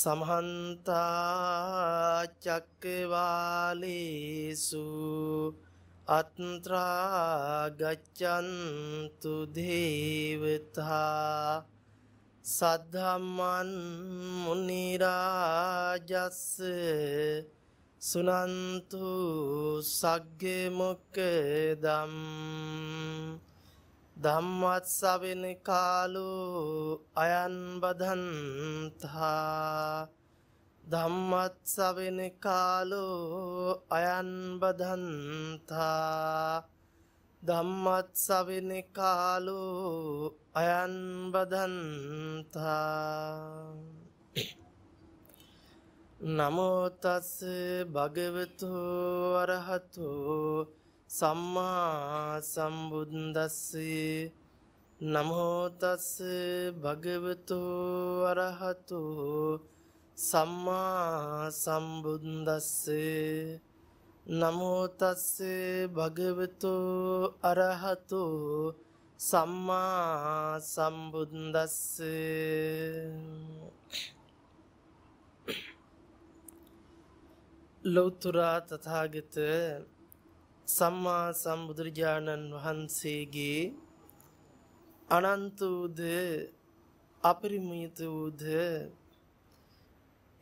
සමහන්තා චක්කවාලේසු අත්‍රා ගච්ඡන්තු දේවතා සද්ධම්මන් මුනි රාජස් සුනන්තු සග්ග මොක්කදම් ධම්මත් සවෙන කාලෝ අයන් බදන්තා ධම්මත් සවෙන කාලෝ අයන් බදන්තා ධම්මත් සවෙන කාලෝ අයන් බදන්තා නමෝ තස් භගවතු අරහතෝ සම්මා සම්බුද්දස්සේ නමෝ තස් භගවතු අරහතු සම්මා සම්බුද්දස්සේ නමෝ තස් භගවතු අරහතු සම්මා සම්බුද්දස්සේ ලෞතර තථාගත සම්මා සම්බුදුරජාණන් වහන්සේගේ අනන්ත වූද අපරිමිත වූද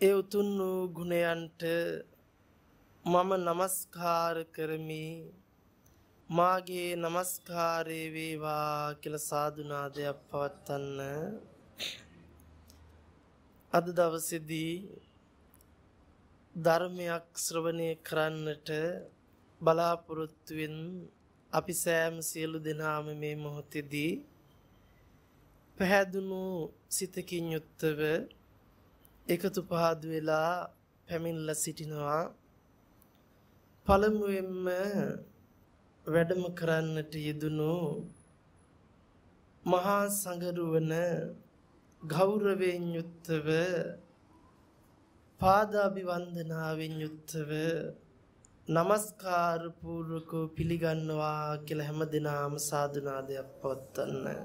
ඒ උතුම් වූ ගුණයන්ට මම নমස්කාර කරමි මාගේ নমස්කාරේ වේවා කියලා සාදුනාදයක් පවත්වන්න අද දවසේදී ධර්මයක් ශ්‍රවණය කරන්නට බලාපොරොත්තුවෙන් අපි සෑම සියලු දෙනාම මේ මොහොතේදී පහදුණු සිතකින් යුක්තව එකතු පහදු වෙලා පැමිණලා සිටිනවා පළමුවෙන්ම වැඩම කරන්නට යෙදුණු මහා සංගරුවන ගෞරවයෙන් යුක්තව පාදාභිවන්දනාවෙන් යුක්තව নমස්කාර පූර්වකව පිළිගන්නවා කියලා හැම දිනාම සාදුනාදයක් පවත්වන්න.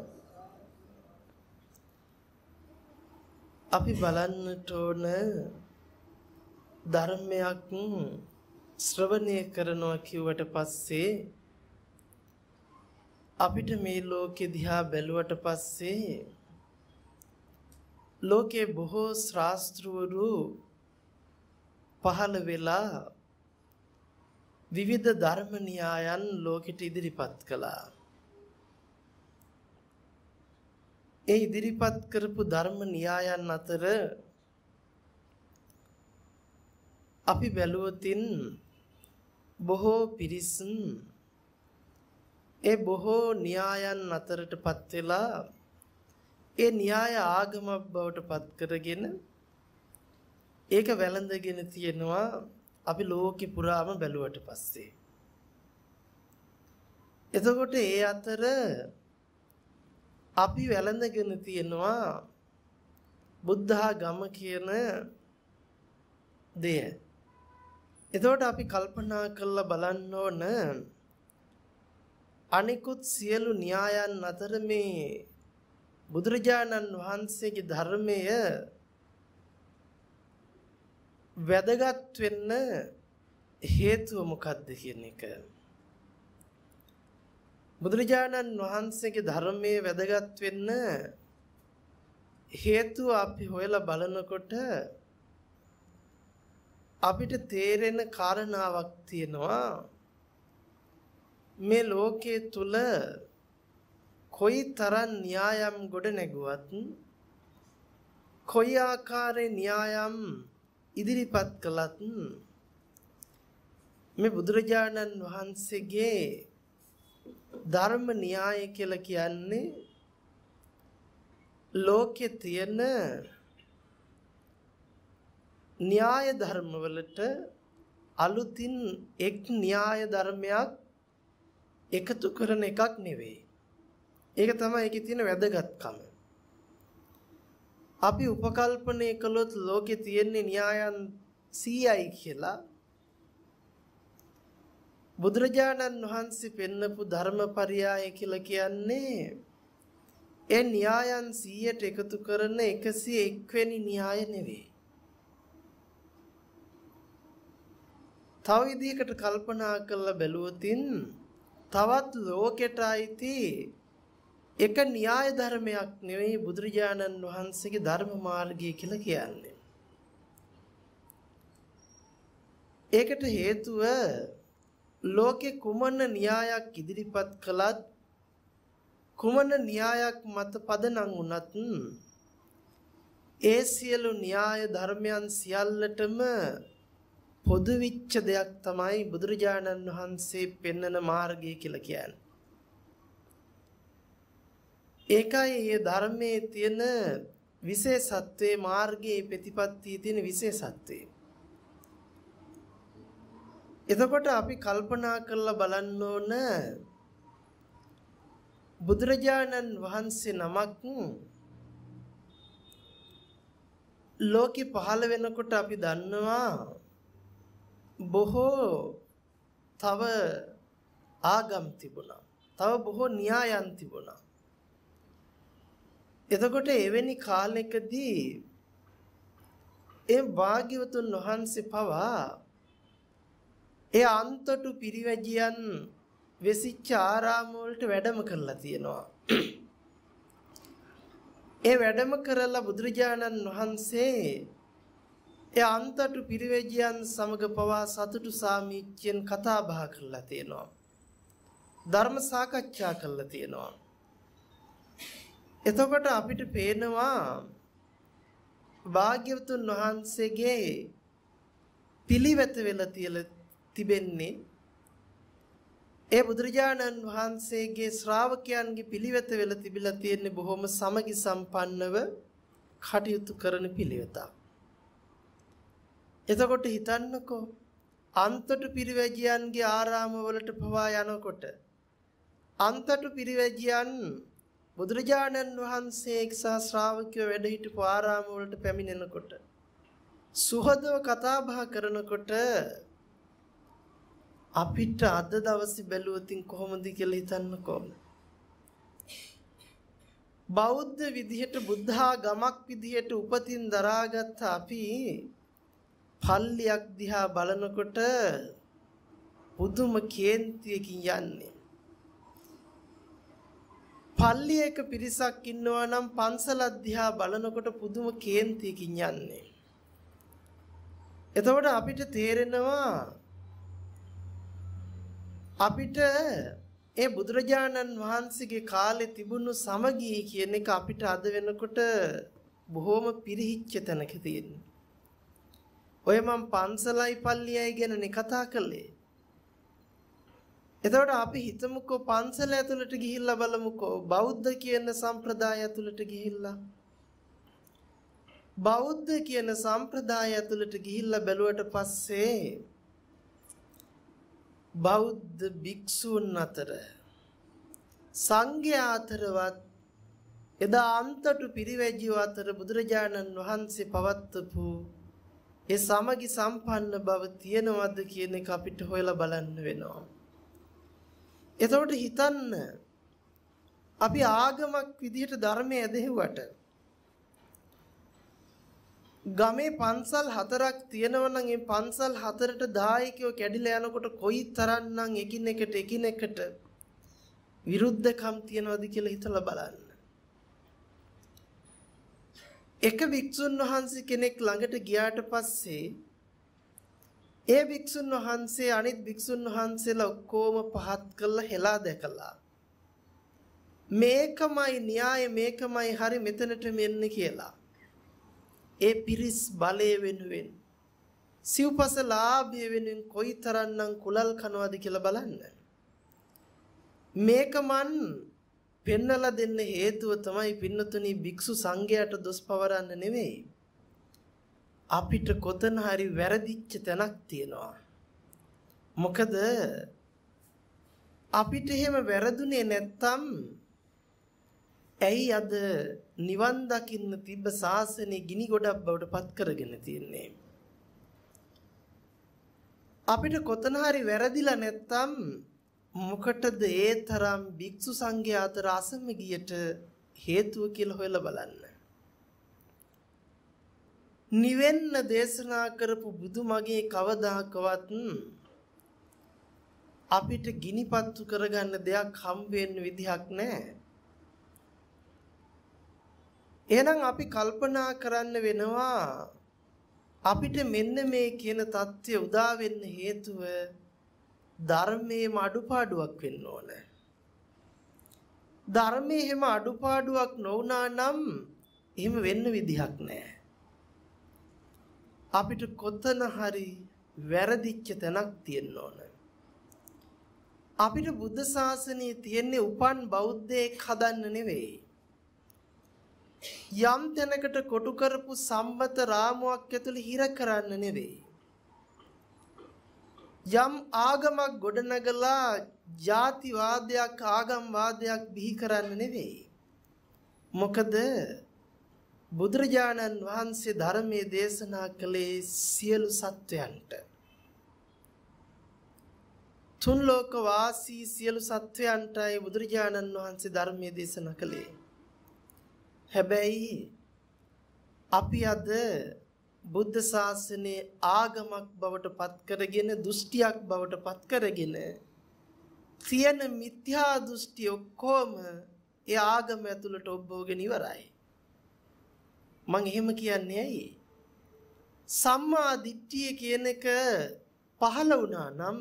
අපි බලන්නට ඕන ධර්මයක් ශ්‍රවණය කරනවා කිව්වට පස්සේ අපිට මේ ලෝකෙ දිහා බැලුවට පස්සේ ලෝකේ බොහෝ ශාස්ත්‍රවරු පහළ වෙලා විවිධ ධර්ම න්‍යායන් ලෝකෙට ඉදිරිපත් කළා. ඒ ඉදිරිපත් කරපු ධර්ම න්‍යායන් අතර අපි බැලුවොතින් බොහෝ පිරිස් ඒ බොහෝ න්‍යායන් අතරටපත් වෙලා ඒ න්‍යාය ආගමක් බවටපත් කරගෙන ඒක වැළඳගෙන තියෙනවා අපි ලෝකෙ පුරාම බැලුවට පස්සේ එතකොට ඒ අතර අපි වැළඳගෙන තියෙනවා බුද්ධහා ගම කියන දෙය. එතකොට අපි කල්පනා කරලා බලන්න ඕන අනිකුත් සියලු න්‍යායන් අතර මේ බුදුරජාණන් වහන්සේගේ ධර්මය වැදගත් වෙන්න හේතුව මොකක්ද කියන එක බුදුරජාණන් වහන්සේගේ ධර්මයේ වැදගත් වෙන්න හේතුව අපි හොයලා බලනකොට අපිට තේරෙන කාරණාවක් තියෙනවා මේ ලෝකයේ තුල කොයි තරම් න්‍යායම් ගොඩ නැගුවත් කොයි ආකාරයේ න්‍යායම් ඉදිරිපත් කළත් මේ බුදුරජාණන් වහන්සේගේ ධර්ම න්‍යාය කියලා කියන්නේ ලෝකේ තියෙන න්‍යාය ධර්මවලට අලුතින් එක් න්‍යාය ධර්මයක් එකතු කරන එකක් නෙවෙයි. ඒක තමයි ඒකේ තියෙන වැදගත්කම. අපි උපකල්පනය කළොත් ලෝකේ තියෙන්නේ න්‍යායන් 100යි කියලා බුදුරජාණන් වහන්සේ පෙන්නපු ධර්මපරයය කියලා කියන්නේ ඒ න්‍යායන් 100ට එකතු කරන 101 වෙනි න්‍යාය නෙවෙයි. තව විදිහකට කල්පනා කරලා බැලුවොතින් තවත් ලෝකෙට අයිති එක න්‍යාය ධර්මයක් නෙවෙයි බුදුරජාණන් වහන්සේගේ ධර්ම මාර්ගය කියලා කියන්නේ. ඒකට හේතුව ලෝකේ කුමන න්‍යායක් ඉදිරිපත් කළත් කුමන න්‍යායක් මත පදනම් වුණත් ඒ සියලු න්‍යාය ධර්මයන් සියල්ලටම පොදු විච්ච දෙයක් තමයි බුදුරජාණන් වහන්සේ පෙන්වන මාර්ගය කියලා කියන්නේ. ඒකයි මේ ධර්මයේ තියෙන විශේෂත්වයේ මාර්ගයේ ප්‍රතිපත්තියේ තියෙන විශේෂත්වය. එතකොට අපි කල්පනා කරලා බලන්න ඕන බුදුරජාණන් වහන්සේ නමක් ලෝකෙ පහළ වෙනකොට අපි දන්නවා බොහෝ තව ආගම් තිබුණා. තව බොහෝ න්‍යායන් තිබුණා. එතකොට එවැනි කාලයකදී ඒ වාග්යවතුන් වහන්සේ පවා ඒ අන්තොටු පිරිවැජියන් වෙසිච්ච ආරාම වලට වැඩම කරලා තියෙනවා. ඒ වැඩම කරලා බුදුරජාණන් වහන්සේ ඒ අන්තොටු පිරිවැජියන් සමග පවා සතුටු සාමිච්චයෙන් කතා බහ කරලා තියෙනවා. ධර්ම සාකච්ඡා කරලා තියෙනවා. එතකොට අපිට පේනවා භාග්‍යවතුන් වහන්සේගේ පිළිවෙත වෙලා තියලා තිබෙන්නේ ඒ බුදුරජාණන් වහන්සේගේ ශ්‍රාවකයන්ගේ පිළිවෙත වෙලා තිබිලා තියෙන්නේ බොහොම සමගි සම්පන්නව කටයුතු කරන පිළිවෙතක්. එතකොට හිතන්නකෝ අන්තට පිරිවැජියන්ගේ ආරාමවලට පවා යනකොට අන්තට පිරිවැජියන් බුදුරජාණන් වහන්සේ එක්සහ ශ්‍රාවකයෝ වැඩ හිටපු ආරාම වලට පැමිණෙනකොට සුහදව කතා බහ කරනකොට අපිට අද දවසේ බැලුවොතින් කොහොමද කියලා හිතන්නකෝ බෞද්ධ විදිහට බුද්ධා ගමක් විදිහට උපතින් දරාගත්ත අපි පල්ලියක් දිහා බලනකොට පුදුම කේන්තියකින් යන්නේ පල්ලියක පිරිසක් ඉන්නවා නම් පන්සල අධ්‍යා බලනකොට පුදුම කේන්තියකින් යන්නේ. එතකොට අපිට තේරෙනවා අපිට ඒ බුදුරජාණන් වහන්සේගේ කාලේ තිබුණු සමගිය කියන එක අපිට අද වෙනකොට බොහොම පිරිහිච්ච තැනක තියෙනවා. ඔය මම පන්සලයි පල්ලියයි ගැනනේ කතා කළේ. එතකොට අපි හිතමුකෝ පන්සල ඇතුළට ගිහිල්ලා බලමුකෝ බෞද්ධ කියන සම්ප්‍රදාය ඇතුළට ගිහිල්ලා බෞද්ධ කියන සම්ප්‍රදාය ඇතුළට ගිහිල්ලා බැලුවට පස්සේ බෞද්ධ භික්ෂූන් අතර සංඝයා අතරවත් එදා අන්තට පිරිවැජිව අතර බුදුරජාණන් වහන්සේ පවත්වපු ඒ සමගි සම්පන්න බව තියනවද කියන එක අපිට හොයලා බලන්න වෙනවා එතකොට හිතන්න අපි ආගමක් විදිහට ධර්මය ඇදෙහුවට ගමේ පන්සල් හතරක් තියෙනවා නම් ඒ පන්සල් හතරට දායකයෝ කැඩිලා යනකොට කොයි තරම්නම් එකිනෙකට එකිනෙකට විරුද්ධකම් තියනවද කියලා හිතලා බලන්න. එක වික්ෂුන් වහන්සේ කෙනෙක් ළඟට ගියාට පස්සේ ඒ භික්ෂුන් වහන්සේ අනිත් භික්ෂුන් වහන්සේලා ඔක්කොම පහත් කළා හෙලා දැකලා මේකමයි න්‍යාය මේකමයි හරි මෙතනට මෙන්න කියලා ඒ පිරිස් බලය වෙනුවෙන් සිව්පස ලාභය වෙනුවෙන් කොයිතරම්නම් කුලල් කනවද කියලා බලන්න මේක මන් පෙන්නලා දෙන්න හේතුව තමයි පින්නතුනි භික්ෂු සංඝයාට දොස් පවරන්න නෙවෙයි අපිට කොතන හරි වැරදිච්ච තැනක් තියෙනවා. මොකද අපිට එහෙම වැරදුනේ නැත්තම් ඇයි අද නිවන් දකින්න තිබ්බ සාසනේ ගිනි ගොඩක් බවට පත් කරගෙන තියන්නේ? අපිට කොතන හරි වැරදිලා නැත්තම් මොකටද ඒ තරම් භික්ෂු සංඝයා අතර අසමගියට හේතුව කියලා හොයලා බලන්න. නිවෙන්න දේශනා කරපු බුදුමගේ කවදාකවත් අපිට ගිනිපත්තු කරගන්න දෙයක් හම් වෙන්න විදිහක් නැහැ. එහෙනම් අපි කල්පනා කරන්න වෙනවා අපිට මෙන්න මේ කියන தත්ත්වය උදා වෙන්න හේතුව ධර්මයේම අඩුපාඩුවක් වෙන්න ඕනේ. ධර්මයේ හැම අඩුපාඩුවක් නොවුනා නම් එහෙම වෙන්න විදිහක් නැහැ. අපිට කොතන හරි වැරදිච්ච තැනක් තියෙන්න ඕන. අපිට බුද්ධ ශාසනයේ තියෙන්නේ උපන් බෞද්ධයෙක් හදන්න නෙවෙයි. යම් තැනකට කොටු කරපු සම්මත රාමුවක් ඇතුළේ හිර කරන්න නෙවෙයි. යම් ආගමක් ගොඩනගලා ಜಾතිවාදයක් ආගම්වාදයක් බිහි කරන්න නෙවෙයි. මොකද බුදුරජාණන් වහන්සේ ධර්මයේ දේශනා කළේ සියලු සත්වයන්ට. තුන් ලෝක වාසී සියලු සත්වයන්ටයි බුදුරජාණන් වහන්සේ ධර්මයේ දේශනා කළේ. හැබැයි අපි අද බුද්ධ ශාසනයේ ආගමක් බවට පත් කරගෙන දෘෂ්ටියක් බවට පත් කරගෙන තියෙන මිත්‍යා දෘෂ්ටි ඔක්කොම ඒ ආගම ඇතුළට ඔබවගෙන ඉවරයි. මම එහෙම කියන්නේ ඇයි? සම්මා දිට්ඨිය කියන එක පහළ වුණා නම්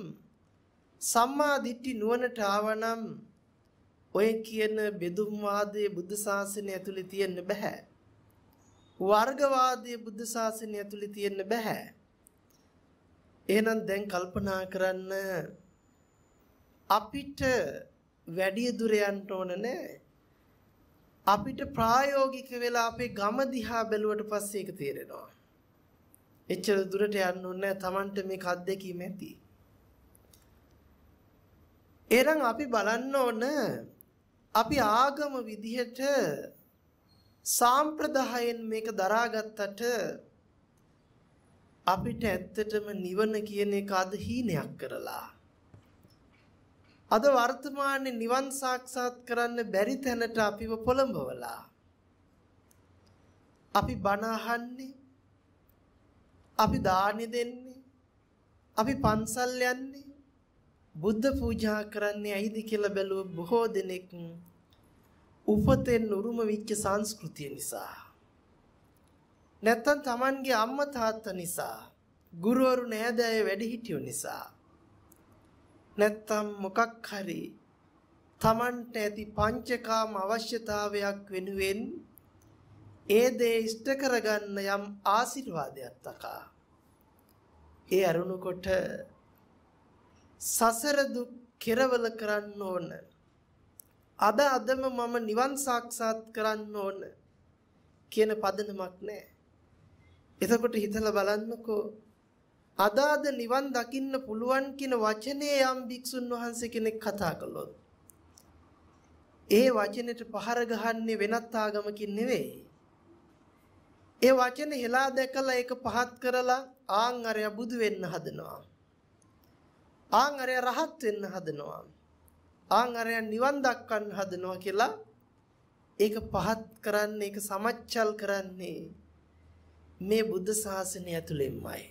සම්මා දිට්ඨි නුවණට ආවනම් ඔය කියන බෙදුම් වාදයේ බුද්ධ ශාසනය ඇතුලේ තියෙන්න බෑ. වර්ගවාදයේ බුද්ධ ශාසනය ඇතුලේ තියෙන්න බෑ. එහෙනම් දැන් කල්පනා කරන්න අපිට වැඩි දුර යන්න ඕන නෑ. අපිට ප්‍රායෝගික වෙලා අපේ ගම දිහා බැලුවට පස්සේ ඒක තේරෙනවා. එච්චර දුරට යන්න ඕනේ තමන්ට මේ කද්දකීම ඇති. එරන් අපි බලන්න ඕන අපි ආගම විදිහට සාම්ප්‍රදායෙන් මේක දරාගත්තට අපිට ඇත්තටම නිවන කියන එක අද හීනයක් කරලා අද වර්තමානයේ නිවන් සාක්ෂාත් කරන්න බැරි තැනට අපිව පොළඹවලා අපි බණ අහන්නේ අපි දානි දෙන්නේ අපි පන්සල් යන්නේ බුද්ධ පූජා කරන්නේ ඇයිද කියලා බැලුව බොහෝ දෙනෙක් උපතෙන් උරුම වෙච්ච සංස්කෘතිය නිසා නැත්තම් Tamanගේ අම්මා තාත්තා නිසා ගුරුවරු නෑදෑය වැඩිහිටියෝ නිසා නැත්තම් මොකක් හරි තමන්ට ඇති පංචකාම අවශ්‍යතාවයක් වෙනුවෙන් ඒ දේ ඉෂ්ට කරගන්න යම් ආශිර්වාදයක් තකා ඒ අරුණකොට සසර දුක් කෙරවල කරන්න ඕන අද අදම මම නිවන් සාක්ෂාත් කරන්න ඕන කියන පදනමක් නැහැ එතකොට හිතලා බලන්නකෝ අදාද නිවන් දකින්න පුළුවන් කියන වචනේ යම් භික්ෂුන් වහන්සේ කෙනෙක් කතා කළොත් ඒ වචනෙට පහර ගහන්නේ වෙනත් ආගමකින් නෙවෙයි. ඒ වචනේ හෙලා දැකලා ඒක පහත් කරලා ආන් අරය බුදු වෙන්න හදනවා. ආන් අරය රහත් වෙන්න හදනවා. ආන් අරය නිවන් දක්වන්න හදනවා කියලා ඒක පහත් කරන්නේ ඒක සමච්චල් කරන්නේ මේ බුද්ධ ශාසනය ඇතුළෙන්මයි.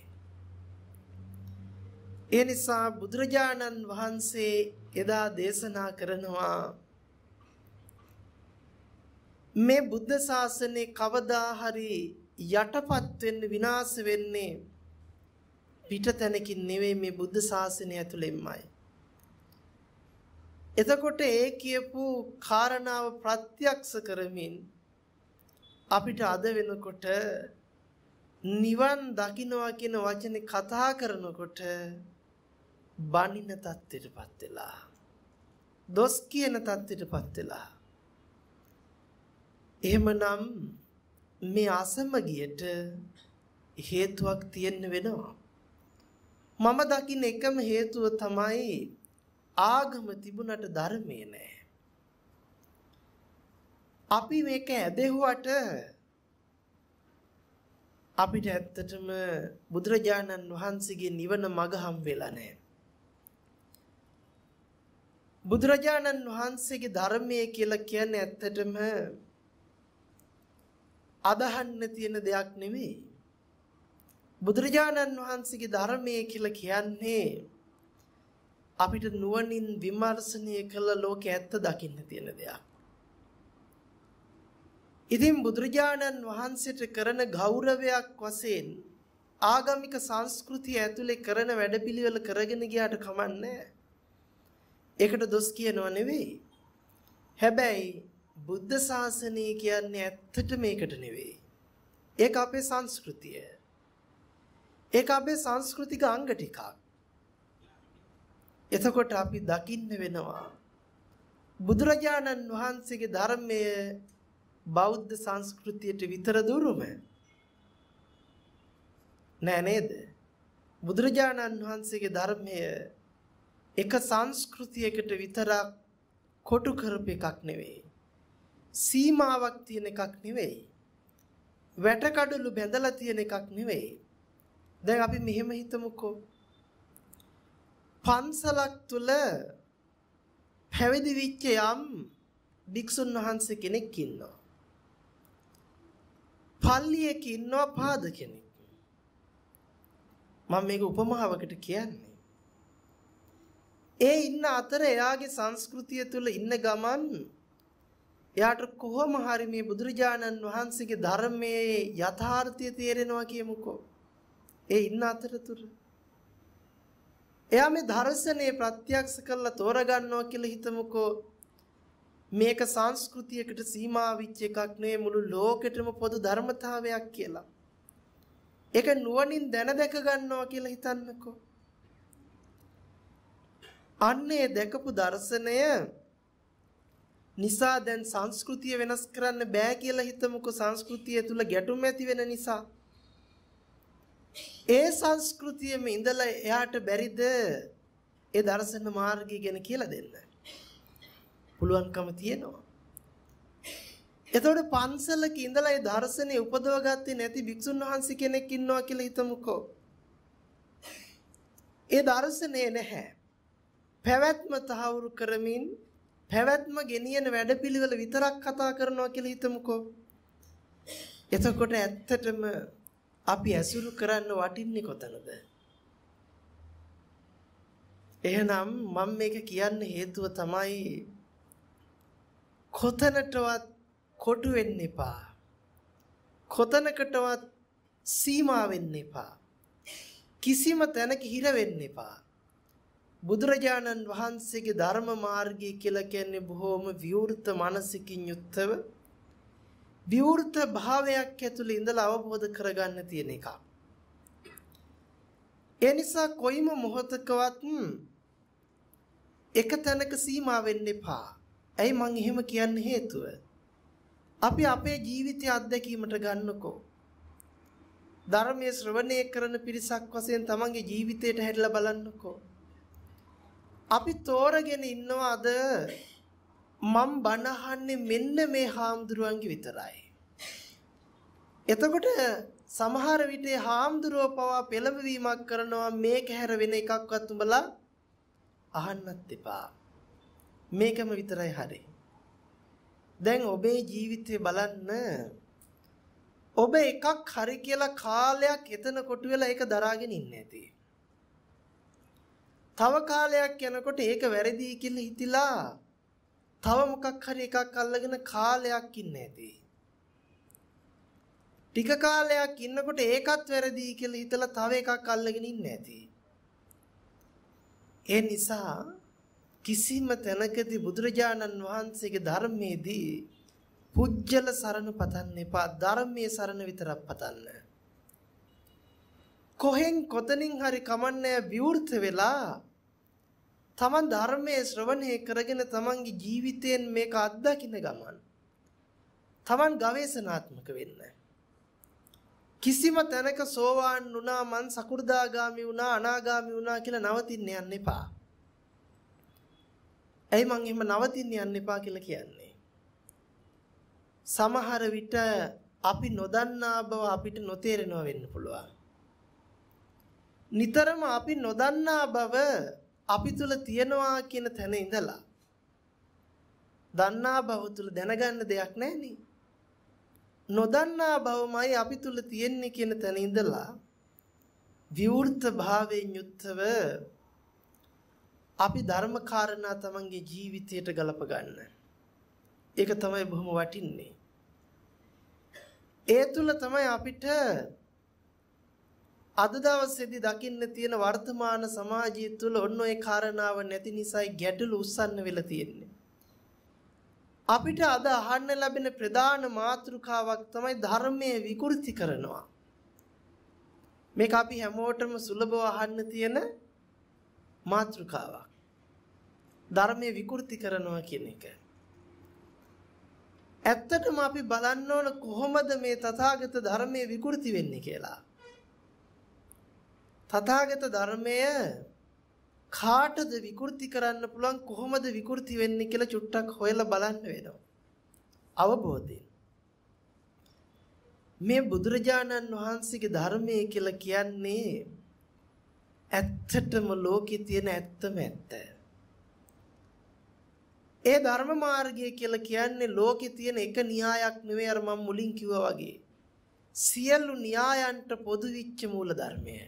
ඒ නිසා බුදුරජාණන් වහන්සේ එදා දේශනා කරනවා මේ බුද්ධ ශාසනේ කවදා හරි යටපත් වෙන්න විනාශ වෙන්නේ පිටතැනකින් නෙවෙයි මේ බුද්ධ ශාසනය ඇතුළෙන්මයි. එතකොට ඒ කියපු කාරණාව ප්‍රත්‍යක්ෂ කරමින් අපිට අද වෙනකොට නිවන් දකින්නවා කියන වචනේ කතා කරනකොට බනින තත්ත්වයටපත් වෙලා දොස් කියන තත්ත්වයටපත් වෙලා එහෙමනම් මේ අසමගියට හේතුවක් තියෙන්න වෙනවා මම දකින්න එකම හේතුව තමයි ආගම තිබුණට ධර්මයේ නැහැ අපි මේක ඇදෙහුවට අපිට ඇත්තටම බුදුරජාණන් වහන්සේගේ නිවන මග හම් වෙලා නැහැ බුදුරජාණන් වහන්සේගේ ධර්මය කියලා කියන්නේ ඇත්තටම අදහන්න තියෙන දෙයක් නෙමෙයි. බුදුරජාණන් වහන්සේගේ ධර්මය කියලා කියන්නේ අපිට නුවණින් විමර්ශනය කළ ලෝක ඇත්ත දකින්න තියෙන දෙයක්. ඉතින් බුදුරජාණන් වහන්සේට කරන ගෞරවයක් වශයෙන් ආගමික සංස්කෘතිය ඇතුලේ කරන වැඩපිළිවෙල කරගෙන ගියාට කමන්නේ නැහැ. ඒකට දොස් කියනවා නෙවෙයි. හැබැයි බුද්ධ ශාසනය කියන්නේ ඇත්තට මේකට නෙවෙයි. ඒක අපේ සංස්කෘතිය. ඒක අපේ සංස්කෘතික අංග ටිකක්. එතකොට අපි දකින්න වෙනවා බුදුරජාණන් වහන්සේගේ ධර්මය බෞද්ධ සංස්කෘතියට විතර දුරුම නෑ නේද? බුදුරජාණන් වහන්සේගේ ධර්මය එක සංස්කෘතියකට විතරක් කොටු කරපු එකක් නෙවෙයි. සීමාවක් තියෙන එකක් නෙවෙයි. වැටකඩලු බැඳලා තියෙන එකක් නෙවෙයි. දැන් අපි මෙහෙම හිතමුකෝ. පන්සලක් තුල පැවිදි වෙච්ච යම් භික්ෂුන් වහන්සේ කෙනෙක් ඉන්නවා. පල්ලියක ඉන්නවා පාද කෙනෙක්. මම මේක උපමාවකට කියන්නේ. ඒ ඉන්න අතර එයාගේ සංස්කෘතිය තුල ඉන්න ගමන් එයාට කොහොම හරි මේ බුදුරජාණන් වහන්සේගේ ධර්මයේ යථාර්ථය තේරෙනවා කියමුකෝ. ඒ ඉන්න අතරතුර එයා මේ දර්ශනේ ප්‍රත්‍යක්ෂ කරලා තෝරගන්නවා කියලා හිතමුකෝ. මේක සංස්කෘතියකට සීමා වෙච්ච එකක් නෙවෙයි මුළු ලෝකෙටම පොදු ධර්මතාවයක් කියලා. ඒක නුවණින් දැන දැක ගන්නවා කියලා හිතන්නකෝ. අන්නේ දැකපු දර්ශනය නිසා දැන් සංස්කෘතිය වෙනස් කරන්න බෑ කියලා හිතමුකෝ සංස්කෘතිය තුල ගැටුම් ඇති වෙන නිසා. ඒ සංස්කෘතියෙම ඉඳලා එයාට බැරිද ඒ දර්ශන මාර්ගය ගැන කියලා දෙන්න. පුළුවන්කම තියෙනවා. එතකොට පන්සලක ඉඳලා ඒ දර්ශනේ උපදවගත්තේ නැති භික්ෂුන් වහන්සේ කෙනෙක් ඉන්නවා කියලා හිතමුකෝ. ඒ දර්ශනේ නැහැ. පැවැත්ම තහවුරු කරමින් පැවැත්ම ගෙනියන වැඩපිළිවෙල විතරක් කතා කරනවා කියලා හිතමුකෝ. එතකොට ඇත්තටම අපි ඇසුරු කරන්න වටින්නේ කොතනද? එහෙනම් මම මේක කියන්න හේතුව තමයි කොතනටවත් කොටු වෙන්න එපා. කොතනකටවත් සීමා වෙන්න එපා. කිසිම තැනක හිර වෙන්න එපා. බුදුරජාණන් වහන්සේගේ ධර්ම මාර්ගය කියලා කියන්නේ බොහොම විවෘත මානසිකින් යුක්තව විවෘත භාවයක් ඇතුළේ ඉඳලා අවබෝධ කරගන්න තියෙන එකක්. ඒ නිසා කොයිම මොහොතකවත් එක තැනක සීමා වෙන්න එපා. ඇයි මං එහෙම කියන්න හේතුව? අපි අපේ ජීවිතය අත්දැකීමට ගන්නකෝ. ධර්මයේ ශ්‍රවණය කරන පිරිසක් වශයෙන් තමන්ගේ ජීවිතයට හැරිලා බලන්නකෝ. අපි තෝරගෙන ඉන්නවද මම බනහන්නේ මෙන්න මේ හාමුදුරුවන්ගේ විතරයි. එතකොට සමහර විටේ හාමුදුරුව පවා පෙළඹවීමක් කරනවා මේක හැර වෙන එකක්වත් උඹලා අහන්නත් එපා. මේකම විතරයි හරි. දැන් ඔබේ ජීවිතේ බලන්න ඔබ එකක් හරි කියලා කාලයක් එතන කොටු වෙලා ඒක දරාගෙන ඉන්නේ නැති. තව කාලයක් යනකොට ඒක වැරදි කියලා හිතිලා තව මොකක් හරි එකක් අල්ලගෙන කාලයක් ඉන්න ඇති. ටික කාලයක් ඉන්නකොට ඒකත් වැරදි කියලා හිතලා තව එකක් අල්ලගෙන ඉන්න ඇති. ඒ නිසා කිසිම තැනකදී බුදුරජාණන් වහන්සේගේ ධර්මයේදී පුජ්‍යල සරණ පතන්න එපා ධර්මයේ සරණ විතරක් පතන්න. කොහෙන් කොතනින් හරි කමන්නේ විවෘත වෙලා තමන් ධර්මයේ ශ්‍රවණය කරගෙන තමන්ගේ ජීවිතයෙන් මේක අත්දකින්න ගමන් තමන් ගවේෂණාත්මක වෙන්න කිසිම තැනක සෝවාන් වුණා මං සකු르දාගාමි වුණා අනාගාමි වුණා කියලා නවතින්න යන්න එපා. ඇයි මං එහෙම නවතින්න යන්න එපා කියලා කියන්නේ? සමහර විට අපි නොදන්නා බව අපිට නොතේරෙනවා වෙන්න පුළුවන්. නිතරම අපි නොදන්නා බව අපි තුල තියනවා කියන තැන ඉඳලා දන්නා බව තුල දැනගන්න දෙයක් නැහෙනේ. නොදන්නා බවමයි අපි තුල තියෙන්නේ කියන තැන ඉඳලා විවෘත භාවයෙන් යුක්තව අපි ධර්ම කාරණා තමන්ගේ ජීවිතයට ගලප ගන්න. ඒක තමයි බොහොම වටින්නේ. ඒ තුල තමයි අපිට අද දවසේදී දකින්න තියෙන වර්තමාන සමාජය තුළ ඔන්න ඔය කාරණාව නැති නිසායි ගැටලු උස්සන්න වෙලා තියෙන්නේ. අපිට අද අහන්න ලැබෙන ප්‍රධාන මාතෘකාවක් තමයි ධර්මයේ විකෘති කරනවා. මේක අපි හැමෝටම සුලභව අහන්න තියෙන මාතෘකාවක්. ධර්මයේ විකෘති කරනවා කියන එක. ඇත්තටම අපි බලන්න ඕන කොහොමද මේ තථාගත ධර්මයේ විකෘති වෙන්නේ කියලා. තථාගත ධර්මය කාටද විකෘති කරන්න පුළුවන් කොහොමද විකෘති වෙන්නේ කියලා චුට්ටක් හොයලා බලන්න වෙනවා. අවබෝධයෙන්. මේ බුදුරජාණන් වහන්සේගේ ධර්මය කියලා කියන්නේ ඇත්තටම ලෝකේ තියෙන ඇත්තම ඇත්ත. ඒ ධර්ම මාර්ගය කියලා කියන්නේ ලෝකේ තියෙන එක න්‍යායක් නෙවෙයි අර මම මුලින් කිව්වා වගේ. සියලු න්‍යායන්ට පොදු විච්ච මූල ධර්මයයි.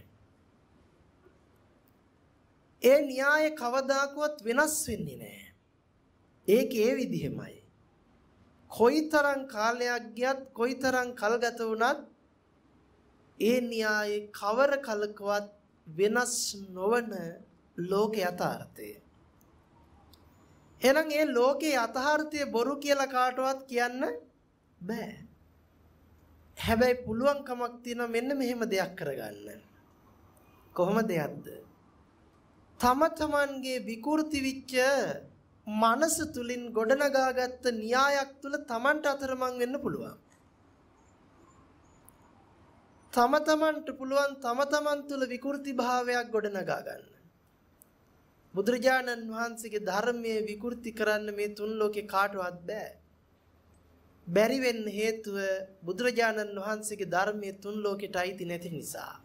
ඒ න්‍යාය කවදාකවත් වෙනස් වෙන්නේ නැහැ. ඒක ඒ විදිහමයි. කොයිතරම් කාලයක් ගියත් කොයිතරම් කල් ගත වුණත් ඒ න්‍යාය කවර කලකවත් වෙනස් නොවන ලෝක යථාර්ථය. එහෙනම් මේ ලෝකේ යථාර්ථය බොරු කියලා කාටවත් කියන්න බෑ. හැබැයි පුළුවන් කමක් තියෙන මෙන්න මෙහෙම දෙයක් කරගන්න. කොහොමද යද්ද? තම තමන්ගේ විකෘති විච්ච මනස තුලින් ගොඩනගාගත්ත න්‍යායක් තුල තමන්ට අතරමං වෙන්න පුළුවන්. තම තමන්ට පුළුවන් තම තමන් තුල විකෘති භාවයක් ගොඩනගා ගන්න. බුදුරජාණන් වහන්සේගේ ධර්මයේ විකෘති කරන්න මේ තුන් ලෝකේ කාටවත් බෑ. බැරි වෙන්න හේතුව බුදුරජාණන් වහන්සේගේ ධර්මයේ තුන් ලෝකෙට අයිති නැති නිසා.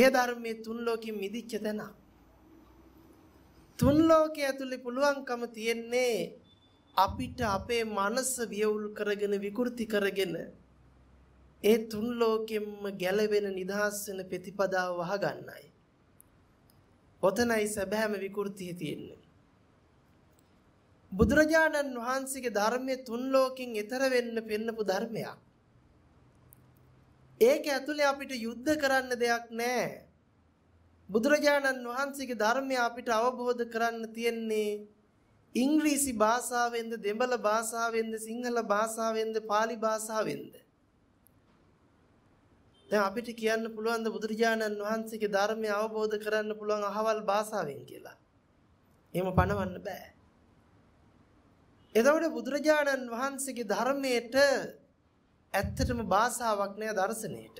ඒ ධර්මයේ තුන් ලෝකෙින් මිදිච්ච තැන. තුන් ලෝකයේ ඇතුලේ පුළුවන්කම තියෙන්නේ අපිට අපේ මනස වියවුල් කරගෙන විකෘති කරගෙන ඒ තුන් ලෝකෙම්ම ගැලවෙන නිදහස් වෙන ප්‍රතිපදාව වහගන්නයි. ඔතනයි සැබෑම විකෘතිය තියෙන්නේ. බුදුරජාණන් වහන්සේගේ ධර්මයේ තුන් ලෝකෙන් ඈතර වෙන්න පෙන්නපු ධර්මයක්. ඒක ඇතුලේ අපිට යුද්ධ කරන්න දෙයක් නැහැ. බුදුරජාණන් වහන්සේගේ ධර්මය අපිට අවබෝධ කරන්න තියෙන්නේ ඉංග්‍රීසි භාෂාවෙන්ද දෙමළ භාෂාවෙන්ද සිංහල භාෂාවෙන්ද pāli භාෂාවෙන්ද දැන් අපිට කියන්න පුළුවන් ද බුදුරජාණන් වහන්සේගේ ධර්මය අවබෝධ කරන්න පුළුවන් අහවල් භාෂාවෙන් කියලා. එහෙම පණවන්න බෑ. එතකොට බුදුරජාණන් වහන්සේගේ ධර්මයට ඇත්තටම භාෂාවක් නෑ දර්ශනයට.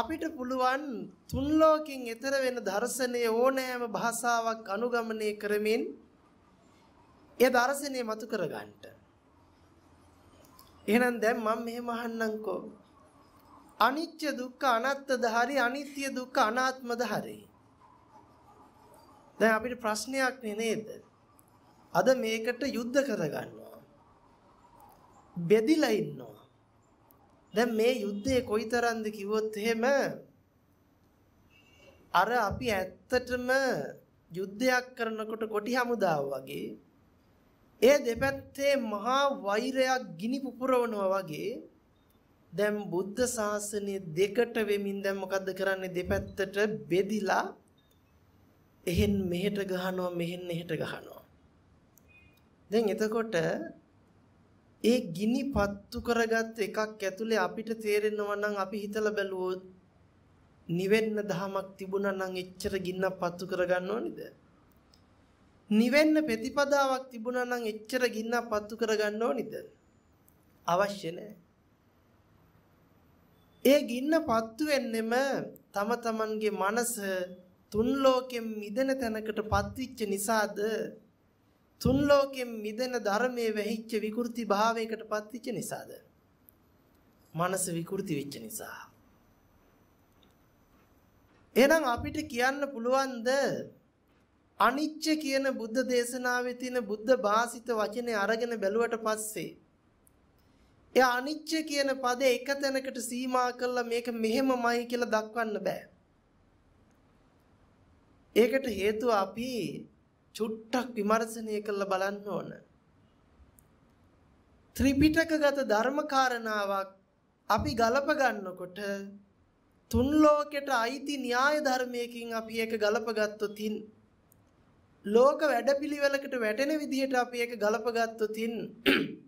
අපිට පුළුවන් තුන් ලෝකෙන් එතර වෙන දර්ශනය ඕනෑම භාෂාවක් අනුගමනය කරමින් ඒ දර්ශනය මතු කරගන්න. එහෙනම් දැන් මම මෙහෙම අහන්නම්කෝ. අනිත්‍ය දුක්ඛ අනාත්ම ධාරි අනිත්‍ය දුක්ඛ අනාත්ම ධාරි. දැන් අපිට ප්‍රශ්නයක් නේ නේද? අද මේකට යුද්ධ කරගන්න බෙදිලා ඉන්නවා. දැන් මේ යුද්ධය කොයිතරම්ද කිව්වොත් එහෙම අර අපි ඇත්තටම යුද්ධයක් කරනකොට කොටි හමුදාව වගේ ඒ දෙපැත්තේ මහා වෛරයක් ගිනි පුපුරවනවා වගේ දැන් බුද්ධ ශාසනය දෙකට වෙමින් දැන් මොකද්ද කරන්නේ දෙපැත්තට බෙදිලා එහෙන් මෙහෙට ගහනවා මෙහෙන් එහෙට ගහනවා දැන් එතකොට ඒ ගිනි පත්තු කරගත් එකක් ඇතුලේ අපිට තේරෙනවා නම් අපි හිතලා බැලුවොත් නිවෙන්න දහමක් තිබුණා නම් එච්චර ගින්නක් පත්තු කරගන්න ඕනේද? නිවෙන්න ප්‍රතිපදාවක් තිබුණා නම් එච්චර ගින්නක් පත්තු කරගන්න ඕනේද? අවශ්‍ය නැහැ. ඒ ගින්න පත්තු වෙන්නෙම තම තමන්ගේ මනස තුන් ලෝකෙන් මිදෙන තැනකටපත් වෙච්ච නිසාද තුන් ලෝකෙන් මිදෙන ධර්මයේ වැහිච්ච විකෘති භාවයකට පත්වෙච්ච නිසාද? මනස විකෘති වෙච්ච නිසා. එහෙනම් අපිට කියන්න පුළුවන්ද අනිච්ච කියන බුද්ධ දේශනාවේ තියෙන බුද්ධ භාසිත වචනේ අරගෙන බැලුවට පස්සේ ඒ අනිච්ච කියන පදේ එක තැනකට සීමා කරලා මේක මෙහෙමමයි කියලා දක්වන්න බෑ. ඒකට හේතුව අපි චුට්ටක් විමර්ශනය කරලා බලන්න ඕන. ත්‍රිපිටකගත ධර්මකාරණාවක් අපි ගලප ගන්නකොට තුන් ලෝකෙට අයිති න්‍යාය ධර්මයකින් අපි ඒක ගලපගත්තොත් ලෝක වැඩපිළිවෙලකට වැටෙන විදිහට අපි ඒක ගලපගත්තොත්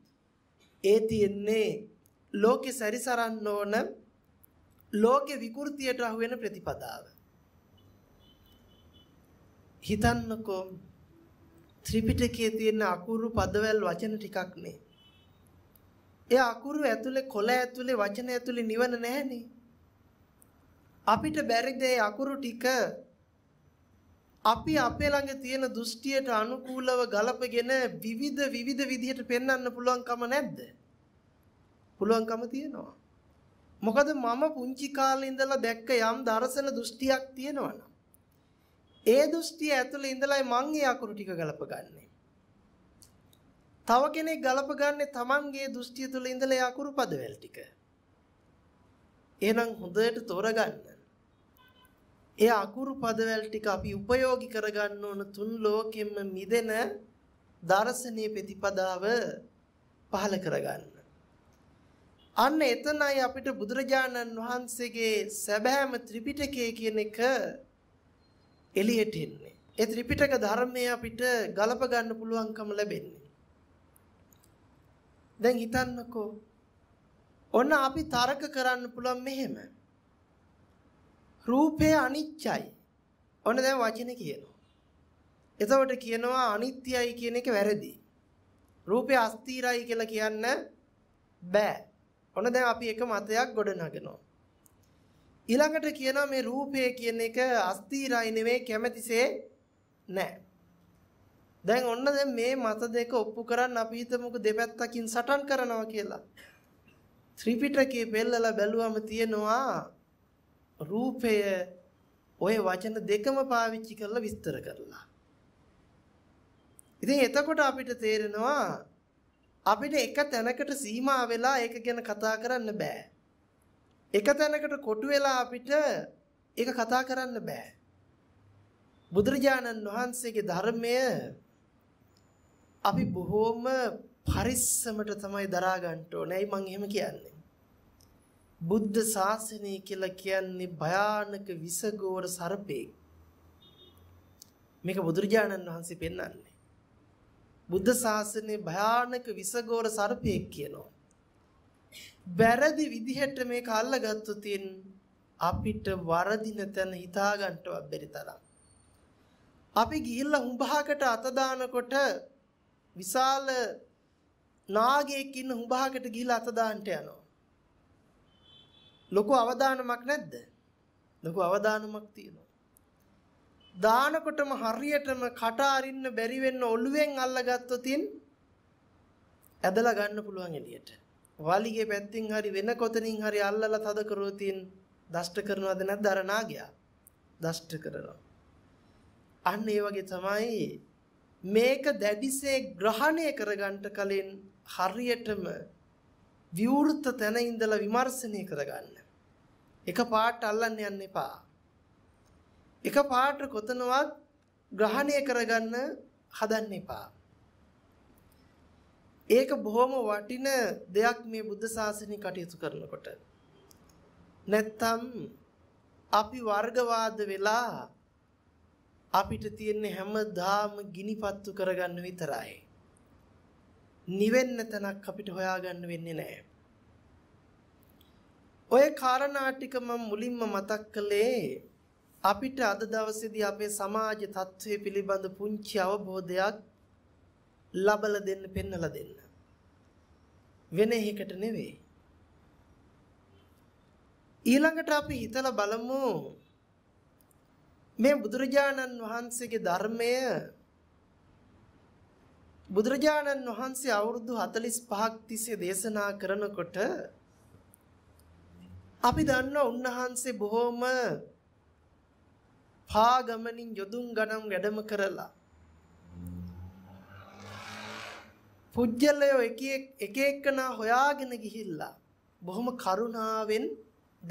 ඒ තියෙන්නේ ලෝකෙ සැරිසරන්න ඕන ලෝකෙ විකෘතියට අහු වෙන ප්‍රතිපදාව හිතන්නකෝ ත්‍රිපිටකයේ තියෙන අකුරු පදවැල් වචන ටිකක් නේ. ඒ අකුරු ඇතුලේ කොළ ඇතුලේ වචන ඇතුලේ නිවන නැහැනේ. අපිට බැරිද ඒ අකුරු ටික අපි අපේ ළඟ තියෙන දෘෂ්ටියට අනුකූලව ගලපගෙන විවිධ විවිධ විදිහට පෙන්වන්න පුළුවන්කම නැද්ද? පුළුවන්කම තියෙනවා. මොකද මම පුංචි කාලේ ඉඳලා දැක්ක යම් දර්ශන දෘෂ්ටියක් තියෙනවනම් ඒ දෘෂ්ටිය ඇතුළේ ඉඳලයි මං ඒ අකුරු ටික ගලපගන්නේ. තව කෙනෙක් ගලපගන්නේ Tamanගේ දෘෂ්ටිය තුළ ඉඳලා ඒ අකුරු පදවල ටික. එහෙනම් හොඳට තෝරගන්න. ඒ අකුරු පදවල ටික අපි ප්‍රයෝගික කරගන්න ඕන තුන් ලෝකෙම මිදෙන දර්ශනීය ප්‍රතිපදාව පහල කරගන්න. අන්න එතනයි අපිට බුදුරජාණන් වහන්සේගේ සැබෑම ත්‍රිපිටකය කියන එක එළියට එන්නේ. ඒ ත්‍රිපිටක ධර්මය අපිට ගලප ගන්න පුළුවන්කම ලැබෙන්නේ. දැන් හිතන්නකෝ ඔන්න අපි තර්ක කරන්න පුළුවන් මෙහෙම. රූපය අනිත්‍යයි. ඔන්න දැන් වචනේ කියනවා. එතකොට කියනවා අනිත්‍යයි කියන එක වැරදි. රූපය අස්තිරයි කියලා කියන්න බෑ. ඔන්න දැන් අපි එක මතයක් ගොඩනගනවා. ඊළඟට කියනවා මේ රූපය කියන එක අස්තිරයි නෙවෙයි කැමැතිසේ නැහැ. දැන් ඔන්න දැන් මේ මත දෙක ඔප්පු කරන් අපි හිතමුක දෙපැත්තකින් සටන් කරනවා කියලා. ත්‍රිපිටකයේ පෙල්ලලා බැලුවම තියෙනවා රූපය ওই වචන දෙකම පාවිච්චි කරලා විස්තර කරලා. ඉතින් එතකොට අපිට තේරෙනවා අපිට එක තැනකට සීමා වෙලා ඒක ගැන කතා කරන්න බෑ. එක තැනකට කොටු වෙලා අපිට ඒක කතා කරන්න බෑ. බුදුරජාණන් වහන්සේගේ ධර්මය අපි බොහෝම පරිස්සමට තමයි දරා ගන්න ඕනේ. මම එහෙම කියන්නේ. බුද්ධ ශාසනය කියලා කියන්නේ භයානක විසගෝර සර්පේ. මේක බුදුරජාණන් වහන්සේ පෙන්වන්නේ. බුද්ධ ශාසනයේ භයානක විසගෝර සර්පයෙක් කියනවා. වැරදි විදිහට මේක අල්ලගත්තොත් අපිට වරදින තැන හිතාගන්නවත් බැරි තරම්. අපි ගිහිල්ලා හුඹහකට අත දානකොට විශාල නාගයෙක් ඉන්න හුඹහකට ගිහිල්ලා අත දාන්නට යනවා. ලොකු අවදානමක් නැද්ද? ලොකු අවදානමක් තියෙනවා. දානකොටම හරියටම කට අරින්න බැරි වෙන්න ඔළුවෙන් අල්ලගත්තොතින් ඇදලා ගන්න පුළුවන් එළියට. වලිගේ පැත්තෙන් හරි වෙන කොතනින් හරි අල්ලලා තද කරෝතින් දෂ්ට කරනවද නැත්නම් අර නාගයා දෂ්ට කරනවා අන්න ඒ වගේ තමයි මේක දැඩිසේ ග්‍රහණය කරගන්න කලින් හරියටම විවෘත තැන ඉඳලා විමර්ශනය කරගන්න. එක පාට අල්ලන්න යන්න එපා. එක පාට කොතනවත් ග්‍රහණය කරගන්න හදන්න එපා. ඒක බොහොම වටින දෙයක් මේ බුද්ධ ශාසනය කටයුතු කරනකොට. නැත්තම් අපි වර්ගවාද වෙලා අපිට තියෙන හැමදාම ගිනිපත්තු කරගන්න විතරයි. නිවෙන්න තැනක් අපිට හොයාගන්න වෙන්නේ නැහැ. ඔය කාරණා ටික මම මුලින්ම මතක් කළේ අපිට අද දවසේදී අපේ සමාජ තත්ත්වය පිළිබඳ පුංචි අවබෝධයක් ලබලා දෙන්න පෙන්නලා දෙන්න වෙන එකකට නෙවෙයි ඊළඟට අපි හිතලා බලමු මේ බුදුරජාණන් වහන්සේගේ ධර්මය බුදුරජාණන් වහන්සේ අවුරුදු 45ක් තිස්සේ දේශනා කරනකොට අපි දන්නවා උන්වහන්සේ බොහොම පාගමනින් යොදුන් ගණන් වැඩම කරලා පුජ්‍යලයෝ එක එක එකනා හොයාගෙන ගිහිල්ලා බොහොම කරුණාවෙන්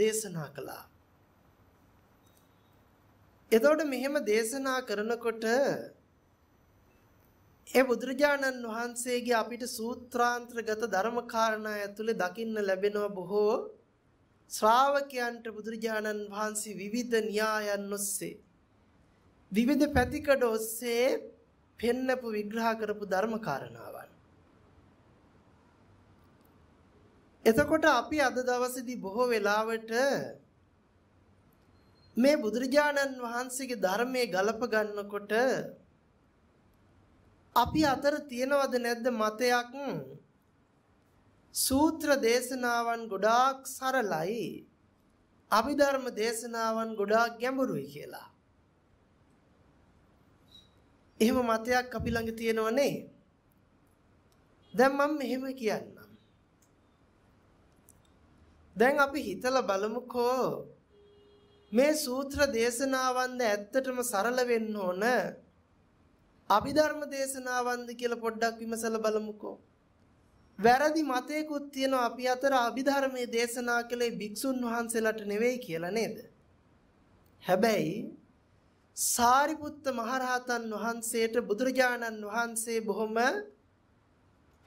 දේශනා කළා. එතකොට මෙහෙම දේශනා කරනකොට ඒ බුදුරජාණන් වහන්සේගේ අපිට සූත්‍රාන්තගත ධර්මකාරණා ඇතුලේ දකින්න ලැබෙනවා බොහෝ ශ්‍රාවකයන්ට බුදුරජාණන් වහන්සේ විවිධ න්‍යායන් ඔස්සේ විවිධ පැතිකඩ ඔස්සේ පෙන්නපු විග්‍රහ කරපු ධර්මකාරණාව. එතකොට අපි අද දවසේදී බොහෝ වෙලාවට මේ බුදුරජාණන් වහන්සේගේ ධර්මයේ ගලප ගන්නකොට අපි අතර තියෙනවද නැද්ද මතයක් සූත්‍ර දේශනාවන් ගොඩාක් සරලයි අභිධර්ම දේශනාවන් ගොඩාක් ගැඹුරුයි කියලා. එහෙම මතයක් අපි ළඟ තියෙනව නේ. දැන් මම මෙහෙම කියන්නේ දැන් අපි හිතලා බලමුකෝ මේ සූත්‍ර දේශනාවන්ද ඇත්තටම සරල වෙන්න ඕන අභිධර්ම දේශනාවන්ද කියලා පොඩ්ඩක් විමසලා බලමුකෝ වැරදි මතයකුත් තියෙනවා අපි අතර අභිධර්මයේ දේශනා කළේ භික්ෂුන් වහන්සේලාට නෙවෙයි කියලා නේද හැබැයි සාරිපුත්ත මහරහතන් වහන්සේට බුදුරජාණන් වහන්සේ බොහොම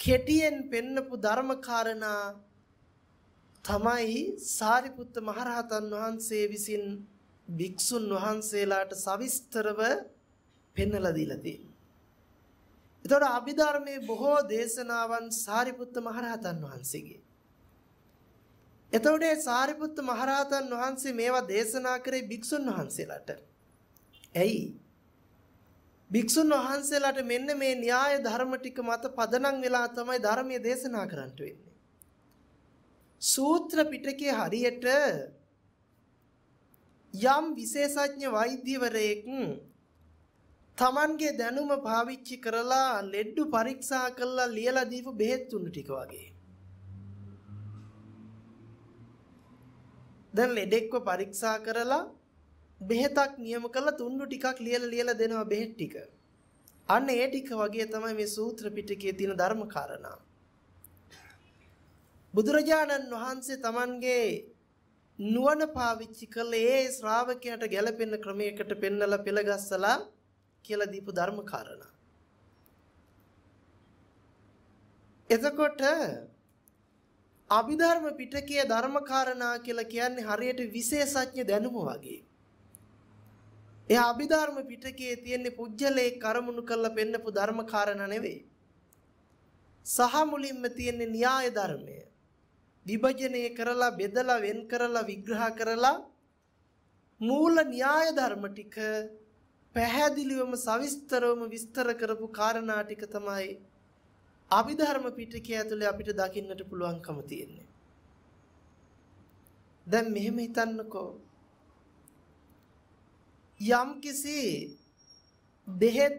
කෙටියෙන් පෙන්නපු ධර්ම කාරණා තමයි සාරිපුත්ත මහරහතන් වහන්සේ විසින් භික්ෂුන් වහන්සේලාට සවිස්තරව පෙන්වලා දීලා තියෙන්නේ. එතකොට අභිධර්මයේ බොහෝ දේශනාවන් සාරිපුත්ත මහරහතන් වහන්සේගේ. එතකොට සාරිපුත්ත මහරහතන් වහන්සේ මේවා දේශනා කරේ භික්ෂුන් වහන්සේලාට. ඇයි? භික්ෂුන් වහන්සේලාට මෙන්න මේ න්‍යාය ධර්ම ටික මත පදනම් වෙලා තමයි ධර්මයේ දේශනා කරන්නට වෙන්නේ. සූත්‍ර පිටකයේ හරියට යම් විශේෂඥ වෛද්‍යවරයෙක් තමන්ගේ දැනුම පාවිච්චි කරලා ලෙඩ පරීක්ෂා කරලා ලියලා දීපු බෙහෙත් තුන ටික වගේ. දැන් ලෙඩෙක්ව පරීක්ෂා කරලා බෙහෙතක් නියම කරලා තුන්ඩු ටිකක් ලියලා ලියලා දෙනවා බෙහෙත් ටික. අන්න ඒ ටික වගේ තමයි මේ සූත්‍ර පිටකයේ තියෙන ධර්ම කාරණා. බුදුරජාණන් වහන්සේ Tamanගේ නුවණ පාවිච්චි කළේ ඒ ශ්‍රාවකයාට ගැළපෙන ක්‍රමයකට පෙන්නලා පෙළගස්සලා කියලා දීපු ධර්ම කාරණා. එතකොට අභිධර්ම පිටකයේ ධර්ම කාරණා කියලා කියන්නේ හරියට විශේෂඥ දැනුම වගේ. ඒ අභිධර්ම පිටකයේ තියෙන පුජ්‍යලේ කරමුණු කරලා පෙන්නපු ධර්ම කාරණා නෙවෙයි. සහ මුලින්ම තියෙන න්‍යාය ධර්මය. විභජනය කරලා බෙදලා වෙන් කරලා විග්‍රහ කරලා මූල න්‍යාය ධර්ම ටික පැහැදිලිවම සවිස්තරවම විස්තර කරපු කාරණා ටික තමයි අභිධර්ම පිටකය ඇතුලේ අපිට දකින්නට පුළුවන්කම තියෙන්නේ. දැන් මෙහෙම හිතන්නකෝ යම් කිසි බෙහෙත්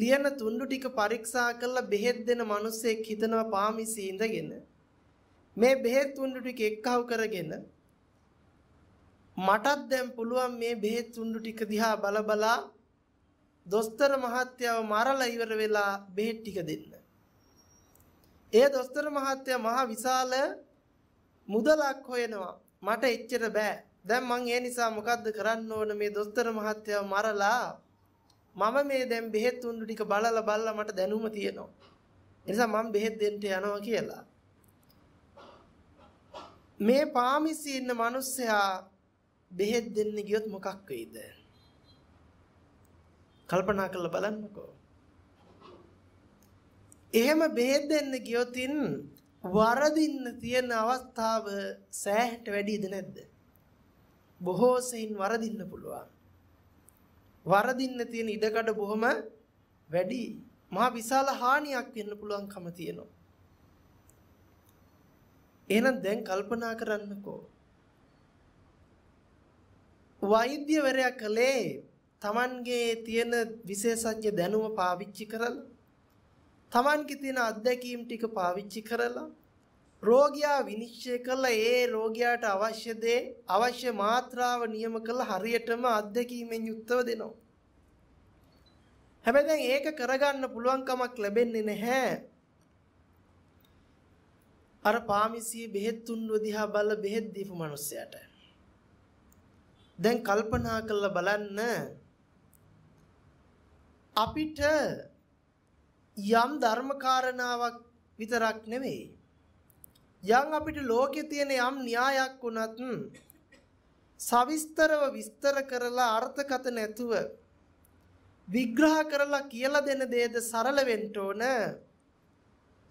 ලියන තුන්ඩු ටික පරීක්ෂා කරලා බෙහෙත් දෙන මිනිස්සෙක් හිතනවා පාමිසි ඉඳගෙන මේ බෙහෙත් තුන්ඩු ටික එක්කව කරගෙන මටත් දැන් පුළුවන් මේ බෙහෙත් තුන්ඩු ටික දිහා බලබලා දොස්තර මහත්තයව මරලා ඉවර වෙලා බෙහෙත් ටික දෙන්න. ඒ දොස්තර මහත්තයා මහා විශාල මුදලක් හොයනවා. මට එච්චර බෑ. දැන් මං ඒ නිසා මොකද්ද කරන්න ඕන මේ දොස්තර මහත්තයව මරලා මම මේ දැන් බෙහෙත් තුන්ඩු ටික බලලා බලලා මට දැනුම තියෙනවා. ඒ නිසා මම බෙහෙත් දෙන්න යනවා කියලා. මේ පාමිසි ඉන්න මිනිස්සයා බෙහෙත් දෙන්න ගියොත් මොකක් වෙයිද? කල්පනා කරලා බලන්නකෝ. එහෙම බෙහෙත් දෙන්න ගියොතින් වරදින්න තියෙන අවස්ථාව සෑහෙට වැඩිද නැද්ද? බොහෝ සෙයින් වරදින්න පුළුවන්. වරදින්න තියෙන ඉඩකඩ බොහොම වැඩි. මහා විශාල හානියක් වෙන්න පුළුවන්කම තියෙනවා. එහෙනම් දැන් කල්පනා කරන්නකෝ. වෛද්‍යවරයා කලේ Tamanගේ තියෙන විශේෂඥ දැනුම පාවිච්චි කරලා Tamanගේ තියෙන අත්දැකීම් ටික පාවිච්චි කරලා රෝගියා විනිශ්චය කළා ඒ රෝගියාට අවශ්‍ය දේ අවශ්‍ය මාත්‍රාව නියම කළ හරියටම අත්දැකීමෙන් යුක්තව දෙනවා. හැබැයි දැන් ඒක කරගන්න පුළුවන් කමක් ලැබෙන්නේ නැහැ. අර පාමිසියේ බෙහෙත් තුන්ව දිහා බල බෙහෙත් දීපු මිනිස්සයාට දැන් කල්පනා කරලා බලන්න අපිට යම් ධර්මකාරණාවක් විතරක් නෙවෙයි යම් අපිට ලෝකේ තියෙන යම් න්‍යායක් වුණත් සවිස්තරව විස්තර කරලා අර්ථකත නැතුව විග්‍රහ කරලා කියලා දෙන දේද සරල වෙන්න ඕන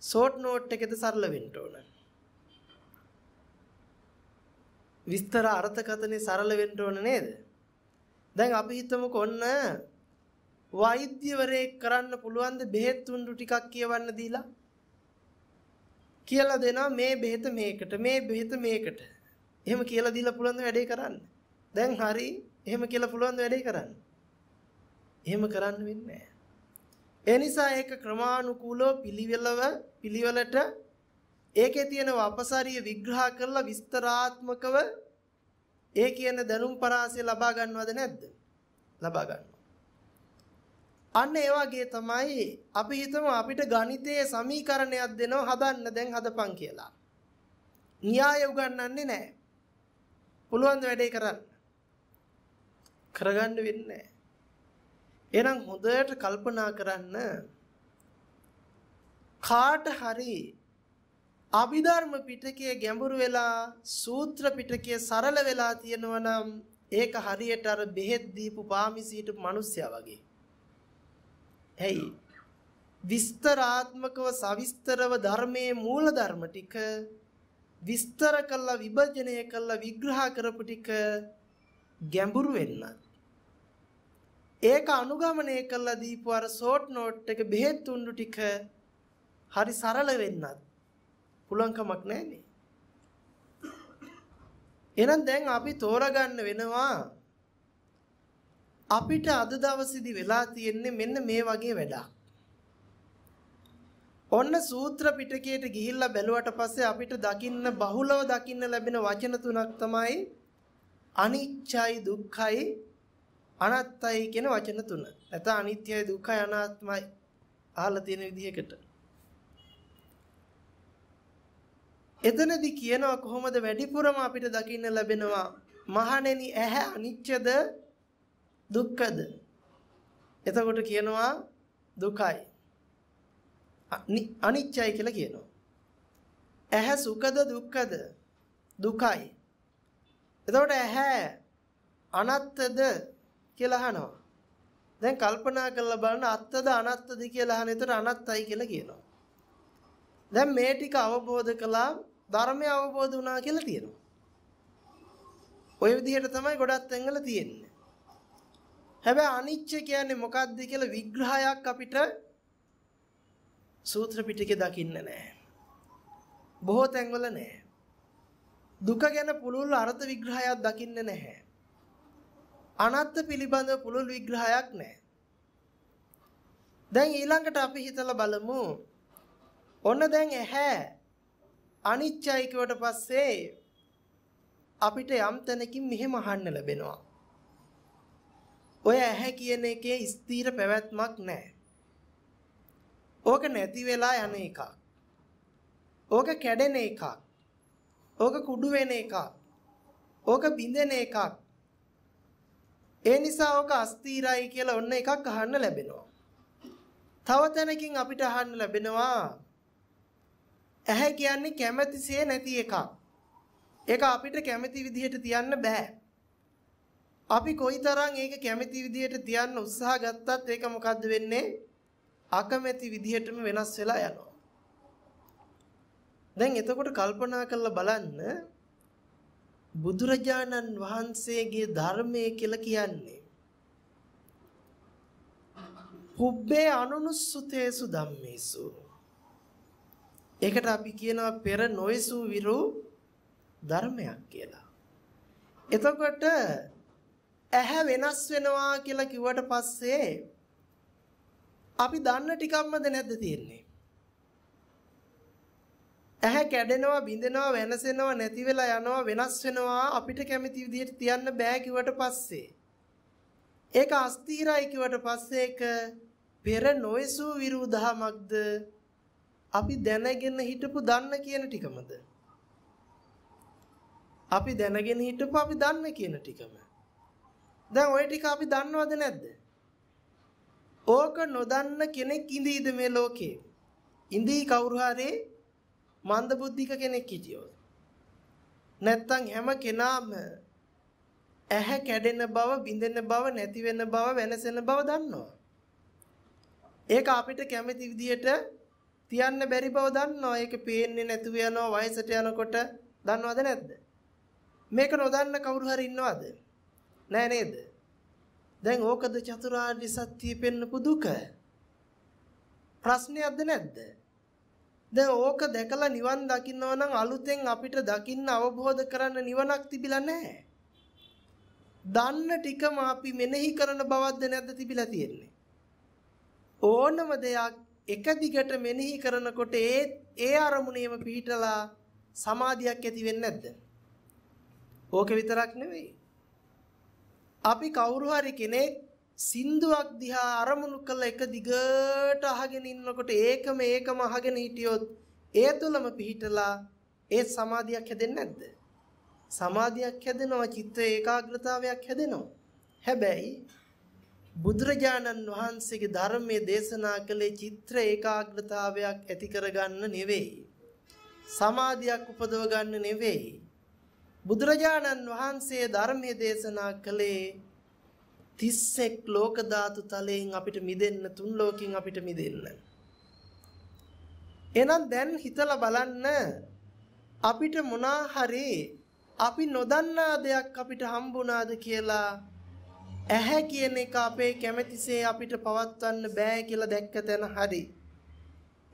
ෂෝට් නෝට් එකද සරල වෙන්න ඕන. විස්තර අර්ථකථනේ සරල වෙන්න ඕන නේද? දැන් අපි හිතමුකෝ ඔන්න වෛද්‍යවරයෙක් කරන්න පුළුවන් ද බෙහෙත් තුන්ඩු ටිකක් කියවන්න දීලා කියලා දෙනවා මේ බෙහෙත මේකට මේ බෙහෙත මේකට. එහෙම කියලා දීලා පුළුවන් වැඩේ කරන්න. දැන් හරි එහෙම කියලා පුළුවන් වැඩේ කරන්න. එහෙම කරන්න වෙන්නේ ඒ නිසා ඒක ක්‍රමානුකූලව පිළිවෙලව පිළිවෙලට ඒකේ තියෙන අපසාරිය විග්‍රහ කරලා විස්තරාත්මකව ඒ කියන දැනුම් පරාසය ලබා ගන්නවද නැද්ද? ලබා ගන්නවා. අන්න ඒ වගේ තමයි අපි හිතමු අපිට ගණිතයේ සමීකරණයක් දෙනවා හදන්න දැන් හදපන් කියලා. න්‍යාය උගන්වන්නේ නැහැ. පුළුවන් වැඩේ කරන්න. කරගන්න වෙන්නේ එහෙනම් හොඳට කල්පනා කරන්න කාට හරි අභිධර්ම පිටකයේ ගැඹුරු වෙලා සූත්‍ර පිටකයේ සරල වෙලා තියෙනවා නම් ඒක හරියට අර බෙහෙත් දීපු පාමිසියට මිනිස්සයා වගේ. ඇයි? විස්තරාත්මකව සවිස්තරව ධර්මයේ මූල ධර්ම ටික විස්තර කළා විභජනය කළා විග්‍රහ කරපු ටික ගැඹුරු වෙන්නත් ඒක අනුගමනය කරලා දීපු අර ෂෝට් නෝට් එක බෙහෙත් තුන්ඩු ටික හරි සරල වෙන්නත් පුළුවන්කමක් නැහැනේ. එහෙනම් දැන් අපි තෝරගන්න වෙනවා අපිට අද දවසේදී වෙලා තියෙන්නේ මෙන්න මේ වගේ වැඩක්. ඔන්න සූත්‍ර පිටකයට ගිහිල්ලා බැලුවට පස්සේ අපිට දකින්න බහුලව දකින්න ලැබෙන වචන තුනක් තමයි අනිච්චයි දුක්ඛයි අනත්තයි කියන වචන තුන. නැත්නම් අනිත්‍යයි දුක්ඛයි අනාත්මයි අහලා තියෙන විදිහකට. එතනදී කියනවා කොහොමද වැඩිපුරම අපිට දකින්න ලැබෙනවා මහණෙනි ඇහැ අනිච්චද දුක්ඛද? එතකොට කියනවා දුකයි. අනිච්චයි කියලා කියනවා. ඇහැ සුඛද දුක්ඛද? දුකයි. එතකොට ඇහැ අනත්තද කියලා අහනවා. දැන් කල්පනා කරලා බලන අත්තද අනත්තද කියලා අහන විතර අනත්තයි කියලා කියනවා. දැන් මේ ටික අවබෝධ කළා ධර්මය අවබෝධ වුණා කියලා තියෙනවා. ওই විදිහට තමයි ගොඩක් තැන්වල තියෙන්නේ. හැබැයි අනිච්ච කියන්නේ මොකද්ද කියලා විග්‍රහයක් අපිට සූත්‍ර පිටකේ දකින්න නැහැ. බොහෝ තැන්වල නැහැ. දුක ගැන පුළුල් අර්ථ විග්‍රහයක් දකින්න නැහැ. අනත්ත පිළිබඳව පුළුල් විග්‍රහයක් නැහැ. දැන් ඊළඟට අපි හිතලා බලමු. ඔන්න දැන් ඇහැ අනිච්චයි කියවට පස්සේ අපිට යම් තැනකින් මෙහෙම අහන්න ලැබෙනවා. ඔය ඇහැ කියන එකේ ස්ථීර පැවැත්මක් නැහැ. ඕක නැති වෙලා යන එකක්. ඕක කැඩෙන එකක්. ඕක කුඩු වෙන එකක්. ඕක බිඳෙන එකක්. ඒ නිසා ඔක අස්තීරයි කියලා ඔන්න එකක් අහන්න ලැබෙනවා. තව තැනකින් අපිට අහන්න ලැබෙනවා ඇහැ කියන්නේ කැමැතිසේ නැති එකක්. ඒක අපිට කැමැති විදිහට තියන්න බෑ. අපි කොයිතරම් ඒක කැමැති විදිහට තියන්න උත්සාහ ගත්තත් ඒක මොකද්ද වෙන්නේ? අකමැති විදිහටම වෙනස් වෙලා යනවා. දැන් එතකොට කල්පනා කරලා බලන්න බුදුරජාණන් වහන්සේගේ ධර්මය කියලා කියන්නේ පුබ්බේ අනුනුස්සුතේසු ධම්මේසු ඒකට අපි කියනවා පෙර නොයසු විරු ධර්මයක් කියලා. එතකොට ඇහැ වෙනස් වෙනවා කියලා කිව්වට පස්සේ අපි දන්න ටිකක්මද නැද්ද තියෙන්නේ? ඇහැ කැඩෙනවා බිඳෙනවා වෙනසෙනවා නැති වෙලා යනවා වෙනස් වෙනවා අපිට කැමති විදිහට තියන්න බෑ කිව්වට පස්සේ ඒක අස්තීරයි කිව්වට පස්සේ ඒක පෙර නොයසූ විරුද්ධමක්ද අපි දැනගෙන හිටපු දන්න කියන ටිකමද අපි දැනගෙන හිටපු අපි දන්න කියන ටිකම දැන් ওই ටික අපි දන්නවද නැද්ද ඕක නොදන්න කෙනෙක් ඉඳීද මේ ලෝකේ ඉඳී කවුරු හරි මන්දබුද්ධික කෙනෙක් හිටියොත් නැත්තම් හැම කෙනාම ඇහැ කැඩෙන බව, බිඳෙන බව, නැති වෙන බව, වෙනසෙන බව දන්නවා. ඒක අපිට කැමති විදිහට තියන්න බැරි බව දන්නවා. ඒක පේන්නේ නැතුව යනවා වයසට යනකොට දන්නවද නැද්ද? මේක නොදන්න කවුරු හරි ඉන්නවද? නෑ නේද? දැන් ඕකද චතුරාර්ය සත්‍යය පෙන්නපු දුක. ප්‍රශ්නයක්ද නැද්ද? දැන් ඕක දැකලා නිවන් දකින්නවා නම් අලුතෙන් අපිට දකින්න අවබෝධ කරන්න නිවනක් තිබිලා නැහැ. දන්න ටිකම අපි මෙනෙහි කරන බවක්ද නැද්ද තිබිලා තියෙන්නේ. ඕනම දෙයක් එක දිගට මෙනෙහි කරනකොට ඒ ඒ අරමුණේම පිහිටලා සමාධියක් ඇති වෙන්නේ නැද්ද? ඕක විතරක් නෙවෙයි. අපි කවුරු හරි කෙනෙක් සින්දුවක් දිහා අරමුණු කළ එක දිගට අහගෙන ඉන්නකොට ඒකම ඒකම අහගෙන හිටියොත් ඒ තුළම පිහිටලා ඒ සමාධියක් හැදෙන්නේ නැද්ද? සමාධියක් හැදෙනවා චිත්ත ඒකාග්‍රතාවයක් හැදෙනවා. හැබැයි බුදුරජාණන් වහන්සේගේ ධර්මයේ දේශනා කළේ චිත්‍ර ඒකාග්‍රතාවයක් ඇති කරගන්න නෙවෙයි. සමාධියක් උපදව ගන්න නෙවෙයි. බුදුරජාණන් වහන්සේ ධර්මයේ දේශනා කළේ 31 ලෝක ධාතු තලයෙන් අපිට මිදෙන්න තුන් ලෝකෙන් අපිට මිදෙන්න. එහෙනම් දැන් හිතලා බලන්න අපිට මොනා හරි අපි නොදන්නා දෙයක් අපිට හම්බුණාද කියලා ඇහැ කියන එක අපේ කැමැතිසේ අපිට පවත්වන්න බෑ කියලා දැක්ක තැන හරි.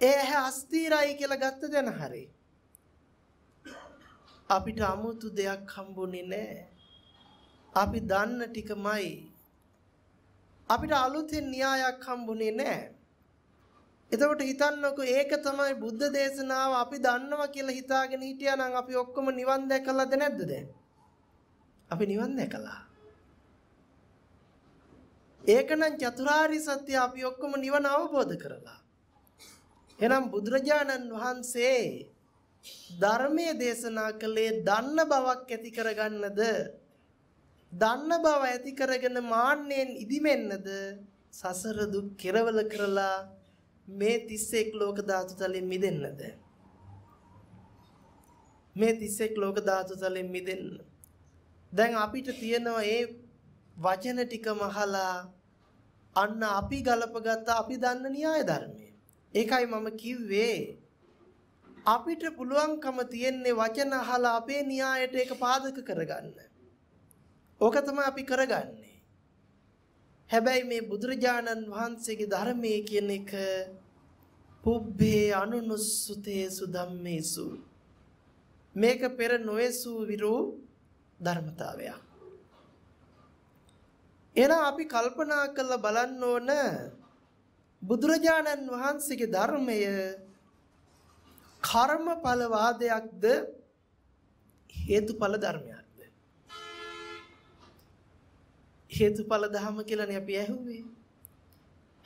ඒ ඇහැ අස්තීරයි කියලා ගත්ත තැන හරි. අපිට 아무තු දෙයක් හම්බුනේ නෑ. අපි දන්න ටිකමයි අපිට අලුතින් න්‍යායක් හම්බුනේ නැහැ. එතකොට හිතන්නකෝ ඒක තමයි බුද්ධ දේශනාව අපි දන්නවා කියලා හිතාගෙන හිටියා නම් අපි ඔක්කොම නිවන් දැකලාද නැද්ද දැන්? අපි නිවන් දැකලා. ඒකනම් චතුරාර්ය සත්‍ය අපි ඔක්කොම නිවන අවබෝධ කරලා. එහෙනම් බුදුරජාණන් වහන්සේ ධර්මයේ දේශනා කළේ දන්න බවක් ඇති කරගන්නද දන්න බව ඇති කරගෙන මාන්නෙන් ඉදිමෙන්නද සසර දුක් කෙරවල කරලා මේ 31 ලෝක ධාතු තලෙන් මිදෙන්නද මේ 31 ලෝක ධාතු තලෙන් මිදෙන්න දැන් අපිට තියෙනවා ඒ වචන ටික මහලා අන්න අපි ගලපගත්ත අපි දන්න න්‍යාය ධර්මය ඒකයි මම කිව්වේ අපිට පුළුවන්කම තියෙන්නේ වචන අහලා අපේ න්‍යායට ඒක පාදක කරගන්න ඕක තමයි අපි කරගන්නේ. හැබැයි මේ බුදුරජාණන් වහන්සේගේ ධර්මයේ කියන එක පුබ්බේ අනුනුස්සුතේසු ධම්මේසු මේක පෙර නොයසූ විරු ධර්මතාවයක්. එහෙනම් අපි කල්පනා කරලා බලන්න ඕන බුදුරජාණන් වහන්සේගේ ධර්මය කර්මඵල වාදයක්ද හේතුඵල ධර්මයක්ද හේතුඵල ධහම කියලානේ අපි ඇහුවේ.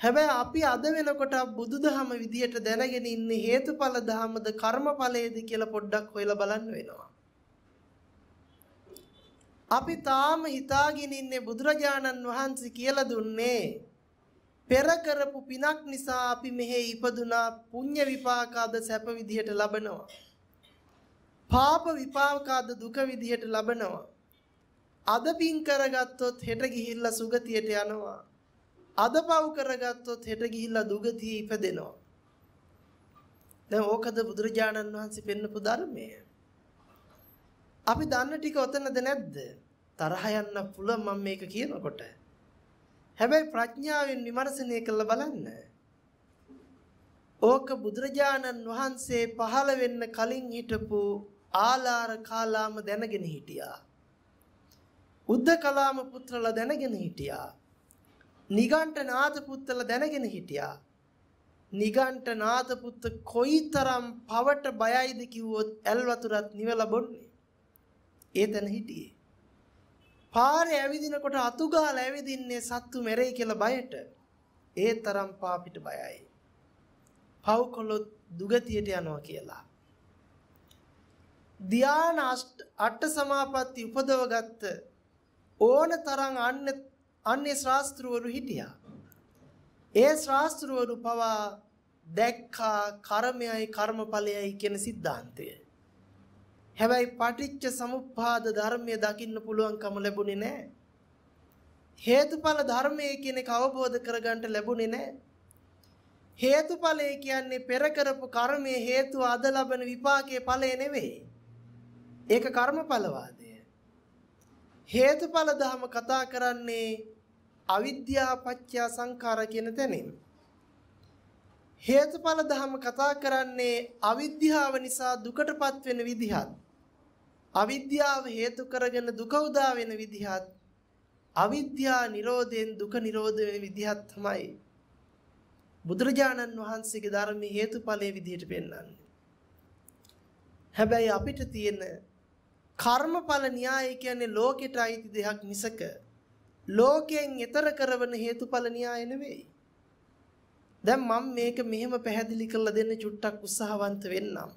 හැබැයි අපි අද වෙනකොට බුදුදහම විදියට දැනගෙන ඉන්නේ හේතුඵල ධහමද කර්මඵලයේද කියලා පොඩ්ඩක් හොයලා බලන්න වෙනවා. අපි තාම හිතාගෙන ඉන්නේ බුදුරජාණන් වහන්සේ කියලා දුන්නේ පෙර කරපු පිනක් නිසා අපි මෙහි ඉපදුනා පුණ්‍ය විපාකද සැප විදියට ලබනවා. පාප විපාකද දුක විදියට ලබනවා. අද පින් කරගත්තොත් හෙට ගිහිල්ලා සුගතියට යනවා. අද පව් කරගත්තොත් හෙට ගිහිල්ලා දුගතිය ඉපදෙනවා. දැන් ඕකද බුදුරජාණන් වහන්සේ පෙන්වපු ධර්මය. අපි දන්න ටික ඔතනද නැද්ද? තරහ යන්න පුළුවන් මම මේක කියනකොට. හැබැයි ප්‍රඥාවෙන් විමර්ශනය කළා බලන්න. ඕක බුදුරජාණන් වහන්සේ පහළ වෙන්න කලින් හිටපු ආලාර කාලාම දැනගෙන හිටියා. උද්දකලාම පුත්‍රලා දැනගෙන හිටියා. නිගණ්ඨනාත පුත්‍රලා දැනගෙන හිටියා. නිගණ්ඨනාත පුත්‍ර කොයිතරම් පවට බයයිද කිව්වොත් ඇල් වතුරත් නිවලා බොන්නේ. ඒ තැන හිටියේ. පාරේ ඇවිදිනකොට අතුගාලා ඇවිදින්නේ සත්තු මැරෙයි කියලා බයට. ඒ තරම් පාපිට බයයි. පව්කොලොත් දුගතියට යනවා කියලා. ධ්‍යාන අට සමාපatti උපදවගත්ත ඕන තරම් අන්න අන්නේ ශාස්ත්‍රවරු හිටියා. ඒ ශාස්ත්‍රවරු පවා දැක්කා කර්මයයි කර්මඵලයයි කියන સિદ્ધාන්තය. හැබැයි පටිච්ච සමුප්පාද ධර්මය දකින්න පුළුවන්කම ලැබුණේ නැහැ. හේතුඵල ධර්මය කියන එක අවබෝධ කරගන්න ලැබුණේ නැහැ. හේතුඵලය කියන්නේ පෙර කරපු කර්මයේ හේතුව අද ලබන විපාකයේ ඵලය නෙවෙයි. ඒක කර්මඵලවාදී. හේතුඵල ධම කතා කරන්නේ අවිද්‍යා පත්‍ය සංඛාර කියන තැනින්. හේතුඵල ධම කතා කරන්නේ අවිද්‍යාව නිසා දුකටපත් වෙන විදිහත් අවිද්‍යාව හේතු කරගෙන දුක උදා වෙන විදිහත් අවිද්‍යා නිරෝධයෙන් දුක නිරෝධ වෙන විදිහත් තමයි බුදුරජාණන් වහන්සේගේ ධර්මයේ හේතුඵලයේ විදිහට පෙන්වන්නේ. හැබැයි අපිට තියෙන කර්මඵල න්‍යාය කියන්නේ ලෝකෙට අයිති දෙයක් මිසක ලෝකයෙන් ඈතර කරවන හේතුඵල න්‍යාය නෙවෙයි. දැන් මම මේක මෙහෙම පැහැදිලි කරලා දෙන්න චුට්ටක් උත්සාහවන්ත වෙන්නම්.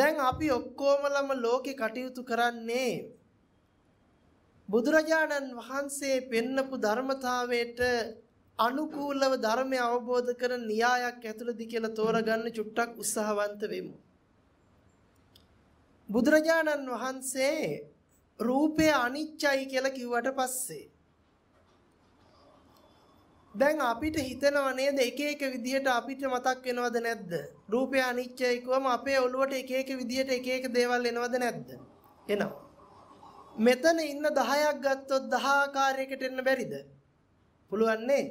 දැන් අපි ඔක්කොමලම ලෝකේ කටයුතු කරන්නේ බුදුරජාණන් වහන්සේ පෙන්නපු ධර්මතාවයට අනුකූලව ධර්මය අවබෝධ කරන න්‍යායක් ඇතුළතදී කියලා තෝරගන්න චුට්ටක් උත්සාහවන්ත වෙමු. බුදුරජාණන් වහන්සේ රූපය අනිච්චයි කියලා කිව්වට පස්සේ දැන් අපිට හිතනව නේද එක එක විදිහට අපිට මතක් වෙනවද නැද්ද රූපය අනිච්චයි කියවම අපේ ඔළුවට එක එක විදිහට එක එක දේවල් එනවද නැද්ද එනවා මෙතන ඉන්න 10ක් ගත්තොත් 10 ආකාරයකට එන්න බැරිද පුළුවන් නේ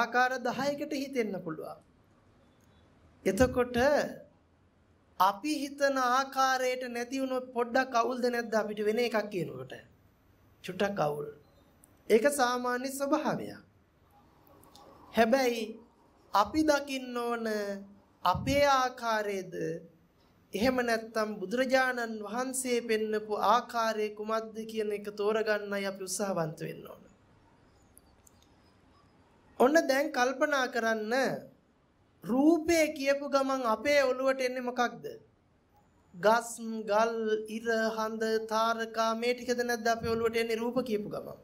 ආකාර 10කට හිතෙන්න පුළුවන් එතකොට අපි හිතන ආකාරයට නැති වුණොත් පොඩ්ඩක් අවුල්ද නැද්ද අපිට වෙන එකක් කියනකොට? චුට්ටක් අවුල්. ඒක සාමාන්‍ය ස්වභාවයක්. හැබැයි අපි දකින්න ඕන අපේ ආකාරයේද එහෙම නැත්නම් බුදුරජාණන් වහන්සේ පෙන්නපු ආකාරය කුමක්ද කියන එක තෝරගන්නයි අපි උත්සාහවන්ත වෙන්න ඕන. ඔන්න දැන් කල්පනා කරන්න රූපේ කියපු ගමන් අපේ ඔළුවට එන්නේ මොකක්ද? ගස්, ගල්, ඉර, හඳ, තාරකා මේ ටිකද නැද්ද අපේ ඔළුවට එන්නේ රූප කියපු ගමන්?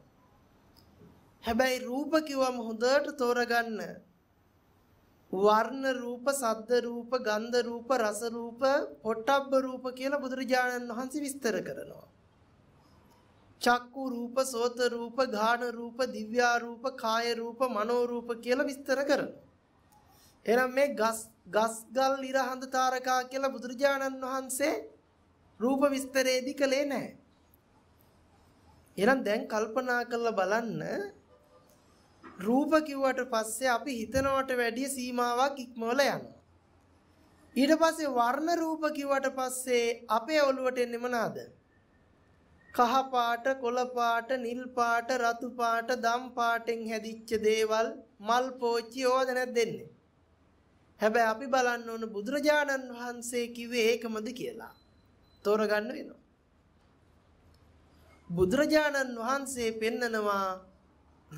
හැබැයි රූප කිව්වම හොඳට තෝරගන්න. වර්ණ රූප, සද්ද රූප, ගන්ධ රූප, රස රූප, පොට්ටබ්බ රූප කියලා බුදුරජාණන් වහන්සේ විස්තර කරනවා. චක්කු රූප, සෝත රූප, ඝාන රූප, දිව්‍යා රූප, කාය රූප, මනෝ රූප කියලා විස්තර කරනවා. එහෙනම් මේ ගස් ගස්ගල් ඉර හඳ තාරකා කියලා බුදුරජාණන් වහන්සේ රූප විස්තරේදී කළේ නැහැ. එහෙනම් දැන් කල්පනා කරලා බලන්න රූප කිව්වට පස්සේ අපි හිතනවට වැඩිය සීමාවක් ඉක්මවලා යනවා. ඊට පස්සේ වර්ණ රූප කිව්වට පස්සේ අපේ ඔළුවට එන්නේ මොනවාද? කහ පාට, කොළ පාට, නිල් පාට, රතු පාට, දම් පාටෙන් හැදිච්ච දේවල්, මල් පෝච්චි ඕවා දැනත් දෙන්නේ. හැබැයි අපි බලන්න ඕන බුදුරජාණන් වහන්සේ කිව්වේ ඒකමද කියලා. තෝරගන්න වෙනවා. බුදුරජාණන් වහන්සේ පෙන්නනවා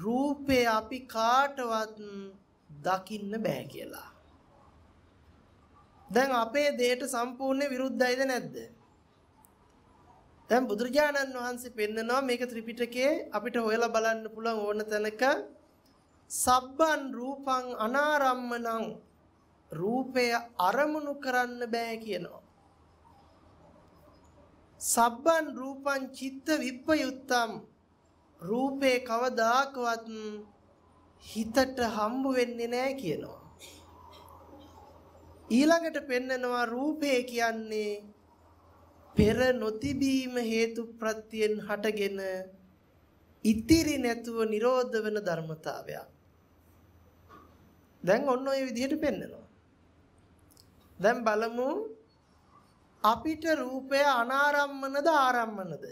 රූපේ අපි කාටවත් දකින්න බෑ කියලා. දැන් අපේ දෙයට සම්පූර්ණ විරුද්ධයිද නැද්ද? දැන් බුදුරජාණන් වහන්සේ පෙන්නනවා මේක ත්‍රිපිටකයේ අපිට හොයලා බලන්න පුළුවන් ඕන තැනක සබ්බන් රූපං අනාරම්මනං රූපය අරමුණු කරන්න බෑ කියනවා. සබ්බන් රූපං චිත්ත විප්පයුත්තම් රූපේ කවදාකවත් හිතට හම්බ වෙන්නේ නැහැ කියනවා. ඊළඟට පෙන්නනවා රූපය කියන්නේ පෙර නොතිබීම හේතු ප්‍රත්‍යයෙන් හටගෙන ඉතිරි නැතුව නිරෝධ වෙන ධර්මතාවයක්. දැන් ඔන්න ඔය විදිහට පෙන්නනවා. දැන් බලමු අපිට රූපය අනාරම්මනද ආරම්මනද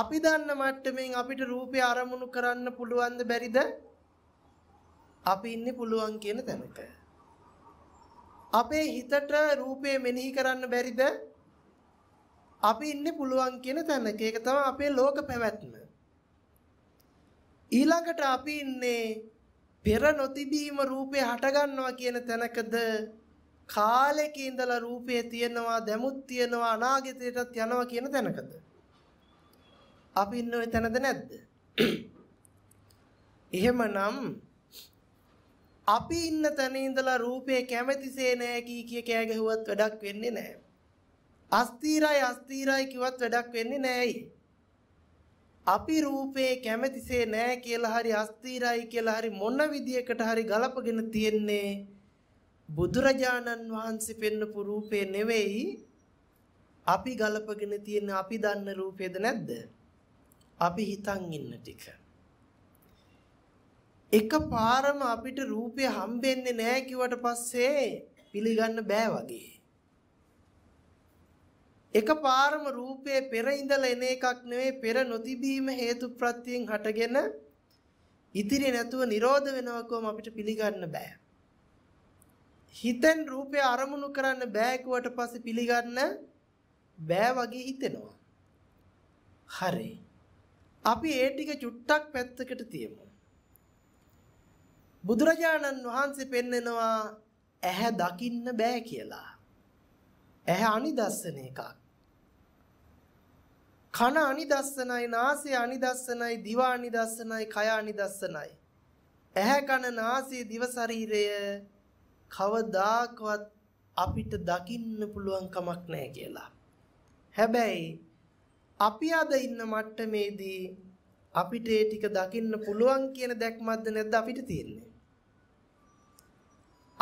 අපි දන්න මට්ටමින් අපිට රූපය අරමුණු කරන්න පුළුවන්ද බැරිද අපි ඉන්නේ පුළුවන් කියන තැනක අපේ හිතට රූපය මෙනෙහි කරන්න බැරිද අපි ඉන්නේ පුළුවන් කියන තැනක ඒක තමයි අපේ ලෝක පැවැත්ම ඊළඟට අපි ඉන්නේ පෙර නොතිබීම රූපේ හටගන්නවා කියන තැනකද කාලෙක ඉඳලා රූපේ තියෙනවා දැමුත් තියෙනවා අනාගතයටත් යනවා කියන තැනකද අපි ඉන්න ওই තැනද නැද්ද එහෙමනම් අපි ඉන්න තැන ඉඳලා රූපේ කැමැතිසේ නැහැ කී කිය කෑ ගැහුවත් වැඩක් වෙන්නේ නැහැ අස්තීරයි අස්තීරයි කිව්වත් වැඩක් වෙන්නේ නැහැ අපි රූපේ කැමැතිසේ නෑ කියලා හරි අස්තීරයි කියලා හරි මොන විදියකට හරි ගලපගෙන තියෙන්නේ බුදුරජාණන් වහන්සේ පෙන්වපු රූපේ නෙවෙයි අපි ගලපගෙන තියෙන අපි දන්න රූපේද නැද්ද? අපි හිතන් ඉන්න ටික. එකපාරම අපිට රූපය හම්බෙන්නේ නැහැ කිව්වට පස්සේ පිළිගන්න බෑ වගේ. එකපාරම රූපයේ පෙර ඉඳලා එන එකක් නෙවෙයි පෙර නොතිබීම හේතු ප්‍රත්‍යයෙන් හටගෙන ඉතිරි නැතුව නිරෝධ වෙනවා කොහොම අපිට පිළිගන්න බෑ. හිතෙන් රූපය අරමුණු කරන්න බෑ කිව්වට පස්සේ පිළිගන්න බෑ වගේ හිතෙනවා. හරි. අපි ඒ ටික චුට්ටක් පැත්තකට තියමු. බුදුරජාණන් වහන්සේ පෙන්නනවා ඇහැ දකින්න බෑ කියලා. ඇහ අනිදස්සන එකක්. කන අනිදස්සනයි, නාසය අනිදස්සනයි, දිව අනිදස්සනයි, කය අනිදස්සනයි. ඇහැ කන නාසය දිව ශරීරය කවදාකවත් අපිට දකින්න පුළුවන් කමක් නැහැ කියලා. හැබැයි අපි අද ඉන්න මට්ටමේදී අපිට ඒ ටික දකින්න පුළුවන් කියන දැක්මක්ද නැද්ද අපිට තියෙන්නේ?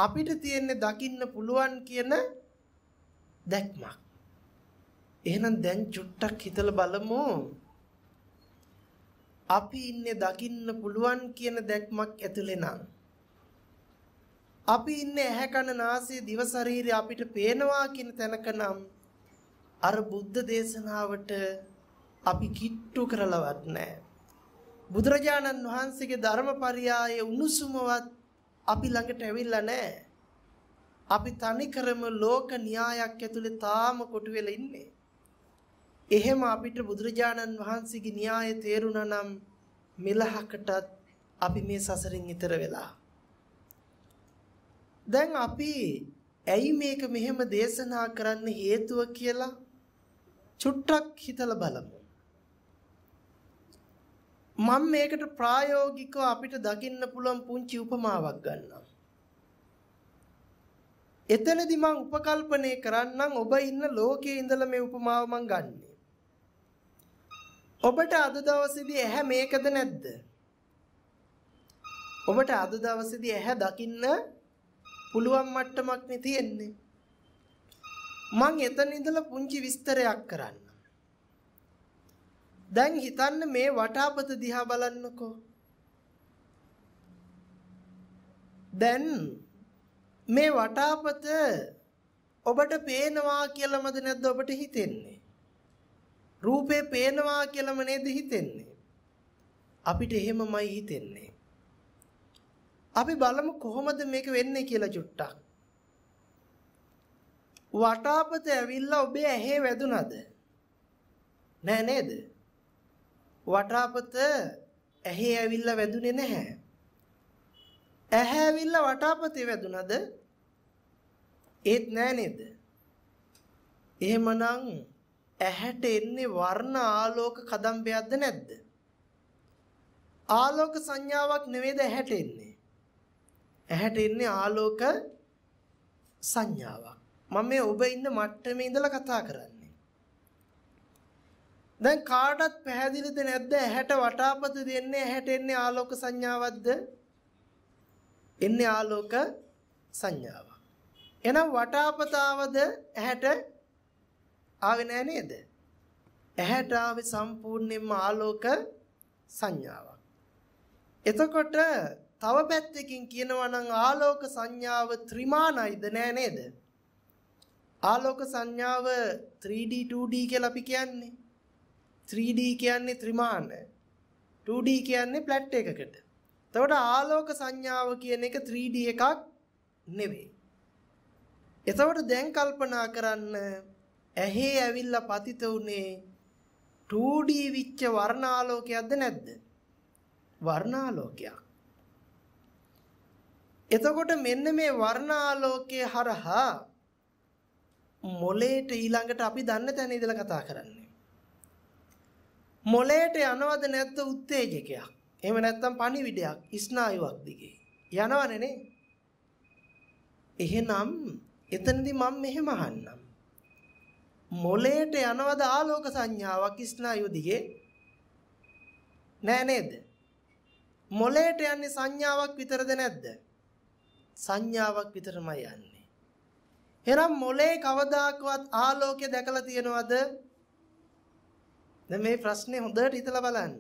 අපිට තියෙන්නේ දකින්න පුළුවන් කියන දැක්මක්. එහෙනම් දැන් චුට්ටක් හිතලා බලමු. අපි ඉන්නේ දකින්න පුළුවන් කියන දැක්මක් ඇතුලේ නම් අපි ඉන්නේ ඇහැ කන නාසය දිව ශරීරය අපිට පේනවා කියන තැනක නම් අර බුද්ධ දේශනාවට අපි කිට්ටු කරලවත් නැහැ. බුදුරජාණන් වහන්සේගේ ධර්මපරියායේ උණුසුමවත් අපි ළඟට ඇවිල්ලා නැහැ. අපි තනිකරම ලෝක න්‍යායක් ඇතුලේ තාම කොටු වෙලා ඉන්නේ. එහෙම අපිට බුදුරජාණන් වහන්සේගේ න්‍යාය තේරුණා නම් මෙලහකටත් අපි මේ සසරින් ඈතර වෙලා. දැන් අපි ඇයි මේක මෙහෙම දේශනා කරන්න හේතුව කියලා චුට්ටක් හිතලා බලමු. මම මේකට ප්‍රායෝගිකව අපිට දකින්න පුළුවන් පුංචි උපමාවක් ගන්නවා. එතනදි මං උපකල්පනය කරන්නම් ඔබ ඉන්න ලෝකයේ ඉඳලා මේ උපමාව මං ගන්නෙ. ඔබට අද දවසේදී ඇහැ මේකද නැද්ද? ඔබට අද දවසේදී ඇහැ දකින්න පුළුවන් මට්ටමක් නේ තියෙන්නේ. මං එතන ඉඳලා පුංචි විස්තරයක් කරන්න. දැන් හිතන්න මේ වටාපත දිහා බලන්නකෝ. දැන් මේ වටාපත ඔබට පේනවා කියලාමද නැද්ද ඔබට හිතෙන්නේ? රූපේ පේනවා කියලාම නේද හිතෙන්නේ? අපිට එහෙමමයි හිතෙන්නේ. අපි බලමු කොහොමද මේක වෙන්නේ කියලා චුට්ටක්. වටාපත ඇවිල්ලා ඔබේ ඇහි වැදුනද? නෑ නේද? වටාපත ඇහි ඇවිල්ලා වැදුනේ නැහැ. ඇහැවිල්ල වටාපතේ වැදුනද? ඒත් නෑ නේද? එහෙමනම් ඇහැට එන්නේ වර්ණ ආලෝක කදම්බයක්ද නැද්ද? ආලෝක සංඥාවක් නෙවෙයිද ඇහැට එන්නේ. ඇහැට එන්නේ ආලෝක සංඥාවක්. මම මේ ඔබ ඉන්න මට්ටමේ ඉඳලා කතා කරන්නේ. දැන් කාටවත් පැහැදිලිද නැද්ද ඇහැට වටාපත දෙන්නේ ඇහැට එන්නේ ආලෝක සංඥාවක්ද? එන්නේ ආලෝක සංඥාවක්. එහෙනම් වටාපතාවද ඇහැට ආවේ නෑ නේද? ඇහැට ආවේ සම්පූර්ණයෙන්ම ආලෝක සංඥාවක්. එතකොට තව පැත්තකින් කියනවා නම් ආලෝක සංඥාව ත්‍රිමානයිද නෑ නේද? ආලෝක සංඥාව 3D 2D කියලා අපි කියන්නේ. 3D කියන්නේ ත්‍රිමාන. 2D කියන්නේ ෆ්ලැට් එකකට. එතකොට ආලෝක සංඥාව කියන එක 3D එකක් නෙවෙයි. එතකොට දැන් කල්පනා කරන්න ඇහි ඇවිල්ලා පතිත උනේ 2D විච්ච වර්ණාලෝකයක්ද නැද්ද? වර්ණාලෝකයක්. එතකොට මෙන්න මේ වර්ණාලෝකයේ හරහා මොලේට ඊළඟට අපි දන්න තැන ඉඳලා කතා කරන්නේ. මොලේට යනවද නැද්ද උත්තේජකයක්? එහෙම නැත්නම් පණිවිඩයක් ස්නායුවක් දිගේ යනවනේ නේ. එහෙනම් එතනදී මම මෙහෙම අහන්නම්. මොලේට යනවද ආලෝක සංඥාවක් ස්නායු දිගේ? නෑ නේද? මොලේට යන්නේ සංඥාවක් විතරද නැද්ද? සංඥාවක් විතරමයි යන්නේ. එහෙනම් මොලේ කවදාකවත් ආලෝකය දැකලා තියෙනවද? දැන් මේ ප්‍රශ්නේ හොඳට හිතලා බලන්න.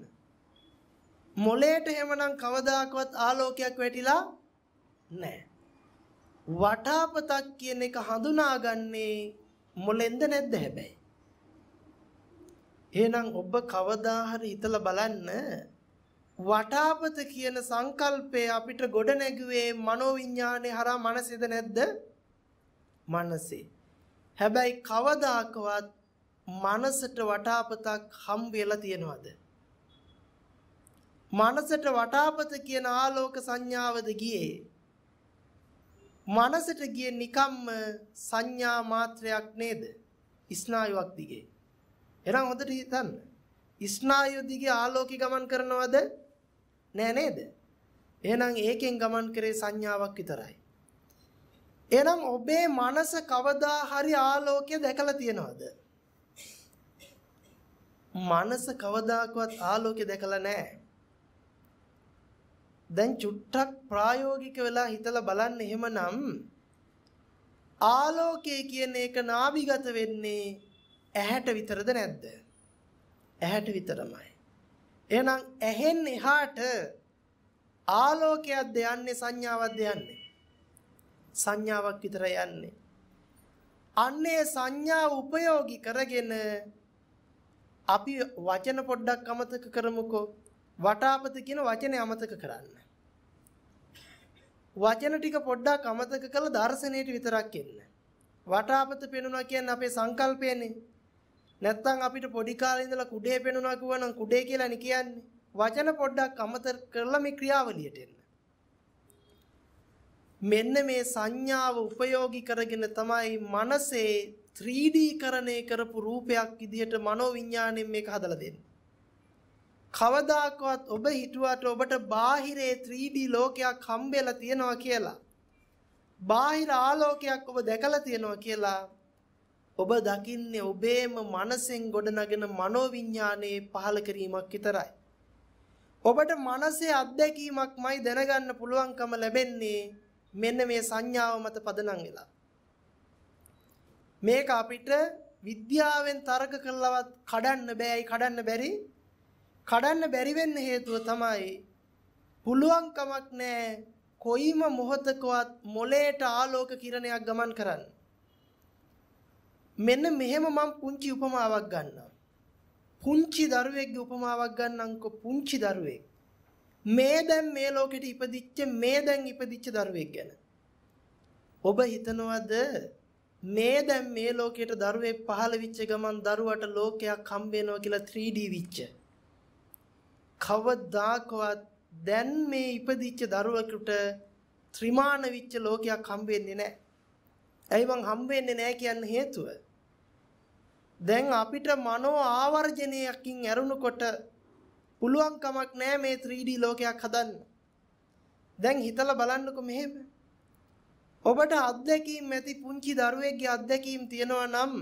මොලේට එහෙමනම් කවදාකවත් ආලෝකයක් වැටිලා නැහැ. වටාපතක් කියන එක හඳුනාගන්නේ මොලෙන්ද නැද්ද හැබැයි. එහෙනම් ඔබ කවදා හරි හිතලා බලන්න වටාපත කියන සංකල්පය අපිට ගොඩ නැගුවේ මනෝවිඤ්ඤාණය හරහා මනසේද නැද්ද? මනසේ. හැබැයි කවදාකවත් මනසට වටාපතක් හම් වෙලා තියනවද? මනසට වටාපත කියන ආලෝක සංඥාවද ගියේ මනසට ගියේ නිකම්ම සංඥා මාත්‍රයක් නේද ස්නායුවක් දිගේ එහෙනම් හොඳට හිතන්න ස්නායු දිගේ ආලෝකي ගමන් කරනවද නෑ නේද එහෙනම් ඒකෙන් ගමන් කරේ සංඥාවක් විතරයි එහෙනම් ඔබේ මනස කවදා හරි ආලෝකය දැකලා තියනවද මනස කවදාකවත් ආලෝකය දැකලා නැහැ දැන් චුට්ටක් ප්‍රායෝගික වෙලා හිතලා බලන්න එහෙමනම් ආලෝකය කියන එක නාභිගත වෙන්නේ ඇහැට විතරද නැද්ද? ඇහැට විතරමයි. එහෙනම් ඇහෙන් එහාට ආලෝකයක්ද යන්නේ සංඥාවක්ද යන්නේ? සංඥාවක් විතරයි යන්නේ. අන්නේ සංඥාව උපයෝගී කරගෙන අපි වචන පොඩ්ඩක් අමතක කරමුකෝ. වටාපත කියන වචනේ අමතක කරන්න. වචන ටික පොඩ්ඩක් අමතක කළ දර්ශනයට විතරක් එන්න. වටාපත පෙනුනා කියන්නේ අපේ සංකල්පයනේ. නැත්තම් අපිට පොඩි කාලේ ඉඳලා කුඩේ පෙනුනා කිව්වනම් කුඩේ කියලානේ කියන්නේ. වචන පොඩ්ඩක් අමතක කරලා මේ ක්‍රියාවලියට එන්න. මෙන්න මේ සංඥාව උපයෝගී කරගෙන තමයි මනසේ 3D කරණය කරපු රූපයක් විදිහට මනෝවිඤ්ඤාණයෙන් මේක හදලා දෙන්නේ. කවදාකවත් ඔබ හිතුවට ඔබට බාහිරේ 3D ලෝකයක් හම්බෙලා තියනවා කියලා. බාහිර ආලෝකයක් ඔබ දැකලා තියෙනවා කියලා ඔබ දකින්නේ ඔබේම මනසෙන් ගොඩනගෙන මනෝවිඤ්ඤාණයේ පහළ කිරීමක් විතරයි. ඔබට මනසේ අත්දැකීමක්මයි දැනගන්න පුළුවන්කම ලැබෙන්නේ මෙන්න මේ සංඥාව මත පදනම් වෙලා. මේක අපිට විද්‍යාවෙන් තර්ක කළවත් කඩන්න බෑයි කඩන්න බැරි කඩන්න බැරි වෙන්න හේතුව තමයි පුළුවන් කමක් නැහැ කොයිම මොහොතකවත් මොලේට ආලෝක කිරණයක් ගමන් කරන්න. මෙන්න මෙහෙම මම පුංචි උපමාවක් ගන්නම්. පුංචි දරුවෙක්ගේ උපමාවක් ගන්නම්කො පුංචි දරුවෙක්. මේ දැන් මේ ලෝකෙට ඉපදිච්ච මේ දැන් ඉපදිච්ච දරුවෙක් ගැන. ඔබ හිතනවද මේ දැන් මේ ලෝකයට දරුවෙක් පහළ වෙච්ච ගමන් දරුවට ලෝකයක් හම්බ වෙනවා කියලා 3D විච්ච. කවදාකවත් දැන් මේ ඉපදිච්ච දරුවෙකුට ත්‍රිමාණ විච්ච ලෝකයක් හම්බ වෙන්නේ නැහැ. ඇයි මං හම්බ වෙන්නේ නැහැ කියන හේතුව? දැන් අපිට මනෝ ආවර්ජනයකින් ඇරුණකොට පුළුවන් කමක් නැහැ මේ 3D ලෝකයක් හදන්න. දැන් හිතලා බලන්නකො මෙහෙම. ඔබට අත්දැකීම් ඇති පුංචි දරුවෙක්ගේ අත්දැකීම් තියෙනවා නම්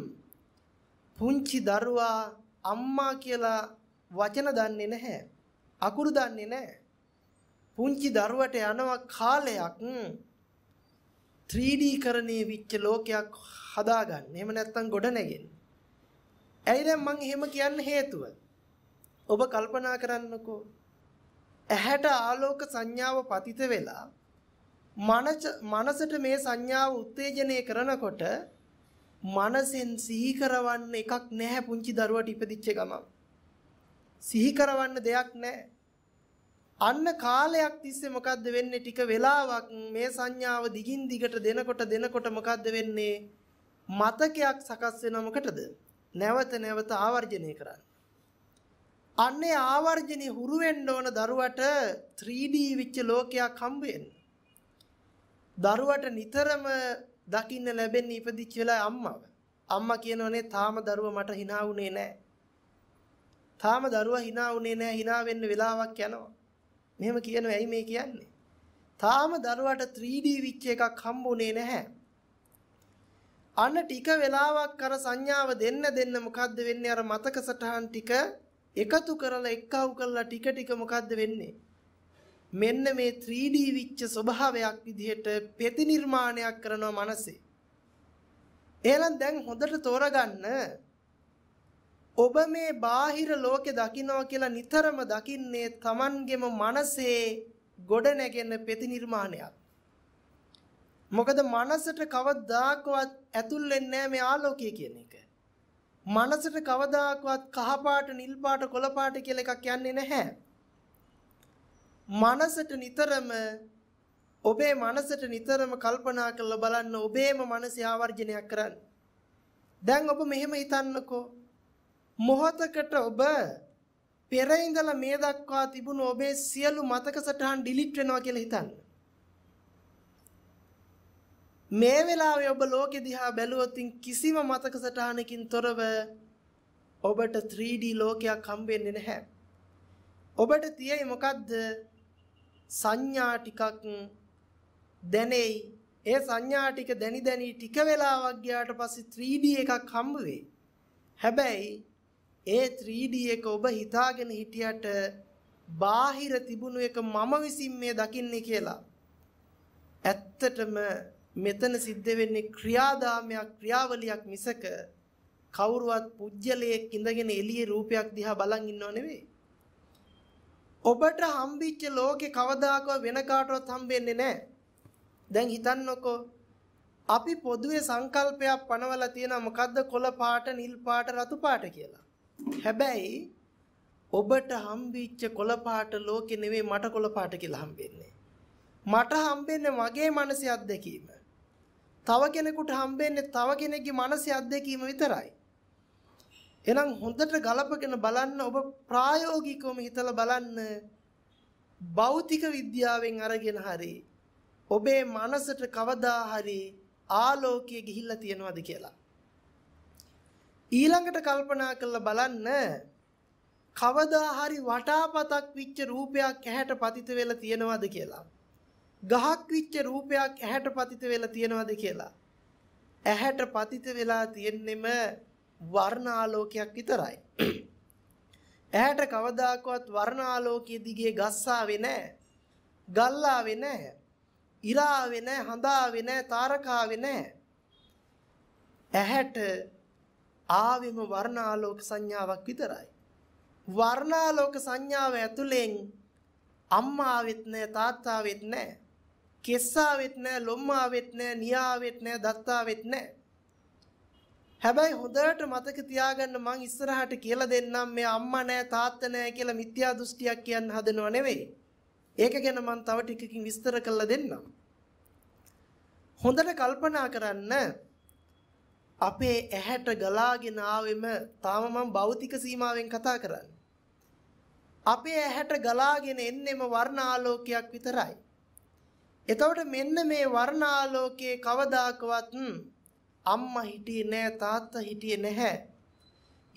පුංචි දරුවා අම්මා කියලා වචන දන්නේ නැහැ. අකුරු දන්නේ නැහැ. පුංචි දරුවට යනවා කාලයක් 3D කරණේ විච්ච ලෝකයක් හදාගන්න. එහෙම නැත්නම් ගොඩ නැගෙන්න. ඇයි දැන් මම එහෙම කියන්න හේතුව? ඔබ කල්පනා කරන්නකෝ. ඇහැට ආලෝක සංඥාව පතිත වෙලා මනසට මේ සංඥාව උත්තේජනය කරනකොට මනසෙන් සිහි කරවන්න එකක් නැහැ පුංචි දරුවට ඉපදිච්ච ගමන්. සිහි කරවන්න දෙයක් නැහැ. අන්න කාලයක් තිස්සේ මොකද්ද වෙන්නේ ටික වෙලාවක් මේ සංඥාව දිගින් දිගට දෙනකොට දෙනකොට මොකද්ද වෙන්නේ මතකයක් සකස් වෙනවකටද නැවත නැවත ආවර්ජනය කරන්න අන්නේ ආවර්ජනේ හුරු වෙන්න ඕන දරුවට 3D විච්ච ලෝකයක් හම්බ දරුවට නිතරම දකින්න ලැබෙන්නේ ඉපදිච්ච වෙලාවේ අම්මව අම්මා කියනෝනේ තාම දරුවා මට hina වුනේ නැහැ තාම දරුවා hina වුනේ නැහැ hina වෙන්න වෙලාවක් යනවා මෙහෙම කියනවා ඇයි මේ කියන්නේ? තාම දරුවාට 3D විච් එකක් හම්බුනේ නැහැ. අන්න ටික වෙලාවක් අර සංඥාව දෙන්න දෙන්න මොකද්ද වෙන්නේ අර මතක සටහන් ටික එකතු කරලා එක්කහුව කරලා ටික ටික මොකද්ද වෙන්නේ මෙන්න මේ 3D විච්ච ස්වභාවයක් විදිහට ප්‍රතිනිර්මාණයක් කරනවා මනසේ එහෙනම් දැන් හොඳට තෝරගන්න ඔබ මේ බාහිර ලෝකෙ දකින්නවා කියලා නිතරම දකින්නේ Tamanගෙම මනසේ ගොඩ නැගෙන ප්‍රතිනිර්මාණයක්. මොකද මනසට කවදාකවත් ඇතුල් වෙන්නේ නැහැ මේ ආලෝකය කියන එක. මනසට කවදාකවත් කහ පාට, නිල් පාට, කොළ පාට කියලා එකක් යන්නේ නැහැ. මනසට නිතරම ඔබේ මනසට නිතරම කල්පනා කරලා බලන්න ඔබේම මනස ආවර්ජනයක් කරන්න. දැන් ඔබ මෙහෙම හිතන්නකෝ මොහතකට ඔබ පෙර ඉඳලා මේ දක්වා තිබුණු ඔබේ සියලු මතක සටහන් ඩිලීට් වෙනවා කියලා හිතන්න. මේ වෙලාවේ ඔබ ලෝකෙ දිහා බැලුවොත් කිසිම මතක සටහනකින් තොරව ඔබට 3D ලෝකයක් හම්බ වෙන්නේ නැහැ. ඔබට තියෙයි මොකද්ද? සංඥා ටිකක් දැනෙයි. ඒ සංඥා ටික දැනි දැනි ටික වෙලාවක් ගියාට පස්සේ 3D එකක් හම්බ වෙයි. හැබැයි ඒ 3D එක ඔබ හිතාගෙන හිටියට බාහිර තිබුණු එක මම විසින් මේ දකින්නේ කියලා. ඇත්තටම මෙතන සිද්ධ වෙන්නේ ක්‍රියාදාමයක් ක්‍රියාවලියක් මිසක කවුරුවත් පුජ්‍යලයක් ඉඳගෙන එළියේ රූපයක් දිහා බලන් ඉන්නව නෙවෙයි. ඔබට හම්බෙච්ච ලෝකේ කවදාකවත් වෙන කාටවත් හම්බෙන්නේ නැහැ. දැන් හිතන්නකෝ අපි පොදුවේ සංකල්පයක් පනවලා තියෙනවා මොකද්ද කොළ පාට, නිල් පාට, රතු පාට කියලා. හැබැයි ඔබට හම්බෙච්ච කොළපාට ලෝකේ නෙවෙයි මට කොළපාට කියලා හම්බෙන්නේ. මට හම්බෙන්නේ මගේ මනසේ අත්දැකීම. තව කෙනෙකුට හම්බෙන්නේ තව කෙනෙක්ගේ මනසේ අත්දැකීම විතරයි. එහෙනම් හොඳට ගලපගෙන බලන්න ඔබ ප්‍රායෝගිකවම හිතලා බලන්න භෞතික විද්‍යාවෙන් අරගෙන හරි ඔබේ මනසට කවදා හරි ආලෝකය ගිහිල්ලා තියෙනවද කියලා. ඊළඟට කල්පනා කරලා බලන්න කවදා හරි වටාපතක් විච්ච රූපයක් ඇහැට පතිත වෙලා තියෙනවද කියලා. ගහක් විච්ච රූපයක් ඇහැට පතිත වෙලා තියෙනවද කියලා. ඇහැට පතිත වෙලා තියෙන්නෙම වර්ණ ආලෝකයක් විතරයි. ඇහැට කවදාකවත් වර්ණ ආලෝකයේ දිගේ ගස්සාවේ නැහැ. ගල්ලාවේ නැහැ. ඉරාවේ නැහැ, හඳාවේ නැහැ, තාරකාවේ නැහැ. ඇහැට ආවෙම වර්ණාලෝක සංඥාවක් විතරයි. වර්ණාලෝක සංඥාව ඇතුලෙන් අම්මාවෙත් නැහැ තාත්තාවෙත් නැහැ. කෙස්සාවෙත් නැහැ ලොම්මාවෙත් නැහැ නියාවෙත් නැහැ දත්තාවෙත් නැහැ. හැබැයි හොඳට මතක තියාගන්න මං ඉස්සරහට කියලා දෙන්නම් මේ අම්මා නෑ තාත්තා නෑ කියලා මිත්‍යා දෘෂ්ටියක් කියන්න හදනව නෙවෙයි. ඒක ගැන මං තව ටිකකින් විස්තර කරලා දෙන්නම්. හොඳට කල්පනා කරන්න අපේ ඇහැට ගලාගෙන ආවෙම තාම මම භෞතික සීමාවෙන් කතා කරන්නේ. අපේ ඇහැට ගලාගෙන එන්නෙම වර්ණාලෝකයක් විතරයි. එතකොට මෙන්න මේ වර්ණාලෝකයේ කවදාකවත් අම්මා හිටියේ නෑ තාත්තා හිටියේ නැහැ.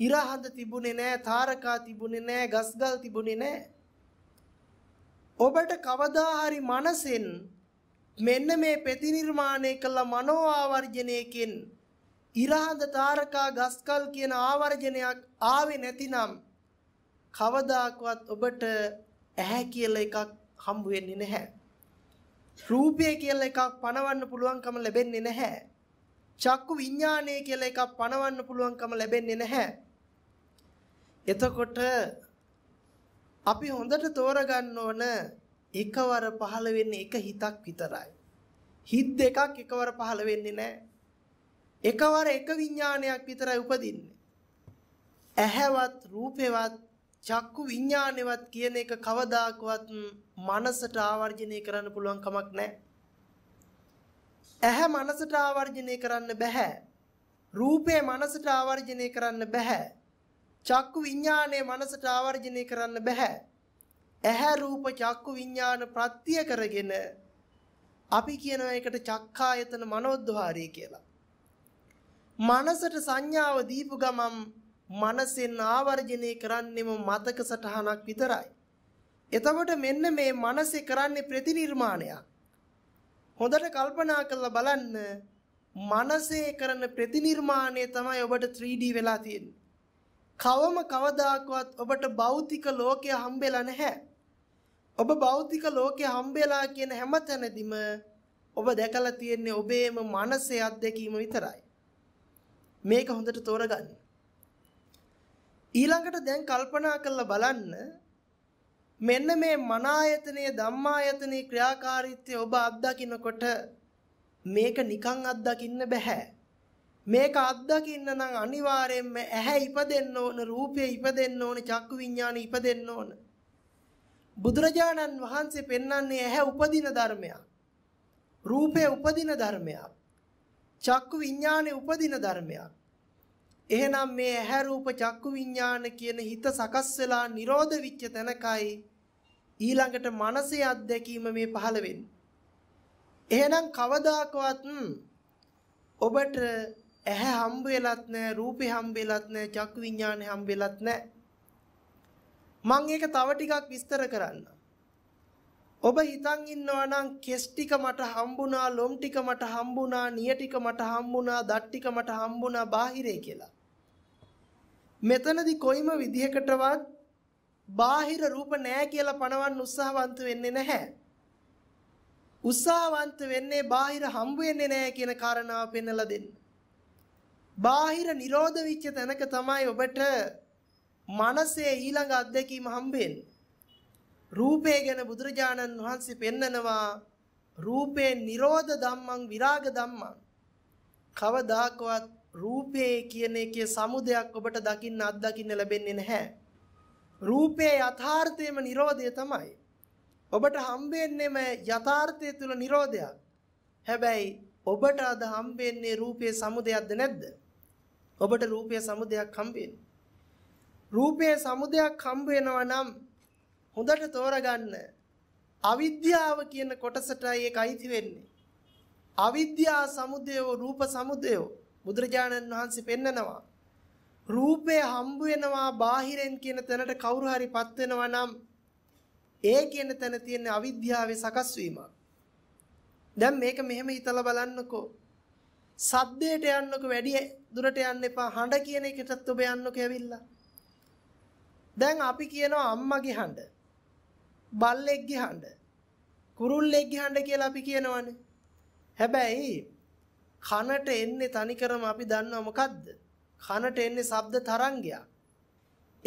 ඉරහඳ තිබුණේ නෑ තාරකා තිබුණේ නෑ ගස්ගල් තිබුණේ නෑ. ඔබට කවදා හරි මනසෙන් මෙන්න මේ ප්‍රතිනිර්මාණය කළ මනෝ ආවර්ජනයකින් ඉරහඳ තාරකා ගස්කල් කියන ආවර්ජනයක් ආවේ නැතිනම් කවදාකවත් ඔබට ඇහැ කියලා එකක් හම්බ වෙන්නේ නැහැ. රූපය කියලා එකක් පණවන්න පුළුවන්කම ලැබෙන්නේ නැහැ. චක්කු විඥානය කියලා එකක් පණවන්න පුළුවන්කම ලැබෙන්නේ නැහැ. එතකොට අපි හොඳට තෝරගන්න ඕන එකවර පහළ වෙන්නේ එක හිතක් විතරයි. හිත දෙකක් එකවර පහළ වෙන්නේ නැහැ. එකවර එක විඥානයක් විතරයි උපදින්නේ. ඇහැවත් රූපේවත් චක්කු විඥානෙවත් කියන එක කවදාකවත් මනසට ආවර්ජනය කරන්න පුළුවන් කමක් නැහැ. ඇහැ මනසට ආවර්ජනය කරන්න බෑ. රූපේ මනසට ආවර්ජනය කරන්න බෑ. චක්කු විඥානේ මනසට ආවර්ජනය කරන්න බෑ. ඇහැ රූප චක්කු විඥාන ප්‍රත්‍ය කරගෙන අපි කියනවා ඒකට චක්කායතන මනෝද්වාරය කියලා. මනසට සංඥාව දීපු ගමම් මනසෙන් ආවර්ජනය කරන්නෙම මතක සටහනක් විතරයි. එතකොට මෙන්න මේ මනසේ කරන්නේ ප්‍රතිනිර්මාණයක්. හොඳට කල්පනා කරලා බලන්න මනසේ කරන ප්‍රතිනිර්මාණය තමයි ඔබට 3D වෙලා තියෙන්නේ. කවම කවදාකවත් ඔබට භෞතික ලෝකය හම්බෙලා නැහැ. ඔබ භෞතික ලෝකය හම්බෙලා කියන හැමතැනදීම ඔබ දැකලා තියෙන්නේ ඔබේම මනසේ අත්දැකීම විතරයි. මේක හොඳට තෝරගන්න. ඊළඟට දැන් කල්පනා කරලා බලන්න මෙන්න මේ මනායතනයේ ධම්මායතනයේ ක්‍රියාකාරීත්වය ඔබ අත්දකින්නකොට මේක නිකන් අත්දකින්න බෑ. මේක අත්දකින්න නම් අනිවාර්යයෙන්ම ඇහැ ඉපදෙන්න ඕන, රූපය ඉපදෙන්න ඕන, චක්කු විඤ්ඤාණය ඉපදෙන්න ඕන. බුදුරජාණන් වහන්සේ පෙන්වන්නේ ඇහැ උපදින ධර්මයක්. රූපය උපදින ධර්මයක්. චක්කු විඥානේ උපදින ධර්මයක්. එහෙනම් මේ ඇහැ රූප චක්කු විඥාන කියන හිත සකස් වෙලා නිරෝධ විච්ච තැනකයි ඊළඟට මනසේ අත්දැකීම මේ පහළ වෙන්නේ. එහෙනම් කවදාකවත් ඔබට ඇහැ හම්බ වෙලත් නැහැ, රූපේ හම්බ වෙලත් නැහැ, චක්කු විඥානේ හම්බ වෙලත් නැහැ. මම ඒක තව ටිකක් විස්තර කරන්නම්. ඔබ හිතන් ඉන්නවා නම් කෙස් ටික මට හම්බුණා, ලොම් ටික මට හම්බුණා, නිය ටික මට හම්බුණා, දත් ටික මට හම්බුණා බාහිරේ කියලා. මෙතනදි කොයිම විදිහකටවත් බාහිර රූප නෑ කියලා පණවන්න උත්සාහවන්ත වෙන්නේ නැහැ. උත්සාහවන්ත වෙන්නේ බාහිර හම්බ වෙන්නේ නැහැ කියන කාරණාව පෙන්වලා දෙන්න. බාහිර නිරෝධ විච්ච තැනක තමයි ඔබට මනසේ ඊළඟ අත්දැකීම හම්බෙන්නේ. රූපේ ගැන බුදුරජාණන් වහන්සේ පෙන්නනවා රූපේ නිරෝධ ධම්මං විරාග ධම්මං කවදාකවත් රූපේ කියන එකේ සමුදයක් ඔබට දකින්න අත්දකින්න ලැබෙන්නේ නැහැ රූපේ යථාර්ථයේම නිරෝධය තමයි ඔබට හම්බෙන්නේම යථාර්ථය තුල නිරෝධයක් හැබැයි ඔබට අද හම්බෙන්නේ රූපයේ සමුදයක්ද නැද්ද ඔබට රූපයේ සමුදයක් හම්බෙන්නේ රූපයේ සමුදයක් හම්බ වෙනවා නම් හොඳට තෝරගන්න. අවිද්‍යාව කියන කොටසටයි ඒක අයිති වෙන්නේ. අවිද්‍යා සමුදයෝ රූප සමුදයෝ බුදුරජාණන් වහන්සේ පෙන්නනවා. රූපය හම්බ වෙනවා බාහිරෙන් කියන තැනට කවුරු හරිපත් වෙනවා නම් ඒ කියන තැන තියෙන අවිද්‍යාවේ සකස් වීම. දැන් මේක මෙහෙම හිතලා බලන්නකෝ. සද්දයට යන්නකෝ වැඩි දුරට යන්න එපා. හඬ කියන එකටත් ඔබ යන්නකෝ ඇවිල්ලා. දැන් අපි කියනවා අම්මගේ හඬ. බල්ලෙක්ගේ හඬ කුරුල්ලෙක්ගේ හඬ කියලා අපි කියනවනේ. හැබැයි කනට එන්නේ තනිකරම අපි දන්නව මොකද්ද? කනට එන්නේ ශබ්ද තරංගයක්.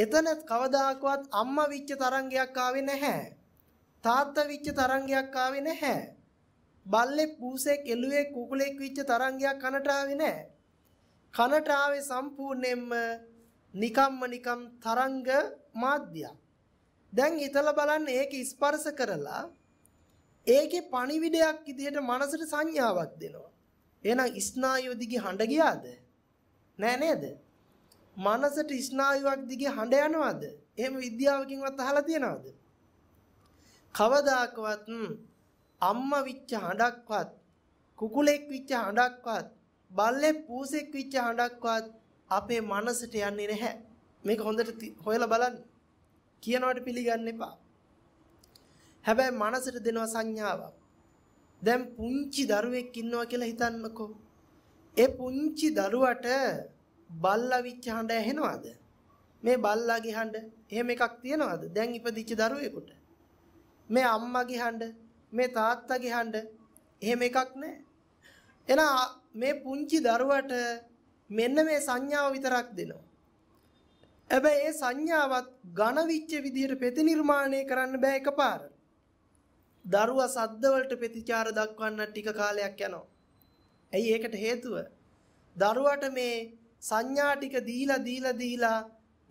එතනත් කවදාකවත් අම්මා විච්ච තරංගයක් ආවේ නැහැ. තාත්තා විච්ච තරංගයක් ආවේ නැහැ. බල්ලෙක් පූසෙක් එළුවෙක් කුකුලෙක් විච්ච තරංගයක් කනට ආවේ නැහැ. කනට ආවේ සම්පූර්ණයෙන්ම නිකම්ම නිකම් තරංග මාධ්‍යයක්. දැන් හිතලා බලන්න ඒක ස්පර්ශ කරලා ඒකේ පණිවිඩයක් විදිහට මනසට සංඥාවක් දෙනවා. එහෙනම් ස්නායු දිගේ හඬ ගියාද? නෑ නේද? මනසට ස්නායුවක් දිගේ හඬ යනවද? එහෙම විද්‍යාවකින්වත් අහලා තියෙනවද? කවදාකවත් අම්මා විච්ච හඬක්වත් කුකුලෙක් විච්ච හඬක්වත් බල්ලෙක් පූසෙක් විච්ච හඬක්වත් අපේ මනසට යන්නේ නැහැ. මේක හොඳට හොයලා බලන්න. කියනවට පිළිගන්න එපා. හැබැයි මනසට දෙනවා සංඥාවක්. දැන් පුංචි දරුවෙක් ඉන්නවා කියලා හිතන්නකෝ. ඒ පුංචි දරුවට බල්ලා විච්ච හඬ ඇහෙනවද? මේ බල්ලාගේ හඬ එහෙම එකක් තියනවද? දැන් ඉපදිච්ච දරුවෙකුට. මේ අම්මාගේ හඬ, මේ තාත්තාගේ හඬ එහෙම එකක් නැහැ. එහෙනම් මේ පුංචි දරුවට මෙන්න මේ සංඥාව විතරක් දෙනවා. හැබැයි ඒ සංඥාවත් ඝනවිච්ච විදිහට ප්‍රතිනිර්මාණය කරන්න බෑ එකපාර. දරුවා සද්දවලට ප්‍රතිචාර දක්වන්න ටික කාලයක් යනවා. ඇයි ඒකට හේතුව? දරුවාට මේ සංඥා ටික දීලා දීලා දීලා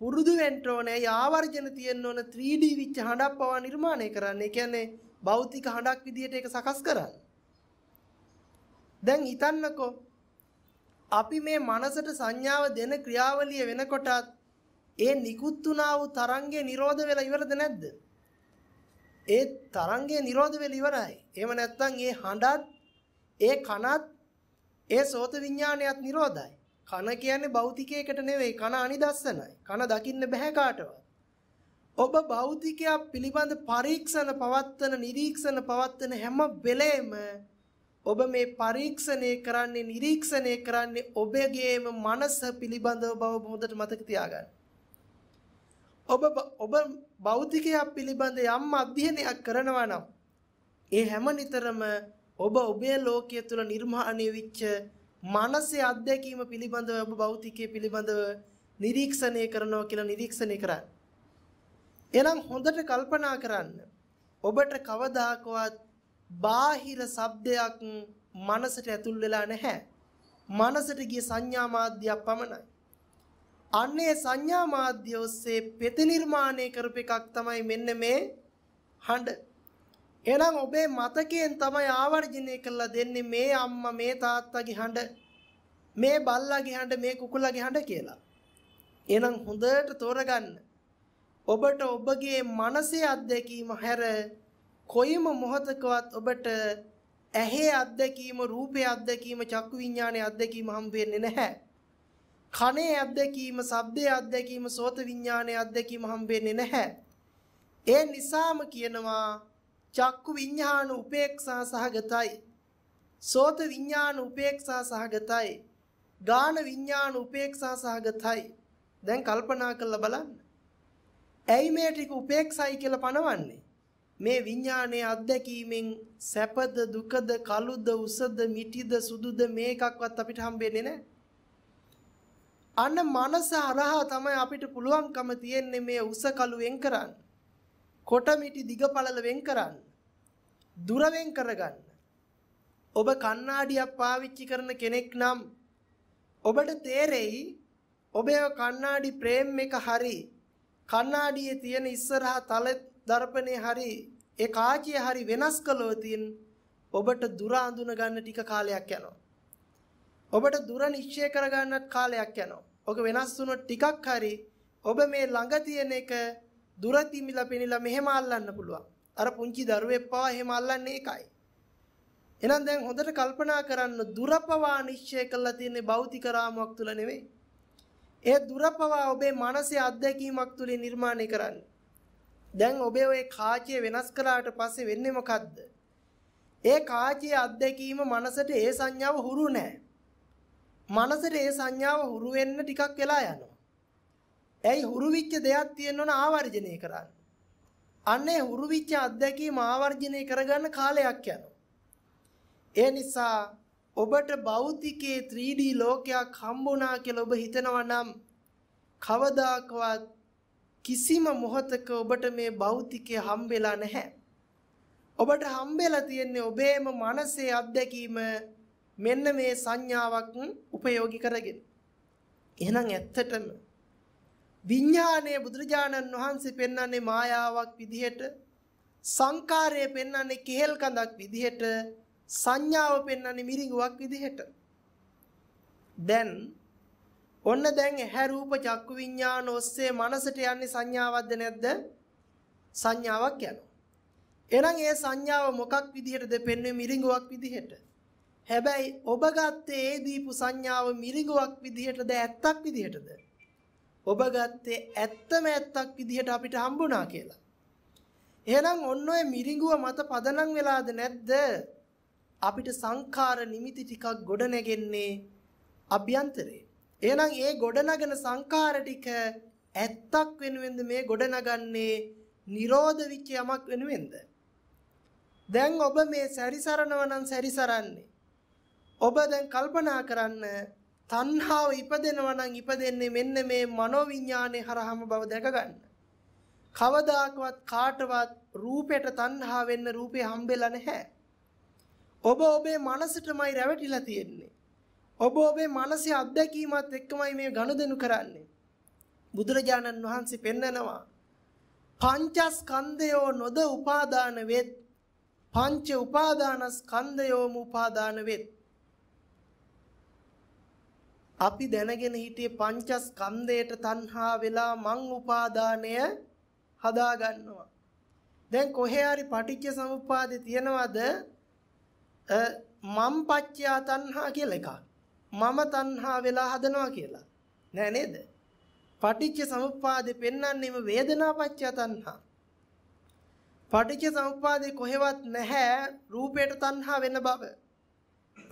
පුරුදු වෙන්න ඕනේ. ආවර්ජන තියෙන්න ඕන 3D විච්ච හඬක් පවා නිර්මාණය කරන්න. ඒ කියන්නේ භෞතික හඬක් විදිහට ඒක සකස් කරන්න. දැන් හිතන්නකෝ අපි මේ මනසට සංඥාව දෙන ක්‍රියාවලිය වෙනකොටත් ඒ නිකුත් වුණා වූ තරංගය නිරෝධ වෙලා ඉවරද නැද්ද? ඒ තරංගය නිරෝධ වෙලා ඉවරයි. එහෙම නැත්නම් ඒ හඬත් ඒ කනත් ඒ සෝත විඥානයත් නිරෝධයි. කන කියන්නේ භෞතිකයකට නෙවෙයි කන අනිදස්සනයි. කන දකින්න බෑ කාටවත්. ඔබ භෞතිකය පිළිබඳ පරීක්ෂණ පවත්වන නිරීක්ෂණ පවත්වන හැම වෙලේම ඔබ මේ පරීක්ෂණය කරන්නේ නිරීක්ෂණය කරන්නේ ඔබගේම මනස පිළිබඳව බව හොඳට මතක තියාගන්න. ඔබ ඔබ භෞතිකයක් පිළිබඳ යම් අධ්‍යයනයක් කරනවා නම් ඒ හැම නිතරම ඔබ ඔබේ ලෝකයේ තුල නිර්මාණය වෙච්ච මානසික අත්දැකීම පිළිබඳව ඔබ භෞතිකයේ පිළිබඳව නිරීක්ෂණය කරනවා කියලා නිරීක්ෂණය කරන්න. එහෙනම් හොඳට කල්පනා කරන්න. ඔබට කවදාකවත් බාහිර ශබ්දයක් මනසට ඇතුල් වෙලා නැහැ. මනසට ගිය සංඥා මාධ්‍යයක් පමණයි. අන්නේ සංඥා මාධ්‍ය ඔස්සේ පෙත නිර්මාණය කරපු එකක් තමයි මෙන්න මේ හඬ. එහෙනම් ඔබේ මතකයෙන් තමයි ආවර්ජිනය කරලා දෙන්නේ මේ අම්මා මේ තාත්තගේ හඬ මේ බල්ලාගේ හඬ මේ කුකුලාගේ හඬ කියලා. එහෙනම් හොඳට තෝරගන්න. ඔබට ඔබගේ මනසේ අත්දැකීම හැර කොයිම මොහතකවත් ඔබට ඇහි අත්දැකීම රූපේ අත්දැකීම චක්කු විඤ්ඤාණයේ අත්දැකීම හම්බ වෙන්නේ නැහැ. කනේ අත්දැකීම, ශබ්දයේ අත්දැකීම, සෝත විඥානයේ අත්දැකීම හම්බෙන්නේ නැහැ. ඒ නිසාම කියනවා චක්කු විඥාන උපේක්ෂා සහගතයි. සෝත විඥාන උපේක්ෂා සහගතයි. ගාන විඥාන උපේක්ෂා සහගතයි. දැන් කල්පනා කරලා බලන්න. ඇයි මේ ටික උපේක්ෂයි කියලා පනවන්නේ? මේ විඥානයේ අත්දැකීමෙන් සැපද දුකද කළුද උසද මිටිද සුදුද මේකක්වත් අපිට හම්බෙන්නේ නැහැ. අන්න මනස හරහා තමයි අපිට පුළුවන්කම තියෙන්නේ මේ උස කළු වෙන් කරන්න. කොට මිටි දිග පළල වෙන් කරන්න. දුර වෙන් කරගන්න. ඔබ කණ්ණාඩියක් පාවිච්චි කරන කෙනෙක් නම් ඔබට තේරෙයි ඔබේ කණ්ණාඩි ප්‍රේම් එක හරි කණ්ණාඩියේ තියෙන ඉස්සරහා තල දර්පණේ හරි ඒ කාචිය හරි වෙනස් කළොතින් ඔබට දුර අඳුන ගන්න ටික කාලයක් යනවා. ඔබට දුර නිශ්චය කරගන්නත් කාලයක් යනවා. ඔක වෙනස් වුණොත් ටිකක් හරි ඔබ මේ ළඟ තියෙන එක දුර තිමිලා පෙනිලා මෙහෙම අල්ලන්න පුළුවන්. අර පුංචි දරුවෙක් පවා එහෙම අල්ලන්නේ ඒකයි. එහෙනම් දැන් හොඳට කල්පනා කරන්න දුරපවා නිශ්චය කරලා තියෙන භෞතික රාමුවක් තුල නෙවෙයි. ඒ දුරපවා ඔබේ මානසික අත්දැකීමක් තුලින් නිර්මාණය කරන්නේ. දැන් ඔබේ ওই කාචිය වෙනස් කරාට පස්සේ වෙන්නේ මොකද්ද? ඒ කාචියේ අත්දැකීම මනසට ඒ සංඥාව හුරු නැහැ. මනසට ඒ සංඥාව හුරු වෙන්න ටිකක් වෙලා යනවා. ඇයි හුරු විච්ච දෙයක් තියෙනවන ආවර්ජනය කරන්න. අන්නේ හුරු විච්ච අත්දැකීම ආවර්ජනය කරගන්න කාලයක් යනවා. ඒ නිසා ඔබට භෞතිකයේ 3D ලෝකයක් හම්බුණා කියලා ඔබ හිතනවා නම් කවදාකවත් කිසිම මොහතක ඔබට මේ භෞතිකය හම්බෙලා නැහැ. ඔබට හම්බෙලා තියෙන්නේ ඔබේම මනසේ අත්දැකීම මෙන්න මේ සංඥාවක් උපයෝගී කරගෙන එහෙනම් ඇත්තටම විඥානයේ බුදුරජාණන් වහන්සේ පෙන්වන්නේ මායාවක් විදිහට සංකාරය පෙන්වන්නේ කෙහෙල් කඳක් විදිහට සංඥාව පෙන්වන්නේ මිරිඟුවක් විදිහට දැන් ඔන්න දැන් ඇහැ රූප චක්කු විඥාන ඔස්සේ මනසට යන්නේ සංඥාවක්ද නැද්ද සංඥාවක් යනවා එහෙනම් ඒ සංඥාව මොකක් විදිහටද පෙන්වෙන්නේ මිරිඟුවක් විදිහට හැබැයි ඔබ ගත්තේ ඒ දීපු සංඥාව මිරිඟුවක් විදිහටද ඇත්තක් විදිහටද? ඔබ ගත්තේ ඇත්තම ඇත්තක් විදිහට අපිට හම්බුණා කියලා. එහෙනම් ඔන්න ඔය මිරිඟුව මත පදනම් වෙලාද නැද්ද? අපිට සංඛාර නිමිති ටිකක් ගොඩ නැගෙන්නේ අභ්‍යන්තරේ. එහෙනම් ඒ ගොඩනගන සංඛාර ටික ඇත්තක් වෙනුවෙන්ද මේ ගොඩනගන්නේ නිරෝධ විච්‍ය යමක් වෙනුවෙන්ද? දැන් ඔබ මේ සැරිසරනවා නම් සැරිසරන්නේ ඔබ දැන් කල්පනා කරන්න තණ්හාව ඉපදෙනවා නම් ඉපදෙන්නේ මෙන්න මේ මනෝවිඤ්ඤාණය හරහාම බව දැක ගන්න. කවදාකවත් කාටවත් රූපයට තණ්හා වෙන්න රූපේ හම්බෙලා නැහැ. ඔබ ඔබේ මනසටමයි රැවටිලා තියෙන්නේ. ඔබ ඔබේ මනසේ අත්දැකීමත් එක්කමයි මේ ගනුදෙනු කරන්නේ. බුදුරජාණන් වහන්සේ පෙන්නනවා පංචස්කන්ධයෝ නොද උපාදාන වෙත් පංච උපාදානස්කන්ධයෝම උපාදාන වෙත් අපි දැනගෙන හිටියේ පංචස්කන්ධයට තණ්හා වෙලා මං උපාදානය හදා ගන්නවා. දැන් කොහේ හරි පටිච්ච සමුප්පාදේ තියනවද මම් පච්චයා තණ්හා කියලා එකක්. මම තණ්හා වෙලා හදනවා කියලා. නෑ නේද? පටිච්ච සමුප්පාදේ පෙන්වන්නේම වේදනා පච්චයා තණ්හා. පටිච්ච සමුප්පාදේ කොහෙවත් නැහැ රූපයට තණ්හා වෙන බව.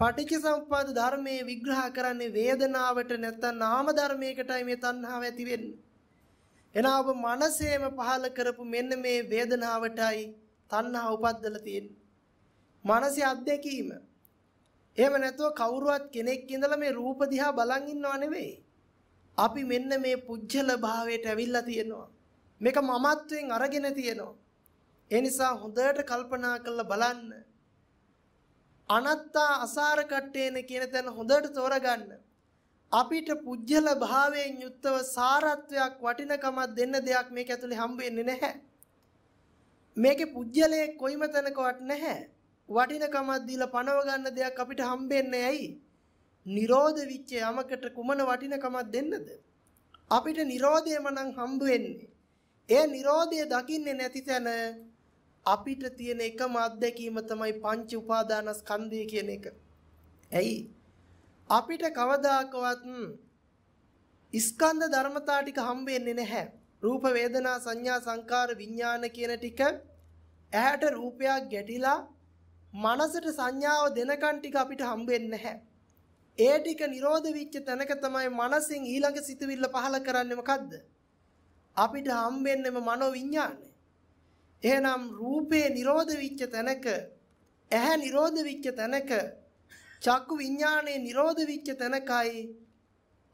පටිච්චසමුප්පාද ධර්මයේ විග්‍රහ කරන්නේ වේදනාවට නැත්නම් නාම ධර්මයකටයි මේ තණ්හාව ඇති වෙන්නේ. එනවා ඔබ මනසේම පහල කරපු මෙන්න මේ වේදනාවටයි තණ්හා උපද්දලා තියෙන්නේ. මානසික අත්දැකීම. එහෙම නැතුව කවුරුවත් කෙනෙක් ඉඳලා මේ රූප දිහා බලන් ඉන්නව නෙවෙයි. අපි මෙන්න මේ පුජ්‍යල භාවයට ඇවිල්ලා තියෙනවා. මේක මමත්වෙන් අරගෙන තියෙනවා. ඒ නිසා හොඳට කල්පනා කරලා බලන්න. අනත්තා අසාර කට්ටේන කියන තැන හොඳට තෝරගන්න. අපිට පුජ්‍යල භාවයෙන් යුක්තව සාරත්වයක් වටිනකමක් දෙන්න දෙයක් මේක ඇතුලේ හම්බ වෙන්නේ නැහැ. මේකේ පුජ්‍යලයේ කොයිම තැනකවත් නැහැ. වටිනකමක් දීලා පණව ගන්න දෙයක් අපිට හම්බෙන්නේ ඇයි? නිරෝධ විච්ච යමකට කුමන වටිනකමක් දෙන්නද? අපිට නිරෝධයම නම් හම්බ වෙන්නේ. ඒ නිරෝධය දකින්නේ නැති තැන අපිට තියෙන එකම අත්දැකීම තමයි පංච උපාදානස්කන්ධය කියන එක. ඇයි? අපිට කවදාකවත් ස්කන්ධ ධර්මතා ටික හම් වෙන්නේ නැහැ. රූප වේදනා සංඥා සංකාර විඥාන කියන ටික ඇහැට රූපයක් ගැටිලා මනසට සංඥාව දෙනකන් ටික අපිට හම් වෙන්නේ නැහැ. ඒ ටික නිරෝධ වෙච්ච තැනක තමයි මනසින් ඊළඟ සිතුවිල්ල පහල කරන්නේ මොකද්ද? අපිට හම් වෙන්නේම මනෝ විඥානය. එහෙනම් රූපේ නිරෝධ වෙච්ච තැනක ඇහැ නිරෝධ වෙච්ච තැනක චක්කු විඥානේ නිරෝධ වෙච්ච තැනකයි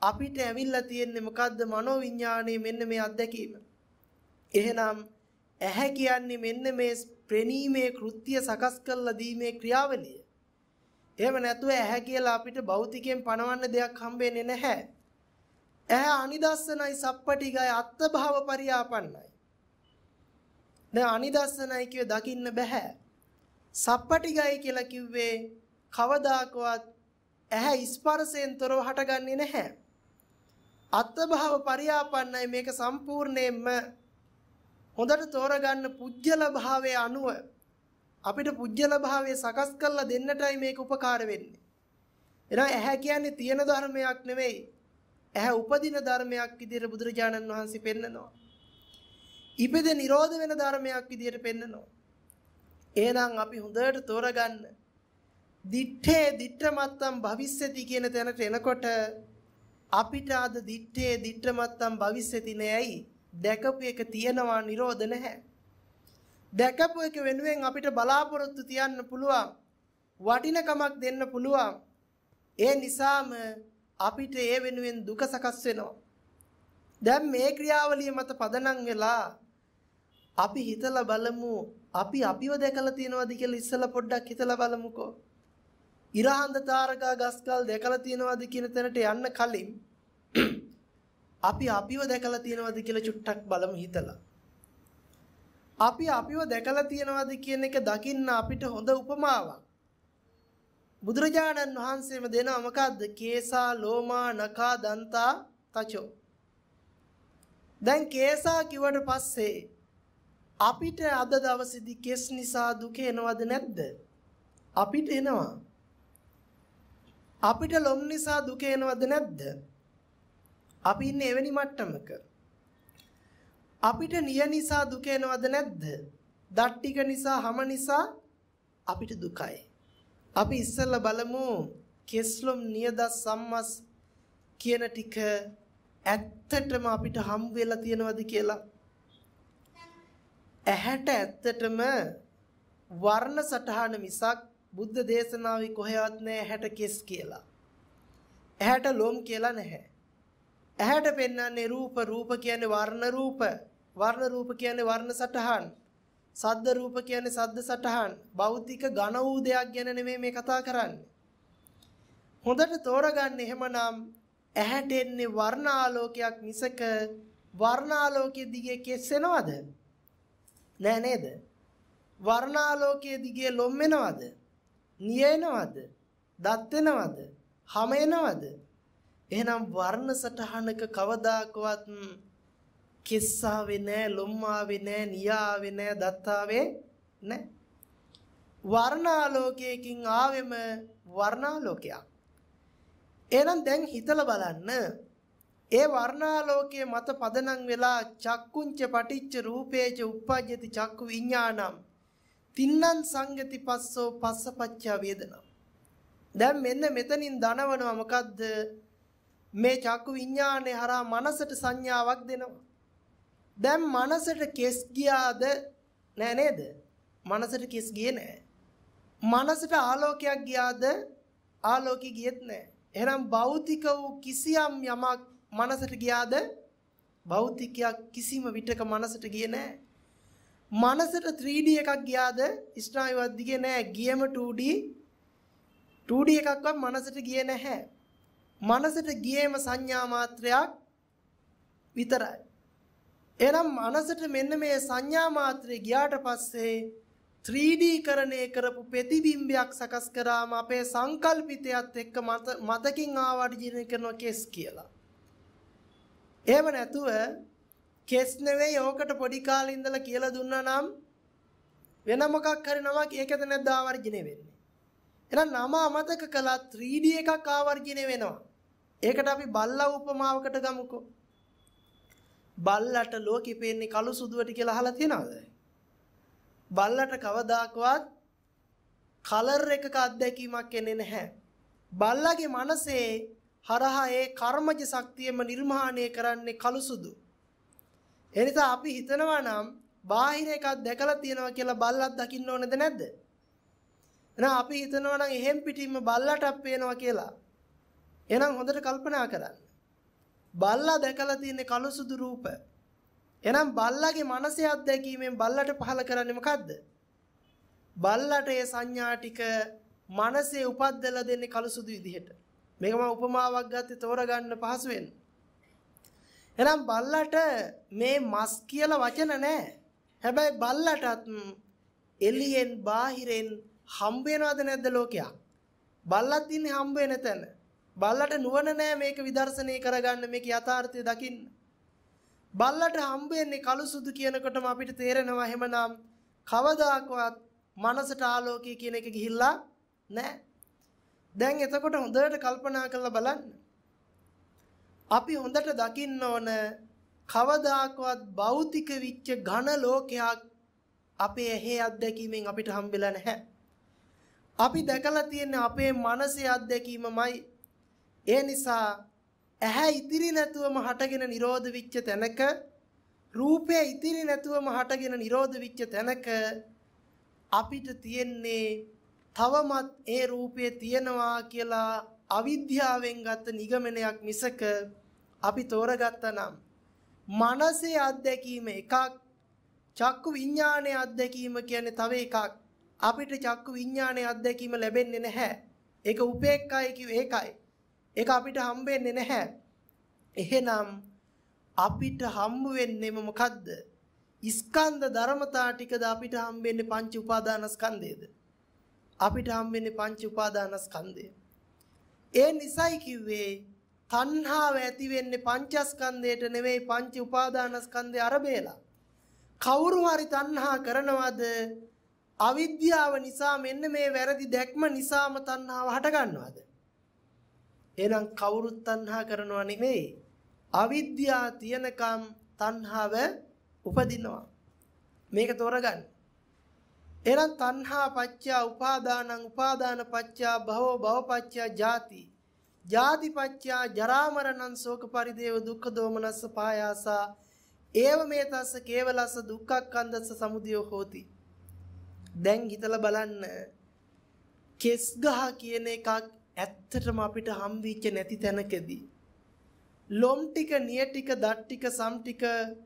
අපිට ඇවිල්ලා තියෙන්නේ මොකද්ද මනෝ විඥානේ මෙන්න මේ අත්දැකීම. එහෙනම් ඇහැ කියන්නේ මෙන්න මේ ප්‍රණීමේ කෘත්‍ය සකස් කරලා දීමේ ක්‍රියාවලිය. එහෙම නැතුව ඇහැ කියලා අපිට භෞතිකයෙන් පණවන්න දෙයක් හම්බෙන්නේ නැහැ. ඇහැ අනිදස්සනයි සප්පටිගයි අත්ත්භාව පරියාපන්නයි. දැන් අනිදස්සනයි කියව දකින්න බෑ. සප්පටිගයි කියලා කිව්වේ කවදාකවත් ඇහැ ස්පර්ශයෙන් තොරව හටගන්නේ නැහැ. අත්භව පරියාපන්නයි මේක සම්පූර්ණයෙන්ම හොඳට තෝරගන්න පුජ්‍යල භාවයේ අනුව අපිට පුජ්‍යල භාවයේ සකස් කරලා දෙන්නටයි මේක උපකාර වෙන්නේ. එහෙනම් ඇහැ කියන්නේ තියෙන ධර්මයක් නෙවෙයි. ඇහැ උපදින ධර්මයක් විදිහට බුදුරජාණන් වහන්සේ පෙන්නනවා. ඉපෙද නිරෝධ වෙන ධර්මයක් විදියට පෙන්නනවා. එහෙනම් අපි හොඳට තෝරගන්න. දිත්තේ දිත්තමත්තම් භවිස්සති කියන තැනට එනකොට අපිට අද දිත්තේ දිත්තමත්තම් භවිස්සති නෑයි දැකපු එක තියනවා නිරෝධ නැහැ. දැකපු එක වෙනුවෙන් අපිට බලාපොරොත්තු තියන්න පුළුවන්. වටිනකමක් දෙන්න පුළුවන්. ඒ නිසාම අපිට ඒ වෙනුවෙන් දුක සකස් වෙනවා. දැන් මේ ක්‍රියාවලිය මත පදනම් වෙලා අපි හිතලා බලමු අපි අපිව දැකලා තියෙනවද කියලා ඉස්සලා පොඩ්ඩක් හිතලා බලමුකෝ. ඉරහඳ තාරකා ගස්කල් දැකලා තියෙනවද කියන තැනට යන්න කලින් අපි අපිව දැකලා තියෙනවද කියලා චුට්ටක් බලමු හිතලා. අපි අපිව දැකලා තියෙනවද කියන එක දකින්න අපිට හොඳ උපමාවක්. බුදුරජාණන් වහන්සේම දෙනවා මොකද්ද? කේසා ලෝමා නකා දන්තා තචෝ. දැන් කේසා කිව්වට පස්සේ අපිට අද දවසේදී කෙස් නිසා දුක එනවද නැද්ද? අපිට එනවා. අපිට ලොම් නිසා දුක එනවද නැද්ද? අපි ඉන්නේ එවැනි මට්ටමක. අපිට නිය නිසා දුක එනවද නැද්ද? දට්ටික නිසා, හැම නිසා අපිට දුකයි. අපි ඉස්සෙල්ලා බලමු කෙස්ලොම් නියදස් සම්මස් කියන ටික ඇත්තටම අපිට හම් වෙලා තියනවද කියලා. ඇහැට ඇත්තටම වර්ණ සටහන මිසක් බුද්ධ දේශනාවේ කොහෙවත් නැහැ ඇහැට කෙස් කියලා. ඇහැට ලොම් කියලා නැහැ. ඇහැට පෙන්වන්නේ රූප රූප කියන්නේ වර්ණ රූප. වර්ණ රූප කියන්නේ වර්ණ සටහන්. සද්ද රූප කියන්නේ සද්ද සටහන්. භෞතික ඝන වූ දෙයක් ගැන නෙමෙයි මේ කතා කරන්නේ. හොඳට තෝරගන්න එහෙමනම් ඇහැට එන්නේ වර්ණ ආලෝකයක් මිසක වර්ණ ආලෝකයේ දිගේ කෙස් එනවද? නෑ නේද? වර්ණාලෝකයේ දිගේ ලොම් වෙනවද? නියෙනවද? දත් වෙනවද? හැම වෙනවද? එහෙනම් වර්ණ සටහනක කවදාකවත් කිස්සාවේ නෑ, ලොම්මාවේ නෑ, නියාවේ නෑ, දත්තාවේ නෑ. වර්ණාලෝකයකින් ආවෙම වර්ණාලෝකයක්. එහෙනම් දැන් හිතලා බලන්න ඒ වර්ණාලෝකයේ මත පදනම් වෙලා චක්කුංච පටිච්ච රූපේච uppajjati චක්කු විඥානම් තින්නම් සංගති පස්සෝ පස්සපච්චා වේදනම් දැන් මෙන්න මෙතනින් දනවනවා මොකද්ද මේ චක්කු විඥානේ හරහා මනසට සංඥාවක් දෙනවා දැන් මනසට කෙස් ගියාද නෑ නේද මනසට කෙස් ගියේ නෑ මනසට ආලෝකයක් ගියාද ආලෝකي ගියෙත් නෑ එහෙනම් භෞතික වූ කිසියම් යමක් මනසට ගියාද? භෞතිකයක් කිසිම විටක මනසට ගියේ නැහැ. මනසට 3D එකක් ගියාද? ස්නායුවත් දිගේ නැහැ. ගියම 2D 2D එකක්වත් මනසට ගියේ නැහැ. මනසට ගියේම සංඥා මාත්‍රයක් විතරයි. එහෙනම් මනසට මෙන්න මේ සංඥා මාත්‍රේ ගියාට පස්සේ 3D කරණය කරපු ප්‍රතිබිම්බයක් සකස් කරාම අපේ සංකල්පිතයත් එක්ක මතකින් ආවට ජීර්ණ කරන කේස් කියලා. එහෙම නැතුව කෙස් නෙවෙයි ඕකට පොඩි කාලේ ඉඳලා කියලා දුන්නා නම් වෙන මොකක් හරි නමක් ඒකද නැද්ද ආවර්ජිනේ වෙන්නේ. එහෙනම් නම අමතක කළා 3D එකක් ආවර්ජිනේ වෙනවා. ඒකට අපි බල්ලා උපමාවකට ගමුකෝ. බල්ලට ලෝකෙ පේන්නේ කළු සුදුවට කියලා අහලා තියෙනවද? බල්ලට කවදාකවත් කලර් එකක අත්දැකීමක් එන්නේ නැහැ. බල්ලාගේ මනසේ හරහා ඒ කර්මජ ශක්තියම නිර්මාණය කරන්නේ කලුසුදු. ඒ නිසා අපි හිතනවා නම් බාහිර එකක් දැකලා තියෙනවා කියලා බල්ලක් දකින්න ඕනද නැද්ද? එහෙනම් අපි හිතනවා නම් එහෙම් පිටින්ම බල්ලටක් පේනවා කියලා. එහෙනම් හොඳට කල්පනා කරන්න. බල්ලා දැකලා තියෙන කලුසුදු රූප. එහෙනම් බල්ලාගේ මනසේ අත්දැකීමෙන් බල්ලට පහල කරන්නේ මොකද්ද? බල්ලට ඒ සංඥා ටික මනසේ උපද්දලා දෙන්නේ කලුසුදු විදිහට. මේක මම උපමාවක් ගත්තේ තෝරගන්න පහසු වෙන. එහෙනම් බල්ලට මේ මස් කියලා වචන නැහැ. හැබැයි බල්ලටත් එළියෙන් බාහිරෙන් හම්බ වෙනවද නැද්ද ලෝකයක්? බල්ලත් ඉන්නේ හම්බ වෙන තැන. බල්ලට නුවණ නැහැ මේක විදර්ශනය කරගන්න මේක යථාර්ථය දකින්න. බල්ලට හම්බ වෙන්නේ කළු සුදු කියනකොටම අපිට තේරෙනවා එහෙමනම් කවදාකවත් මනසට ආලෝකය කියන එක ගිහිල්ලා නැහැ. දැන් එතකොට හොඳට කල්පනා කරලා බලන්න. අපි හොඳට දකින්න ඕන කවදාකවත් භෞතික විච්ච ඝන ලෝකයක් අපේ ඇහි අත්දැකීමෙන් අපිට හම්බෙලා නැහැ. අපි දැකලා තියෙන අපේ මනසේ අත්දැකීමමයි. ඒ නිසා ඇහැ ඉතිරි නැතුවම හටගෙන නිරෝධ විච්ච තැනක රූපය ඉතිරි නැතුවම හටගෙන නිරෝධ විච්ච තැනක අපිට තියෙන්නේ තවමත් ඒ රූපය තියෙනවා කියලා අවිද්‍යාවෙන් ගත්ත නිගමනයක් මිසක අපි තෝරගත්තනම් මනසේ අත්දැකීම එකක් චක්කු විඥානයේ අත්දැකීම කියන්නේ තව එකක් අපිට චක්කු විඥානයේ අත්දැකීම ලැබෙන්නේ නැහැ ඒක උපේක්ඛයි කිව් ඒකයි ඒක අපිට හම්බෙන්නේ නැහැ එහෙනම් අපිට හම්බ වෙන්නේම මොකද්ද ස්කන්ධ ධර්මතා ටිකද අපිට හම්බෙන්නේ පංච උපාදානස්කන්ධයේද අපිට හම්බෙන්නේ පංච උපාදානස්කන්ධය. ඒ නිසයි කිව්වේ තණ්හාව ඇති වෙන්නේ පංචස්කන්ධයට නෙවෙයි පංච උපාදානස්කන්ධය අරබේලා. කවුරු හරි තණ්හා කරනවද? අවිද්‍යාව නිසා මෙන්න මේ වැරදි දැක්ම නිසාම තණ්හාව හටගන්නවද? එහෙනම් කවුරුත් තණ්හා කරනවා නෙවෙයි. අවිද්‍යාව තියනකම් තණ්හාව උපදිනවා. මේක තෝරගන්න. එහෙනම් තණ්හා පච්චා උපාදානං උපාදාන පච්චා භව භව පච්චා ජාති ජාති පච්චා ජරා මරණං ශෝක පරිදේව දුක්ඛ දෝමනස්ස පායාසා ඒව මේ තස්ස කේවලස්ස දුක්ඛක්ඛන්දස්ස සමුදයෝ හෝති දැන් හිතලා බලන්න කෙස් ගහ කියන එකක් ඇත්තටම අපිට හම්බෙච්ච නැති තැනකදී ලොම් ටික නිය ටික දත් ටික සම් ටික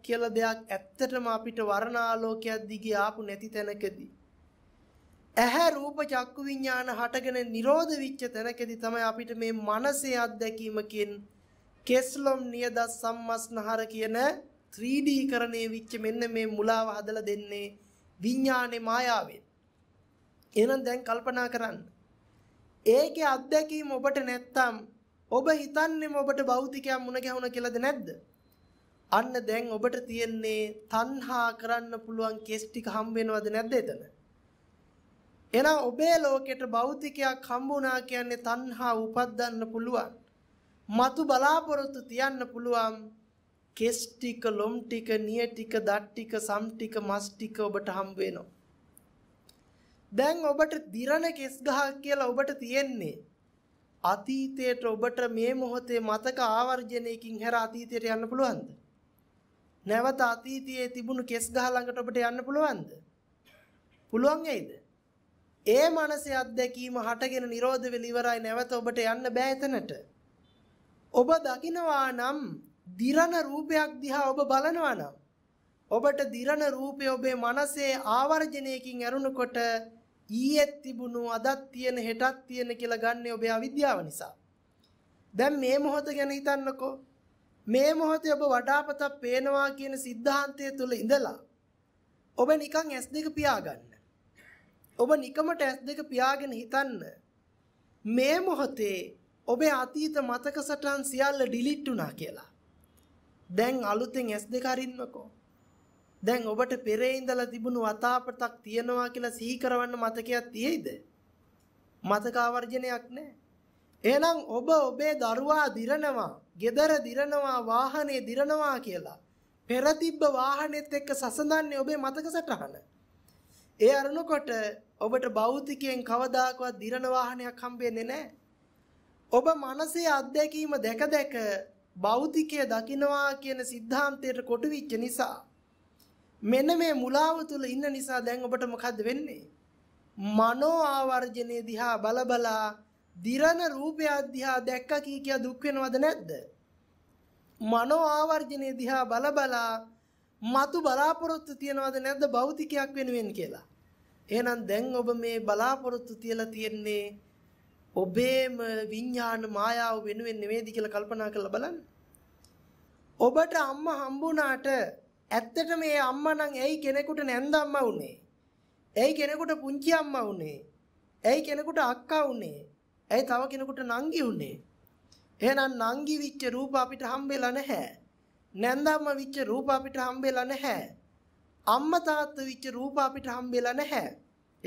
කියලා දෙයක් ඇත්තටම අපිට වර්ණාලෝකයක් දිගේ ආපු නැති තැනකදී ඇහැ රූප චක්කු විඥාන හටගෙන නිරෝධ විච්ච තැනකදී තමයි අපිට මේ මනසේ අත්දැකීමකින් කෙස්ලොම් නියද සම්මස්නහර කියන 3D කරණේ විච්ච මෙන්න මේ මුලාව හදලා දෙන්නේ විඥානේ මායාවෙන්. එහෙනම් දැන් කල්පනා කරන්න. ඒකේ අත්දැකීම ඔබට නැත්තම් ඔබ හිතන්නේ ඔබට භෞතිකයක් මුණ ගැහුණා කියලාද නැද්ද? අන්න දැන් ඔබට තියෙන්නේ තණ්හා කරන්න පුළුවන් කෙස් ටික හම්බ වෙනවද නැද්ද එතන? එහෙනම් ඔබේ ලෝකෙට භෞතිකයක් හම්බුණා කියන්නේ තණ්හා උපද්දන්න පුළුවන්. මතු බලාපොරොත්තු තියන්න පුළුවන්. කෙස් ටික, ලොම් ටික, නිය ටික, දත් ටික, සම් ටික, මස් ටික ඔබට හම්බ වෙනවා. දැන් ඔබට දිරණ කෙස් ගහක් කියලා ඔබට තියෙන්නේ අතීතයට ඔබට මේ මොහොතේ මතක ආවර්ජනයකින් හැර අතීතයට යන්න පුළුවන්ද? නැවත අතීතයේ තිබුණු කෙස් ගහ ළඟට ඔබට යන්න පුළුවන්ද? පුළුවන් ඇයිද? ඒ මනසේ අත්දැකීම හටගෙන නිරෝධ වෙලා ඉවරයි නැවත ඔබට යන්න බෑ එතනට. ඔබ දකිනවා නම් දිරණ රූපයක් දිහා ඔබ බලනවා නම් ඔබට දිරණ රූපය ඔබේ මනසේ ආවර්ජණයකින් ඇරුණකොට ඊයේත් තිබුණු අදත් තියෙන හෙටත් තියෙන කියලා ගන්නේ ඔබේ අවිද්‍යාව නිසා. දැන් මේ මොහොත ගැන හිතන්නකෝ. මේ මොහොතේ ඔබ වඩාපතක් පේනවා කියන સિદ્ધාන්තය තුල ඉඳලා ඔබ නිකන් S2 පියාගන්න. ඔබ නිකමට ඇස් දෙක පියාගෙන හිතන්න මේ මොහොතේ ඔබේ අතීත මතක සටහන් සියල්ල ඩිලීට් වුණා කියලා. දැන් අලුතෙන් ඇස් දෙක අරින්නකෝ. දැන් ඔබට පෙර ඉඳලා තිබුණු වතාපතක් තියනවා කියලා සිහි කරවන්න මතකයක් තියෙයිද? මතක ආවර්ජනයක් නැහැ. එහෙනම් ඔබ ඔබේ දරුවා දිරනවා, gedara දිරනවා, වාහනේ දිරනවා කියලා. පෙර තිබ්බ වාහනේත් එක්ක සසඳන්නේ ඔබේ මතක සටහන. ඒ අරනකොට ඔබට භෞතිකයෙන් කවදාකවත් දිරන වාහනයක් හම්බෙන්නේ නැහැ. ඔබ මනසේ අත්දැකීම දැක දැක භෞතිකය දකින්නවා කියන સિદ્ધාන්තයට කොටු වෙච්ච නිසා මෙන්න මේ මුලාව තුල ඉන්න නිසා දැන් ඔබට මොකද වෙන්නේ? මනෝ ආවර්ජනයේ දිහා බලබලා දිරන රූපය දිහා දැක්ක කී කිය දුක් වෙනවද නැද්ද? මනෝ ආවර්ජනයේ දිහා බලබලා මතු බලාපොරොත්තු තියනවද නැද්ද භෞතිකයක් වෙනුවෙන් කියලා? එහෙනම් දැන් ඔබ මේ බලාපොරොත්තු තියලා තියෙන්නේ ඔබේම විඥාන මායාව වෙනුවෙන් නෙවෙයිද කියලා කල්පනා කරලා බලන්න. ඔබට අම්මා හම්බුණාට ඇත්තට මේ අම්මා නම් ඇයි කෙනෙකුට නැන්ද අම්මා වුනේ? ඇයි කෙනෙකුට පුංචි අම්මා වුනේ? ඇයි කෙනෙකුට අක්කා වුනේ? ඇයි තව කෙනෙකුට නංගි වුනේ? එහෙනම් නංගි විච්ච රූප අපිට හම්බෙලා නැහැ. නැන්දම්ම විච්ච රූප අපිට හම්බෙලා නැහැ. අම්මා තාත්තා විච්ච රූප අපිට හම්බෙලා නැහැ.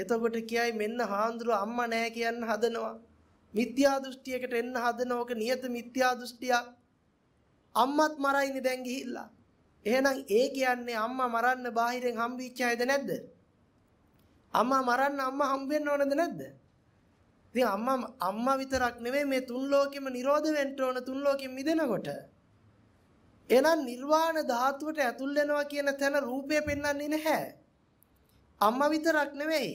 එතකොට කියයි මෙන්න හාඳුරු අම්මා නැහැ කියන්න හදනවා. මිත්‍යා දෘෂ්ටියකට එන්න හදන ඕක නියත මිත්‍යා දෘෂ්ටියක්. අම්මත් මරයිනේ දැන් ගිහිල්ලා. එහෙනම් ඒ කියන්නේ අම්මා මරන්න බාහිරෙන් හම්බෙච්ච අයද නැද්ද? අම්මා මරන්න අම්මා හම්බෙන්න ඕනද නැද්ද? ඉතින් අම්මා අම්මා විතරක් නෙමෙයි මේ තුන් ලෝකෙම නිරෝධ වෙන්න ඕන තුන් ලෝකෙම මිදෙනකොට. එහෙනම් නිර්වාණ ධාතුවට ඇතුල් වෙනවා කියන තැන රූපය පෙන්වන්නේ නැහැ. අම්මා විතරක් නෙවෙයි.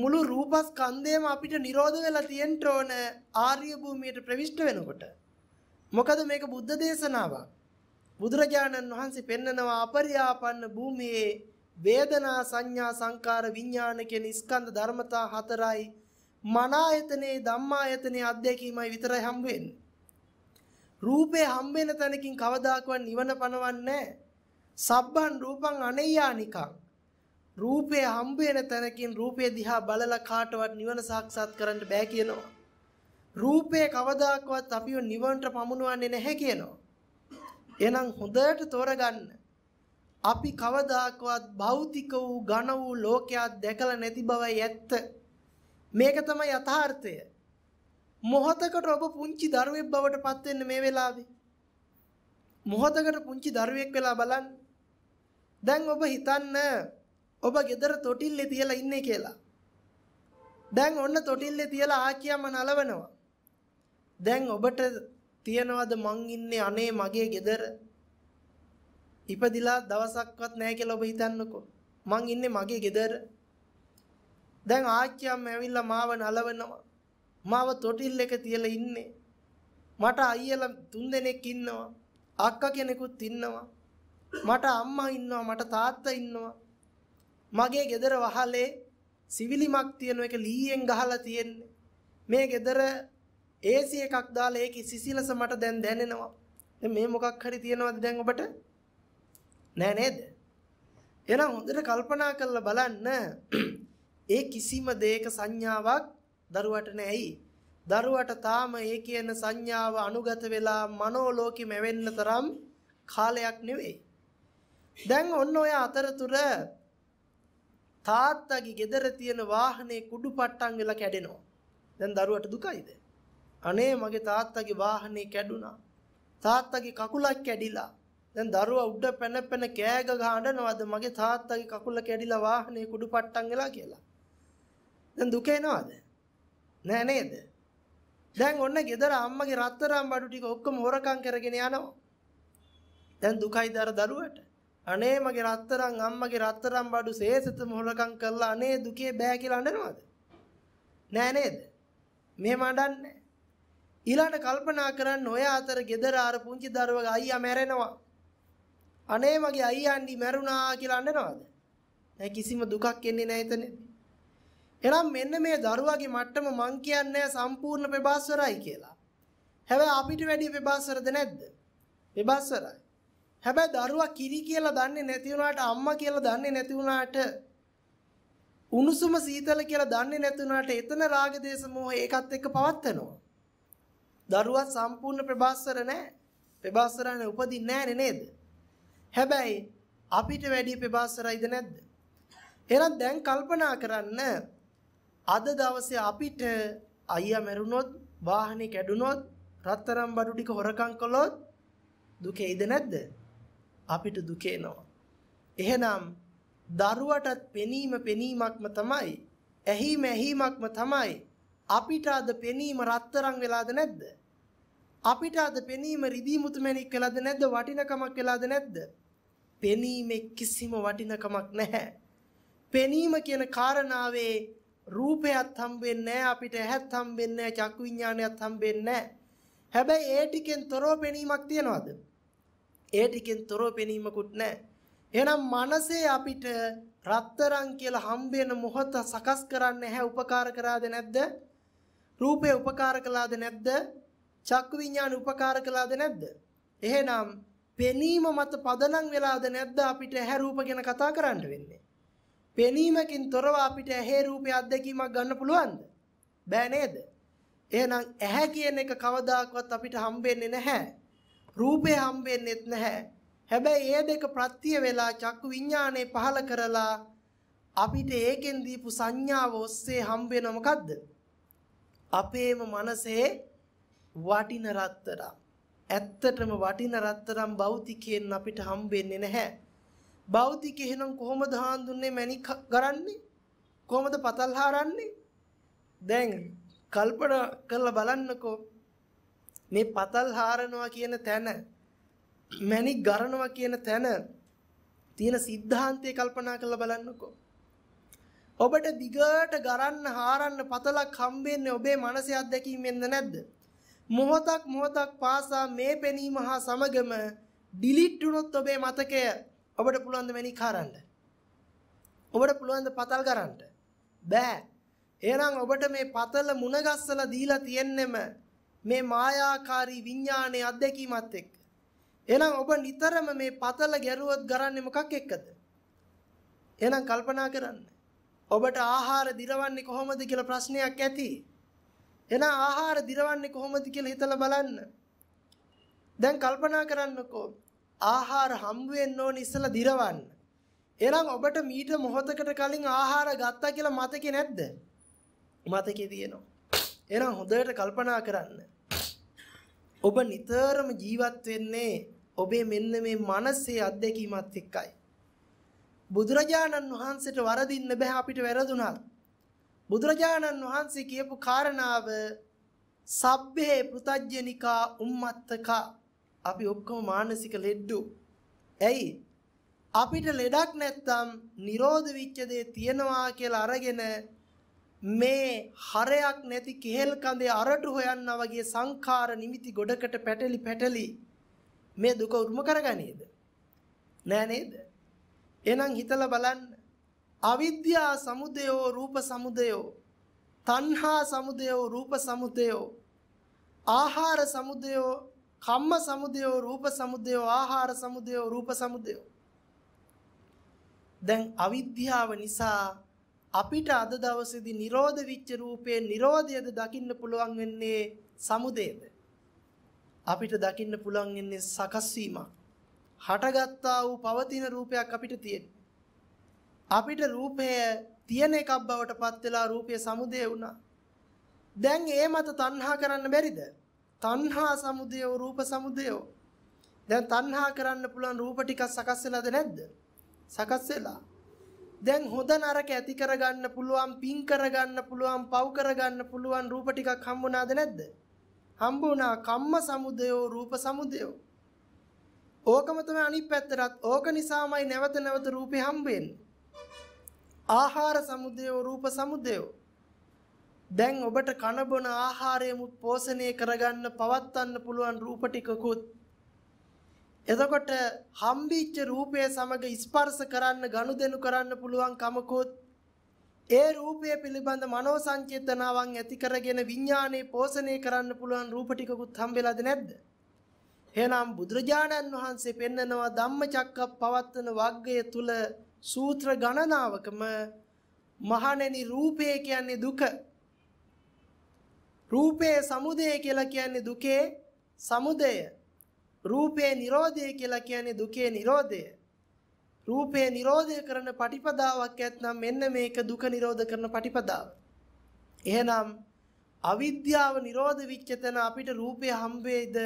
මුළු රූපස්කන්ධයම අපිට නිරෝධ වෙලා තියෙන්න ඕන ආර්ය භූමියට ප්‍රවිෂ්ඨ වෙනකොට. මොකද මේක බුද්ධ දේශනාවක්. බුදුරජාණන් වහන්සේ පෙන්නනවා අපරියාපන්න භූමියේ වේදනා සංඥා සංකාර විඥාන කියන ස්කන්ධ ධර්මතා හතරයි මනායතනේ ධම්මායතනේ අධ්‍යක්ීමයි විතරයි හම්බ වෙන්නේ. රූපේ හම්බ වෙන තැනකින් කවදාකවත් නිවන පණවන්නේ නැහැ. සබ්බන් රූපං අනෙයානිකං. රූපේ හම්බ වෙන තැනකින් රූපේ දිහා බලලා කාටවත් නිවන සාක්ෂාත් කරන්න බෑ කියනවා. රූපේ කවදාකවත් අපිව නිවනට පමුණුවන්නේ නැහැ කියනවා. එහෙනම් හොඳට තෝරගන්න. අපි කවදාකවත් භෞතික වූ ඝන වූ ලෝකයක් දැකලා නැති බවයි ඇත්ත. මේක තමයි යථාර්ථය. මොහතකට ඔබ පුංචි දරුවෙක් බවට පත් වෙන්න මේ වෙලාවේ. මොහතකට පුංචි දරුවෙක් වෙලා බලන්න. දැන් ඔබ හිතන්න ඔබ ගෙදර තොටිල්ලේ තියලා ඉන්නේ කියලා. දැන් ඔන්න තොටිල්ලේ තියලා ආච්චියම නලවනවා. දැන් ඔබට තියනවද මං ඉන්නේ අනේ මගේ ගෙදර? ඉපදිලා දවසක්වත් නැහැ කියලා ඔබ හිතන්නකෝ. මං ඉන්නේ මගේ ගෙදර. දැන් ආච්චි අම්ම ඇවිල්ලා මාව නලවනවා. මාව තොටිල් එක තියලා ඉන්නේ. මට අයියලා තුන් දෙනෙක් ඉන්නවා. අක්කා කෙනෙකුත් ඉන්නවා. මට අම්මා ඉන්නවා, මට තාත්තා ඉන්නවා. මගේ ගෙදර වහලේ සිවිලිමක් තියෙන එක ලීයෙන් ගහලා තියෙන්නේ. මේ ගෙදර AC එකක් දාලා ඒකේ සිසිලස මට දැන් දැනෙනවා. මේ මොකක් හරි තියෙනවද දැන් ඔබට? නෑ නේද? එහෙනම් හොඳට කල්පනා කරලා බලන්න ඒ කිසිම දෙයක සංඥාවක් දරුවට නෑයි දරුවට තාම ඒ කියන සංඥාව අනුගත වෙලා මනෝලෝකෙ මැවෙන්න තරම් කාලයක් නෙවෙයි. දැන් ඔන්න ඔය අතරතුර තාත්තගේ ගෙදර තියෙන වාහනේ කුඩු පට්ටම් වෙලා කැඩෙනවා. දැන් දරුවට දුකයිද? අනේ මගේ තාත්තගේ වාහනේ කැඩුනා. තාත්තගේ කකුලක් කැඩිලා. දැන් දරුවා උඩ පැන පැන කෑග ගහනවද මගේ තාත්තගේ කකුල කැඩිලා වාහනේ කුඩු පට්ටම් වෙලා කියලා. දැන් දුක එනවද? නෑ නේද? දැන් ඔන්න ගෙදර අම්මගේ රත්තරන් බඩු ටික ඔක්කොම හොරකම් කරගෙන යනවා. දැන් දුකයිද අර දරුවට? අනේ මගේ රත්තරන් අම්මගේ රත්තරන් බඩු සේසතම හොරකම් කළා අනේ දුකේ බෑ කියලා අඬනවද? නෑ නේද? මෙහෙම අඬන්නේ. ඊළඟ කල්පනා කරන්න ඔය අතර ගෙදර අර පුංචි දරුවගේ අයියා මැරෙනවා. අනේ මගේ අයියාන්ඩි මැරුණා කියලා අඬනවද? කිසිම දුකක් එන්නේ නැහැ එතනදී. එහෙනම් මෙන්න මේ දරුවාගේ මට්ටම මං කියන්නේ සම්පූර්ණ පෙබස්වරයි කියලා. හැබැයි අපිට වැඩි පෙබස්වරද නැද්ද? පෙබස්වරයි. හැබැයි දරුවා කිරි කියලා දන්නේ නැති වුණාට අම්මා කියලා දන්නේ නැති වුණාට උණුසුම සීතල කියලා දන්නේ නැති වුණාට එතන රාග දේශ මොහ ඒකත් එක්ක පවත්නවා. දරුවා සම්පූර්ණ පෙබස්වර නැහැ. පෙබස්වරනේ උපදින්නේ නැහැ නේද? හැබැයි අපිට වැඩි පෙබස්වරයිද නැද්ද? එහෙනම් දැන් කල්පනා කරන්න අද දවසේ අපිට අයියා මැරුණොත් වාහනේ කැඩුනොත් රත්තරන් බඩු ටික හොරකම් කළොත් දුකේද නැද්ද? අපිට දුකේනවා. එහෙනම් දරුවටත් පෙනීම පෙනීමක්ම තමයි. ඇහිම ඇහිමක්ම තමයි. අපිට අද පෙනීම රත්තරන් වෙලාද නැද්ද? අපිට අද පෙනීම රිදීමුතු මැණික් වෙලාද නැද්ද? වටිනකමක් වෙලාද නැද්ද? පෙනීමේ කිසිම වටිනකමක් නැහැ. පෙනීම කියන කාරණාවේ රූපයත් හම්බෙන්නේ අපිට ඇහත් හම්බෙන්නේ චක්කු විඥානයත් හම්බෙන්නේ හැබැයි ඒ ටිකෙන් තොරව පෙනීමක් තියනවාද? ඒ ටිකෙන් තොරව පෙනීමකුත් නැහැ. එහෙනම් මනසේ අපිට රත්තරන් කියලා හම්බෙන මොහොත සකස් කරන්න හැ උපකාර කරාද නැද්ද? රූපේ උපකාර කළාද නැද්ද? චක්කු විඥාන උපකාර කළාද නැද්ද? එහෙනම් පෙනීම මත පදනම් වෙලාද නැද්ද අපිට ඇහැ රූප ගැන කතා කරන්න වෙන්නේ? පෙනීමකින් තොරව අපිට ඇහි රූපේ අත්දැකීමක් ගන්න පුළුවන්ද? බෑ නේද? එහෙනම් ඇහැ කියන එක කවදාකවත් අපිට හම්බෙන්නේ නැහැ. රූපේ හම්බෙන්නේත් නැහැ. හැබැයි ඒ දෙක ප්‍රත්‍ය වෙලා චක්කු විඥානේ පහල කරලා අපිට ඒකෙන් දීපු සංඥාව ඔස්සේ හම්බෙන මොකද්ද? අපේම මනසේ වටින රත්තරම්. ඇත්තටම වටින රත්තරම් භෞතිකයෙන් අපිට හම්බෙන්නේ නැහැ. බෞද්ධික එහෙනම් කොහොමද හාඳුන්නේ මැණික් කරන්නේ? කොහොමද පතල් හරන්නේ? දැන් කල්පනා කරලා බලන්නකෝ මේ පතල් හරනවා කියන තැන මැණික් ගරනවා කියන තැන තියෙන સિદ્ધාන්තය කල්පනා කරලා බලන්නකෝ ඔබට දිගට ගරන්න හරන්න පතලක් හම්බෙන්නේ ඔබේ මනසේ අත්දැකීමෙන්ද නැද්ද මොහොතක් මොහොතක් පාසා මේ පෙනීම හා සමගම ඩිලීට් වුණොත් ඔබේ මතකය ඔබට පුළුවන් ද මැණික් හරන්න? ඔබට පුළුවන් ද පතල් කරන්න? බෑ. එහෙනම් ඔබට මේ පතල මුණගස්සලා දීලා තියෙන්නෙම මේ මායාකාරී විඥානයේ අත්දැකීමත් එක්ක. එහෙනම් ඔබ නිතරම මේ පතල ගැරුවොත් ගරන්නේ මොකක් එක්කද? එහෙනම් කල්පනා කරන්න. ඔබට ආහාර දිරවන්නේ කොහොමද කියලා ප්‍රශ්නයක් ඇති. එහෙනම් ආහාර දිරවන්නේ කොහොමද කියලා හිතලා බලන්න. දැන් කල්පනා කරන්නකෝ ආහාර හම්බ වෙන්න ඕනි ඉස්සලා දිරවන්න. එහෙනම් ඔබට මීට මොහොතකට කලින් ආහාර ගත්තා කියලා මතකේ නැද්ද? මතකේ තියෙනවා. එහෙනම් හොඳට කල්පනා කරන්න. ඔබ නිතරම ජීවත් වෙන්නේ ඔබේ මෙන්න මේ මනසේ අත්දැකීමත් එක්කයි. බුදුරජාණන් වහන්සේට වරදින්න බෑ අපිට වැරදුනත්. බුදුරජාණන් වහන්සේ කියපු කාරණාව සබ්බේ පෘතජ්ජනිකා උම්මත්තකා අපි ඔක්කොම මානසික ලෙඩ්ඩු. ඇයි? අපිට ලෙඩක් නැත්තම් නිරෝධ විච්ඡ දේ තියනවා කියලා අරගෙන මේ හරයක් නැති කෙහෙල් කඳේ අරටු හොයන්නා වගේ සංඛාර නිමිති ගොඩකට පැටලි පැටලි මේ දුක උරුම කරගන්නේද? නෑ නේද? එහෙනම් හිතලා බලන්න. අවිද්‍යා සමුදයෝ රූප සමුදයෝ තණ්හා සමුදයෝ රූප සමුදයෝ ආහාර සමුදයෝ කම්ම සමුදයෝ රූප සමුදයෝ ආහාර සමුදයෝ රූප සමුදයෝ දැන් අවිද්‍යාව නිසා අපිට අද දවසේදී නිරෝධ විච්ච රූපේ නිරෝධයද දකින්න පුළුවන් වෙන්නේ සමුදේද අපිට දකින්න පුළුවන් වෙන්නේ සකස් වීමක් හටගත්තා වූ පවතින රූපයක් අපිට තියෙන අපිට රූපය තියෙන එකක් බවට පත් වෙලා රූපය සමුදේ වුණා දැන් ඒ මත තණ්හා කරන්න බැරිද තණ්හා සමුදයෝ රූප සමුදයෝ. දැන් තණ්හා කරන්න පුළුවන් රූප ටිකක් සකස් වෙලාද නැද්ද? සකස් වෙලා. දැන් හොඳ නරක ඇති කරගන්න පුළුවන්, පින් කරගන්න පුළුවන්, පව් කරගන්න පුළුවන් රූප ටිකක් හම්බුණාද නැද්ද? හම්බුණා. කම්ම සමුදයෝ රූප සමුදයෝ. ඕකම තමයි අනිත් පැත්තටත්. ඕක නිසාමයි නැවත නැවත රූපේ හම්බෙන්නේ. ආහාර සමුදයෝ රූප සමුදයෝ දැන් ඔබට කනබොන ආහාරයමුත් පෝෂණය කරගන්න පවත්වන්න පුළුවන් රූප ටිකකුත් එතකොට හම්බිච්ච රූපය සමග ස්පර්ශ කරන්න ගනුදෙනු කරන්න පුළුවන් කමකුත් ඒ රූපය පිළිබඳ මනෝ සංචේතනාවන් ඇති කරගෙන විඥානේ පෝෂණය කරන්න පුළුවන් රූප ටිකකුත් හම්බෙලාද නැද්ද? එහෙනම් බුදුරජාණන් වහන්සේ පෙන්නනවා ධම්මචක්කප්පවත්තන වග්ගය තුල සූත්‍ර ගණනාවකම මහණෙනි රූපය කියන්නේ දුක රූපේ සමුදය කියලා කියන්නේ දුකේ සමුදය. රූපේ නිරෝධය කියලා කියන්නේ දුකේ නිරෝධය. රූපේ නිරෝධය කරන පටිපදාවක් ඇත්නම් මෙන්න මේක දුක නිරෝධ කරන පටිපදාව. එහෙනම් අවිද්‍යාව නිරෝධ වෙච්ච තැන අපිට රූපය හම්බෙයිද?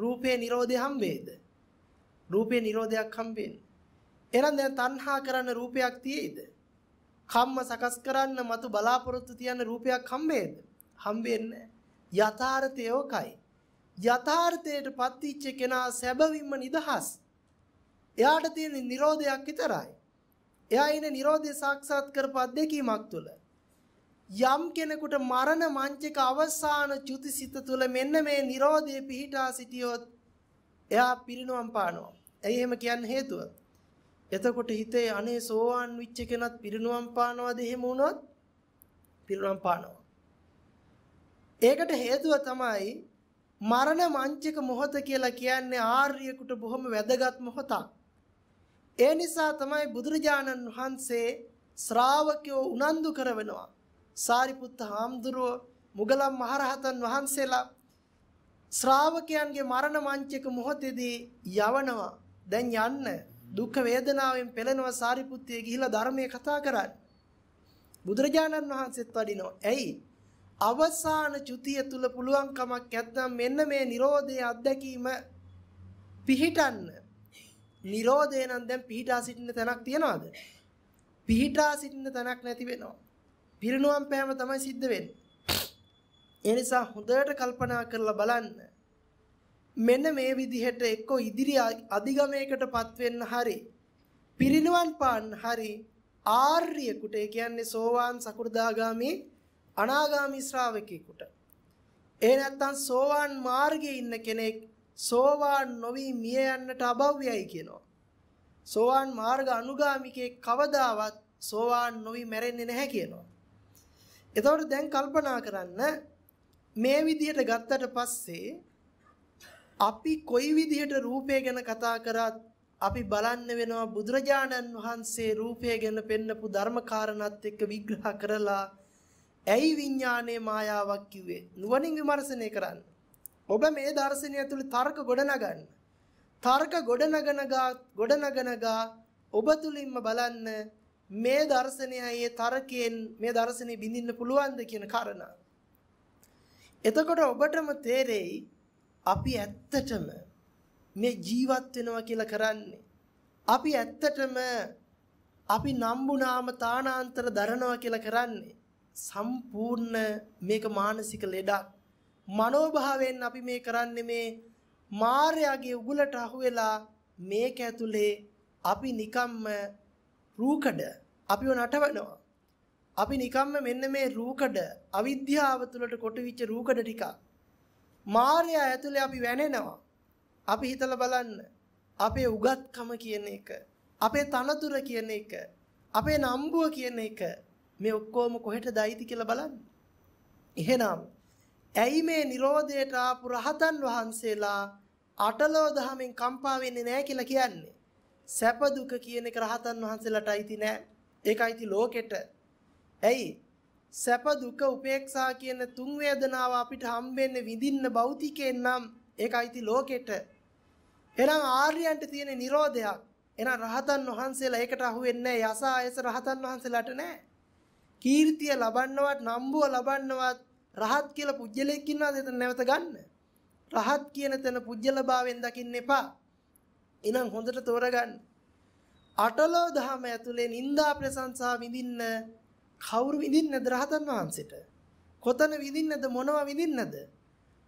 රූපේ නිරෝධය හම්බෙයිද? රූපේ නිරෝධයක් හම්බෙන්නේ. එහෙනම් දැන් තණ්හා කරන රූපයක් තියේද? කම්ම සකස් කරන්න මතු බලාපොරොත්තු තියන රූපයක් හම්බෙයිද? හම් වෙන්නේ යථාර්ථය ඕකයි. යථාර්ථයට පත්විච්ච කෙනා සැබවින්ම නිදහස්. එයාට තියෙන නිරෝධයක් විතරයි. එයා ඉන්නේ නිරෝධය සාක්ෂාත් කරපත් දෙකීමක් තුළ. යම් කෙනෙකුට මරණ මංචක අවසාන චුතිසිත තුල මෙන්න මේ Nirodhe පිහිටා සිටියොත් එයා පිරිනුවම් පානවා. ඇයි එහෙම කියන්න හේතුව? එතකොට හිතේ අනේ සෝවාන් විච්ච කෙනත් පිරිනුවම් පානවාද එහෙම වුණොත්? පිරිනුවම් පානවා. ඒකට හේතුව තමයි මරණ මංචක මොහොත කියලා කියන්නේ ආර්යෙකුට බොහොම වැදගත් මොහොතක්. ඒ නිසා තමයි බුදුරජාණන් වහන්සේ ශ්‍රාවකයෝ උනන්දු කරවෙනවා. සාරිපුත්ත හාමුදුරුව මුගලම් මහරහතන් වහන්සේලා ශ්‍රාවකයන්ගේ මරණ මංචක මොහොතේදී යවනවා. දැන් යන්න දුක් වේදනාවෙන් පෙළෙනවා සාරිපුත්තේ ගිහිලා ධර්මයේ කතා කරන්නේ. බුදුරජාණන් වහන්සේත් වඩිනවා. ඇයි? අවසාන චුතිය තුල පුළුවන් කමක් නැත්නම් මෙන්න මේ Nirodhe අත්දැකීම පිහිටන්න. Nirodhe නම් දැන් පිහිටා සිටින්න තැනක් තියනවාද? පිහිටා සිටින්න තැනක් නැති වෙනවා. පිරිනුවම් පෑම තමයි සිද්ධ වෙන්නේ. ඒ නිසා හොඳට කල්පනා කරලා බලන්න. මෙන්න මේ විදිහට එක්ක ඉදිරි අධිගමයකටපත් වෙන්න හරි පිරිනුවන් පාන්න හරි ආර්යෙකුට ඒ කියන්නේ සෝවාන් සකු르දාගාමී අනාගාමි ශ්‍රාවකෙකුට. ඒ නැත්තම් සෝවාන් මාර්ගයේ ඉන්න කෙනෙක් සෝවාන් නොවි මිය යන්නට අභව්‍යයි කියනවා. සෝවාන් මාර්ග අනුගාමිකේ කවදාවත් සෝවාන් නොවි මැරෙන්නේ නැහැ කියනවා. එතකොට දැන් කල්පනා කරන්න මේ විදිහට ගත්තට පස්සේ අපි කොයි විදිහට රූපය ගැන කතා කරත් අපි බලන්න වෙනවා බුදුරජාණන් වහන්සේ රූපය ගැන පෙන්නපු ධර්ම කාරණාත් එක්ක විග්‍රහ කරලා ඇයි විඥානයේ මායාවක් කිව්වේ? නුවණින් විමර්ශනය කරන්න. ඔබ මේ දර්ශනය ඇතුළේ තර්ක ගොඩනගන්න. තර්ක ගොඩනගන ගා ගොඩනගන ගා ඔබ තුලින්ම බලන්න මේ දර්ශනයයි තර්කයෙන් මේ දර්ශනේ බිඳින්න පුළුවන්ද කියන කාරණා. එතකොට ඔබටම තේරෙයි අපි ඇත්තටම මේ ජීවත් වෙනවා කියලා කරන්නේ. අපි ඇත්තටම අපි නම්බුනාම තානාන්තර දරනවා කියලා කරන්නේ. සම්පූර්ණ මේක මානසික ලෙඩක්. මනෝභාවයෙන් අපි මේ කරන්නේ මේ මායාගේ උගුලට අහු වෙලා මේක ඇතුලේ අපි නිකම්ම රූකඩ අපිව නටවනවා. අපි නිකම්ම මෙන්න මේ රූකඩ අවිද්‍යාව තුළට කොටවිච්ච රූකඩ ටික. මායя ඇතුලේ අපි වැනෙනවා. අපි හිතලා බලන්න අපේ උගත්කම කියන එක, අපේ තනතුර කියන එක, අපේ නම්බුව කියන එක මේ ඔක්කොම කොහෙටද අයිති කියලා බලන්න. එහෙනම් ඇයි මේ Nirodheට ආපු රහතන් වහන්සේලා අටලෝ දහමෙන් කම්පා වෙන්නේ නැහැ කියලා කියන්නේ? සැප දුක කියන එක රහතන් වහන්සේලාට අයිති නැහැ. ඒක අයිති ලෝකෙට. ඇයි? සැප දුක උපේක්ෂා කියන තුන් වේදනාව අපිට හම්බෙන්නේ විඳින්න භෞතිකයෙන් නම් ඒක අයිති ලෝකෙට. එහෙනම් ආර්යයන්ට තියෙන Nirodhayak. එහෙනම් රහතන් වහන්සේලා ඒකට අහු වෙන්නේ නැහැ. යස ආයස රහතන් වහන්සේලාට නැහැ. කීර්තිය ලබන්නවත් නම්බුව ලබන්නවත් රහත් කියලා පුජ්‍යලයක් ඉන්නවද එතන නැවත ගන්න රහත් කියන තැන පුජ්‍යලභාවයෙන් දකින්න එපා එහෙනම් හොඳට තෝරගන්න අටලෝ දහම ඇතුලේ නිന്ദා ප්‍රශංසා විඳින්න කවුරු විඳින්නද රහතන් වහන්සේට කොතන විඳින්නද මොනවා විඳින්නද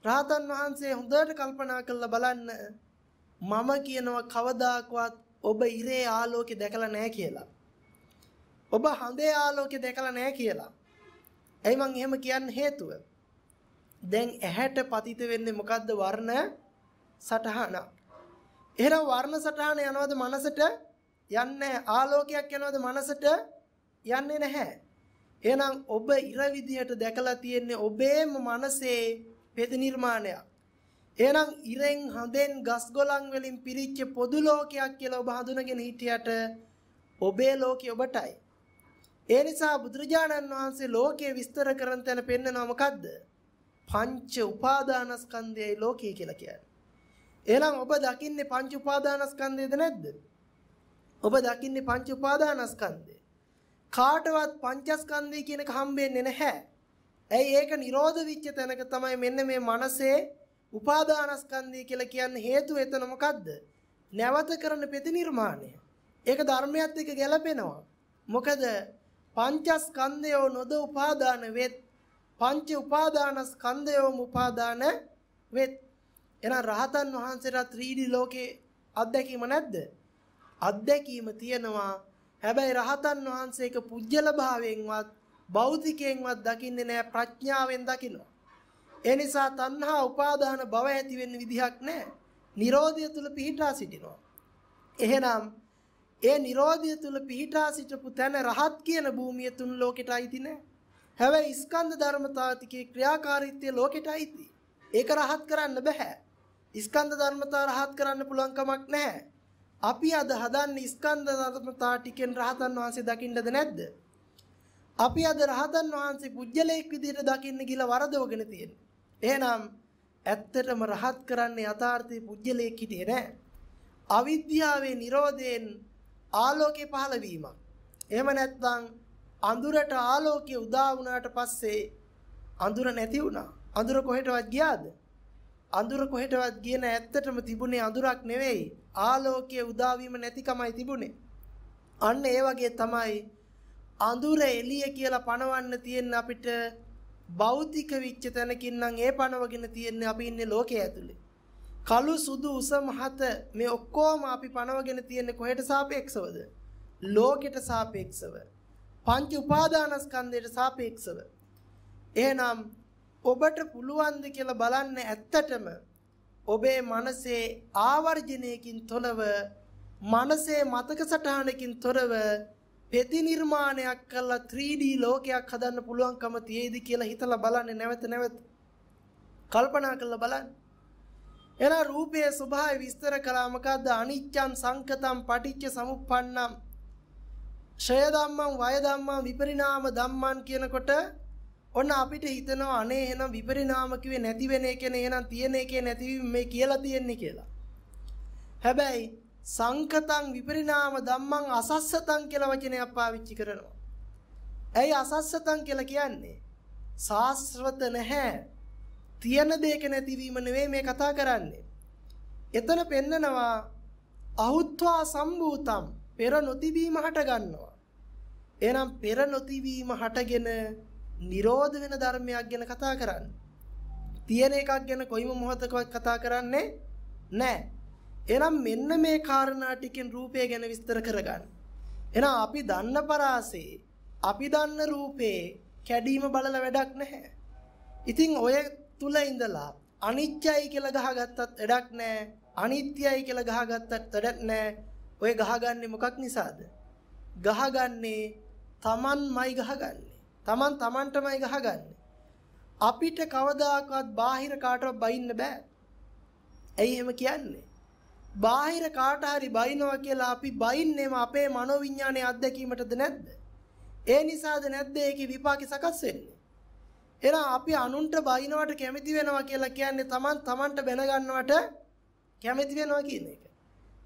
රහතන් වහන්සේ හොඳට කල්පනා කරලා බලන්න මම කියනවා කවදාකවත් ඔබ ඉරේ ආලෝකේ දැකලා නැහැ කියලා ඔබ හඳේ ආලෝකය දැකලා නැහැ කියලා. ඇයි මං එහෙම කියන්න හේතුව? දැන් ඇහැට පතිත වෙන්නේ මොකද්ද වර්ණ සටහන. එහෙනම් වර්ණ සටහන යනවද මනසට? යන්නේ ආලෝකයක් යනවද මනසට? යන්නේ නැහැ. එහෙනම් ඔබ ඉර විදියට දැකලා තියෙන්නේ ඔබේම මනසේ පෙද නිර්මාණයක්. එහෙනම් ඉරෙන් හඳෙන් ගස්ගොලන් වලින් පිරිච්ච පොදු ලෝකයක් කියලා ඔබ හඳුනගෙන හිටියට ඔබේ ලෝකය ඔබටයි. ඒ නිසා බුදුරජාණන් වහන්සේ ලෝකය විස්තර කරන තැන පෙන්නනවා මොකද්ද? පංච උපාදානස්කන්ධයයි ලෝකය කියලා කියන්නේ. එහෙනම් ඔබ දකින්නේ පංච උපාදානස්කන්ධයද නැද්ද? ඔබ දකින්නේ පංච උපාදානස්කන්ධය. කාටවත් පංචස්කන්ධය කියන එක හම්බෙන්නේ නැහැ. ඇයි ඒක නිරෝධ විච්ච තැනක තමයි මෙන්න මේ මනසේ උපාදානස්කන්ධය කියලා කියන්නේ හේතුව එතන මොකද්ද? නැවත කරන ප්‍රතිනිර්මාණය. ඒක ධර්මයත් එක්ක ගැලපෙනවා. මොකද පංචස්කන්ධයෝ නොද උපාදාන වෙත් පංච උපාදානස්කන්ධයෝම උපාදාන වෙත් එහෙනම් රහතන් වහන්සේලා 3D ලෝකේ අත්දැකීම නැද්ද අත්දැකීම තියෙනවා හැබැයි රහතන් වහන්සේක පුජ්‍යල භාවයෙන්වත් භෞතිකයෙන්වත් දකින්නේ නැහැ ප්‍රඥාවෙන් දකිනවා ඒ නිසා තණ්හා උපාදාන භව ඇති වෙන්න විදිහක් නැහැ නිරෝධය තුල පිහිටා සිටිනවා එහෙනම් ඒ Nirodha තුල පිහිටා සිටපු තැන රහත් කියන භූමිය තුන් ලෝකෙට අයිති නෑ. හැබැයි ස්කන්ධ ධර්මතාතිකේ ක්‍රියාකාරීත්වය ලෝකෙට අයිති. ඒක රහත් කරන්න බෑ. ස්කන්ධ ධර්මතා රහත් කරන්න පුළුවන් කමක් නැහැ. අපි අද හදන්නේ ස්කන්ධ ධර්මතා ටිකෙන් රහතන් වහන්සේ දකින්නද නැද්ද? අපි අද රහතන් වහන්සේ පුජ්‍යලයක් විදිහට දකින්න කියලා වරදවගෙන තියෙනවා. එහෙනම් ඇත්තටම රහත් කරන්නේ යථාර්ථයේ පුජ්‍යලයක් හිටියේ නැහැ. අවිද්‍යාවේ Nirodhen ආලෝකයේ පහළවීමක්. එහෙම නැත්නම් අඳුරට ආලෝකය උදා වුණාට පස්සේ අඳුර නැති වුණා. අඳුර කොහෙටවත් ගියාද? අඳුර කොහෙටවත් ගියේ නැහැ. ඇත්තටම තිබුණේ අඳුරක් නෙවෙයි. ආලෝකයේ උදාවීම නැතිකමයි තිබුණේ. අන්න ඒ වගේ තමයි අඳුර එළිය කියලා පණවන්න තියෙන අපිට භෞතික විච්ච තැනකින් නම් ඒ පණවගෙන තියෙන්නේ අපි ඉන්නේ ලෝකයේ ඇතුලේ. කළු සුදු උස මහත මේ ඔක්කොම අපි පනවගෙන තියෙන්නේ කොහෙට සාපේක්ෂවද? ලෝකෙට සාපේක්ෂව. පංච උපාදානස්කන්ධයට සාපේක්ෂව. එහෙනම් ඔබට පුළුවන්ද කියලා බලන්න ඇත්තටම ඔබේ මනසේ ආවර්ජනයකින් තොරව මනසේ මතක සටහනකින් තොරව පෙති නිර්මාණයක් කරලා 3D ලෝකයක් හදන්න පුළුවන්කම තියෙයිද කියලා හිතලා බලන්නේ නැවත නැවත කල්පනා කරලා බලන්න එන රූපයේ ස්වභාවය විස්තර කළා මොකද්ද? අනිච්ඡං සංකතං පටිච්ච සමුප්පන්නම්. ෂය ධම්මං වය ධම්මං විපරිණාම ධම්මං කියනකොට ඔන්න අපිට හිතනවා අනේ එහෙනම් විපරිණාම කිව්වේ නැති වෙන එක නේ එහෙනම් තියෙන එකේ නැතිවීම මේ කියලා තියෙන්නේ කියලා. හැබැයි සංකතං විපරිණාම ධම්මං අසස්සතං කියලා වචනයක් පාවිච්චි කරනවා. ඇයි අසස්සතං කියලා කියන්නේ? සාස්වත නැහැ. තියෙන දෙයක නැතිවීම නෙවෙයි මේ කතා කරන්නේ. එතන පෙන්නනවා අහුත්වා සම්භූතම් පෙර නොතිබීම හට ගන්නවා. එහෙනම් පෙර නොතිබීම හටගෙන නිරෝධ වෙන ධර්මයක් ගැන කතා කරන්නේ. තියෙන එකක් ගැන කොයිම මොහොතකවත් කතා කරන්නේ නැහැ. එහෙනම් මෙන්න මේ කාරණා ටිකෙන් රූපය ගැන විස්තර කරගන්න. එහෙනම් අපි දන්න පරාසේ අපි දන්න රූපේ කැඩීම බලලා වැඩක් නැහැ. ඉතින් ඔය තුල ඉඳලා අනිත්‍යයි කියලා ගහගත්තත් වැඩක් නැහැ. අනිත්‍යයි කියලා ගහගත්තත් වැඩක් නැහැ. ඔය ගහගන්නේ මොකක් නිසාද? ගහගන්නේ Tamanමයි ගහගන්නේ. Taman Tamanටමයි ගහගන්නේ. අපිට කවදාකවත් බාහිර කාටවත් බයින්න බෑ. ඇයි එහෙම කියන්නේ? බාහිර කාට හරි බයිනවා කියලා අපි බයින්නේම අපේ මනෝවිඤ්ඤාණයේ අත්දැකීමටද නැද්ද? ඒ නිසාද නැද්ද ඒකේ විපාකේ සකස් වෙන්නේ? එහෙනම් අපි අනුන්ට බයිනවට කැමති වෙනවා කියලා කියන්නේ Taman Tamanට බැන ගන්නවට කැමති වෙනවා කියන එක.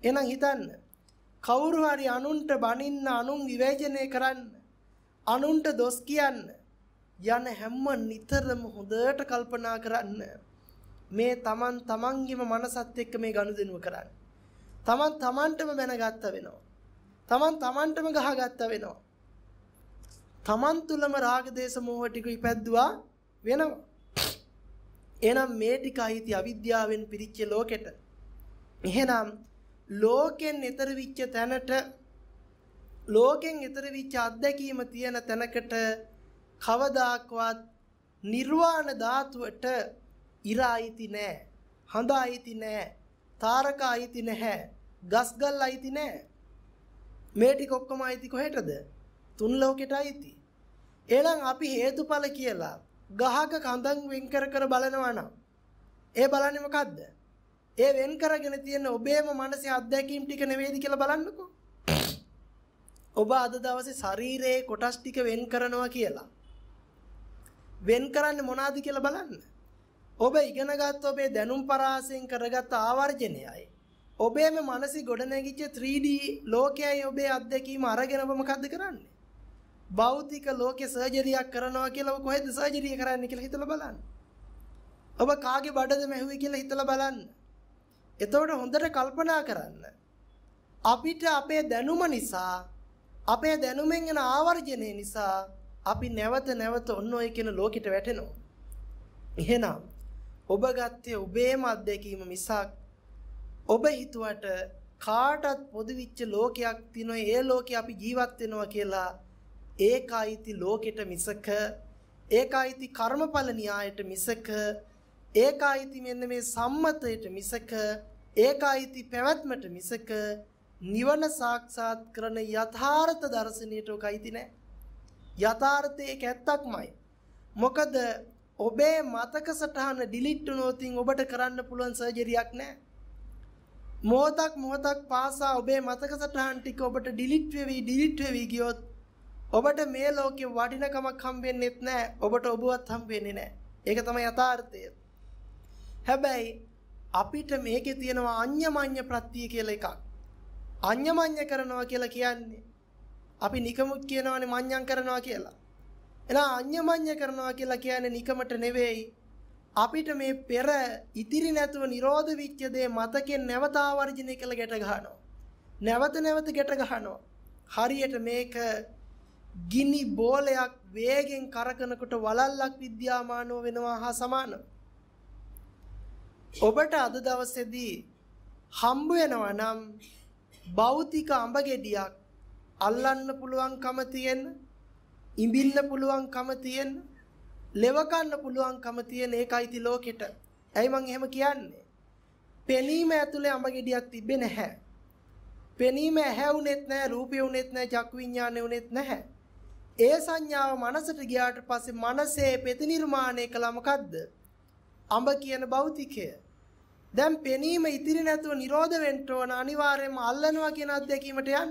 එහෙනම් හිතන්න කවුරු හරි අනුන්ට බනින්න අනුන් විවේචනය කරන්න අනුන්ට දොස් කියන්න යන හැම නිතරම හොඳට කල්පනා කරන්න මේ Taman Tamanගේම මනසත් එක්ක මේ ගනුදෙනුව කරන්න. Taman Tamanටම බැනගත්ත වෙනවා. Taman Tamanටම ගහගත්ත වෙනවා. තමන් තුළම රාග දේශ මොහ ටික ඉපැද්දුවා වෙනවා. එහෙනම් මේ ටික අයිති අවිද්‍යාවෙන් පිරිච්ච ලෝකෙට. එහෙනම් ලෝකෙන් ඈතර විච්ච තැනට ලෝකෙන් ඈතර විච්ච අත්දැකීම තියෙන තැනකට කවදාක්වත් නිර්වාණ ධාතුවට ඉර අයිති නැහැ. හඳ අයිති නැහැ. තාරක අයිති නැහැ. ගස්ගල් අයිති නැහැ. මේ ටික ඔක්කොම අයිති කොහෙටද? තුන් ලෝකෙට අයිති. එහෙනම් අපි හේතුඵල කියලා ගහක කඳන් වෙන් කර කර බලනවා නම් ඒ බලන්නේ මොකද්ද? ඒ වෙන් කරගෙන තියෙන ඔබේම මානසික අත්දැකීම් ටික නෙවෙයිද කියලා බලන්නකෝ. ඔබ අද දවසේ ශරීරයේ කොටස් ටික වෙන් කරනවා කියලා. වෙන් කරන්නේ මොනවද කියලා බලන්න. ඔබ ඉගෙනගත් ඔබේ දැනුම් පරාසයෙන් කරගත් ආවර්ජනයයි ඔබේම මානසික ගොඩනැගිච්ච 3D ලෝකයයි ඔබේ අත්දැකීම අරගෙනම මොකද්ද කරන්නේ? භෞතික ලෝකේ සර්ජරියක් කරනවා කියලා ඔබ කොහෙද සර්ජරිය කරන්නේ කියලා හිතලා බලන්න. ඔබ කාගේ බඩද මැහුවේ කියලා හිතලා බලන්න. එතකොට හොඳට කල්පනා කරන්න. අපිට අපේ දැනුම නිසා අපේ දැනුමෙන් එන ආවර්ජනය නිසා අපි නැවත නැවත ඔන්න ඔය කියන ලෝකෙට වැටෙනවා. එහෙනම් ඔබ ගත්තේ ඔබේම අත්දැකීම මිසක් ඔබ හිතුවට කාටත් පොදු විච්ච ලෝකයක් තියෙනවා ඒ ලෝකේ අපි ජීවත් වෙනවා කියලා ඒකයිති ලෝකෙට මිසක ඒකයිති කර්මඵල න්‍යායට මිසක ඒකයිති මෙන්න මේ සම්මතයට මිසක ඒකයිති පැවැත්මට මිසක නිවන සාක්ෂාත් කරන යථාර්ථ දර්ශනයට ඔකයිති නෑ යථාර්ථයේ කැත්තක්මයි මොකද ඔබේ මතක සටහන ඩිලීට් වුණොත් ඔබට කරන්න පුළුවන් සර්ජරියක් නෑ මොහොතක් මොහොතක් පාසා ඔබේ මතක සටහන් ටික ඔබට ඩිලීට් වෙවි ඩිලීට් වෙවි ගියොත් ඔබට මේ ලෝකෙ වටිනකමක් හම්බෙන්නෙත් නැහැ. ඔබට ඔබවත් හම්බෙන්නේ නැහැ. ඒක තමයි යථාර්ථය. හැබැයි අපිට මේකේ තියෙනවා අඤ්ඤමඤ්ඤ ප්‍රත්‍ය කියලා එකක්. අඤ්ඤමඤ්ඤ කරනවා කියලා කියන්නේ අපි නිකමුත් කියනවානේ මඤ්ඤම් කරනවා කියලා. එහෙනම් අඤ්ඤමඤ්ඤ කරනවා කියලා කියන්නේ නිකමට නෙවෙයි අපිට මේ පෙර ඉතිරි නැතුව නිරෝධ විච්ඡ දේ මතකෙන් නැවත ආවර්ජිනේ කියලා ගැට ගන්නවා. නැවත නැවත ගැට ගන්නවා. හරියට මේක ගිනි බෝලයක් වේගෙන් කරකනකොට වලල්ලක් විද්‍යාමානව වෙනවා හා සමාන. ඔබට අද දවසේදී හම්බ වෙනවා නම් භෞතික අඹ ගෙඩියක් අල්ලන්න පුළුවන්කම තියෙන, ඉඹින්න පුළුවන්කම තියෙන, ලෙවකන්න පුළුවන්කම තියෙන ඒකයිති ලෝකෙට. ඇයි මං එහෙම කියන්නේ? පෙනීම ඇතුලේ අඹ ගෙඩියක් තිබෙන්නේ නැහැ. පෙනීම ඇහැ උනේත් නැහැ, රූපය උනේත් නැහැ, චක්කු විඤ්ඤාණය උනේත් නැහැ. ඒ සංඥාව මනසට ගියාට පස්සේ මනසේ ප්‍රතිනිර්මාණය කළා මොකද්ද? අඹ කියන භෞතිකය. දැන් පෙනීම ඉතිරි නැතුව නිරෝධ වෙන්න ඕන අනිවාර්යයෙන්ම අල්ලනවා කියන අත්දැකීමට යන්න.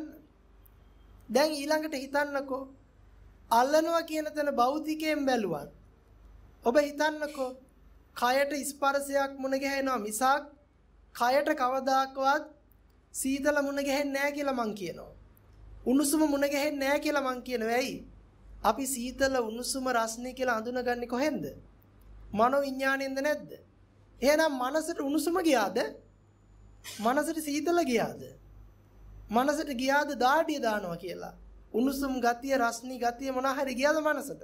දැන් ඊළඟට හිතන්නකෝ අල්ලනවා කියන තැන භෞතිකයෙන් බැලුවත් ඔබ හිතන්නකෝ කයට ස්පර්ශයක් මුණ ගැහෙනවා මිසක් කයට කවදාකවත් සීතල මුණ ගැහෙන්නේ නැහැ කියලා මං කියනවා. උණුසුම මුණ ගැහෙන්නේ නැහැ කියලා මං කියනවා. ඇයි? අපි සීතල උණුසුම රස්නේ කියලා හඳුනගන්නේ කොහෙන්ද? මනෝ විඥාණයෙන්ද නැද්ද? එහෙනම් මනසට උණුසුම ගියාද? මනසට සීතල ගියාද? මනසට ගියාද දාඩිය දානවා කියලා. උණුසුම් ගතිය, රස්නි ගතිය මොනා හරි ගියාද මනසට?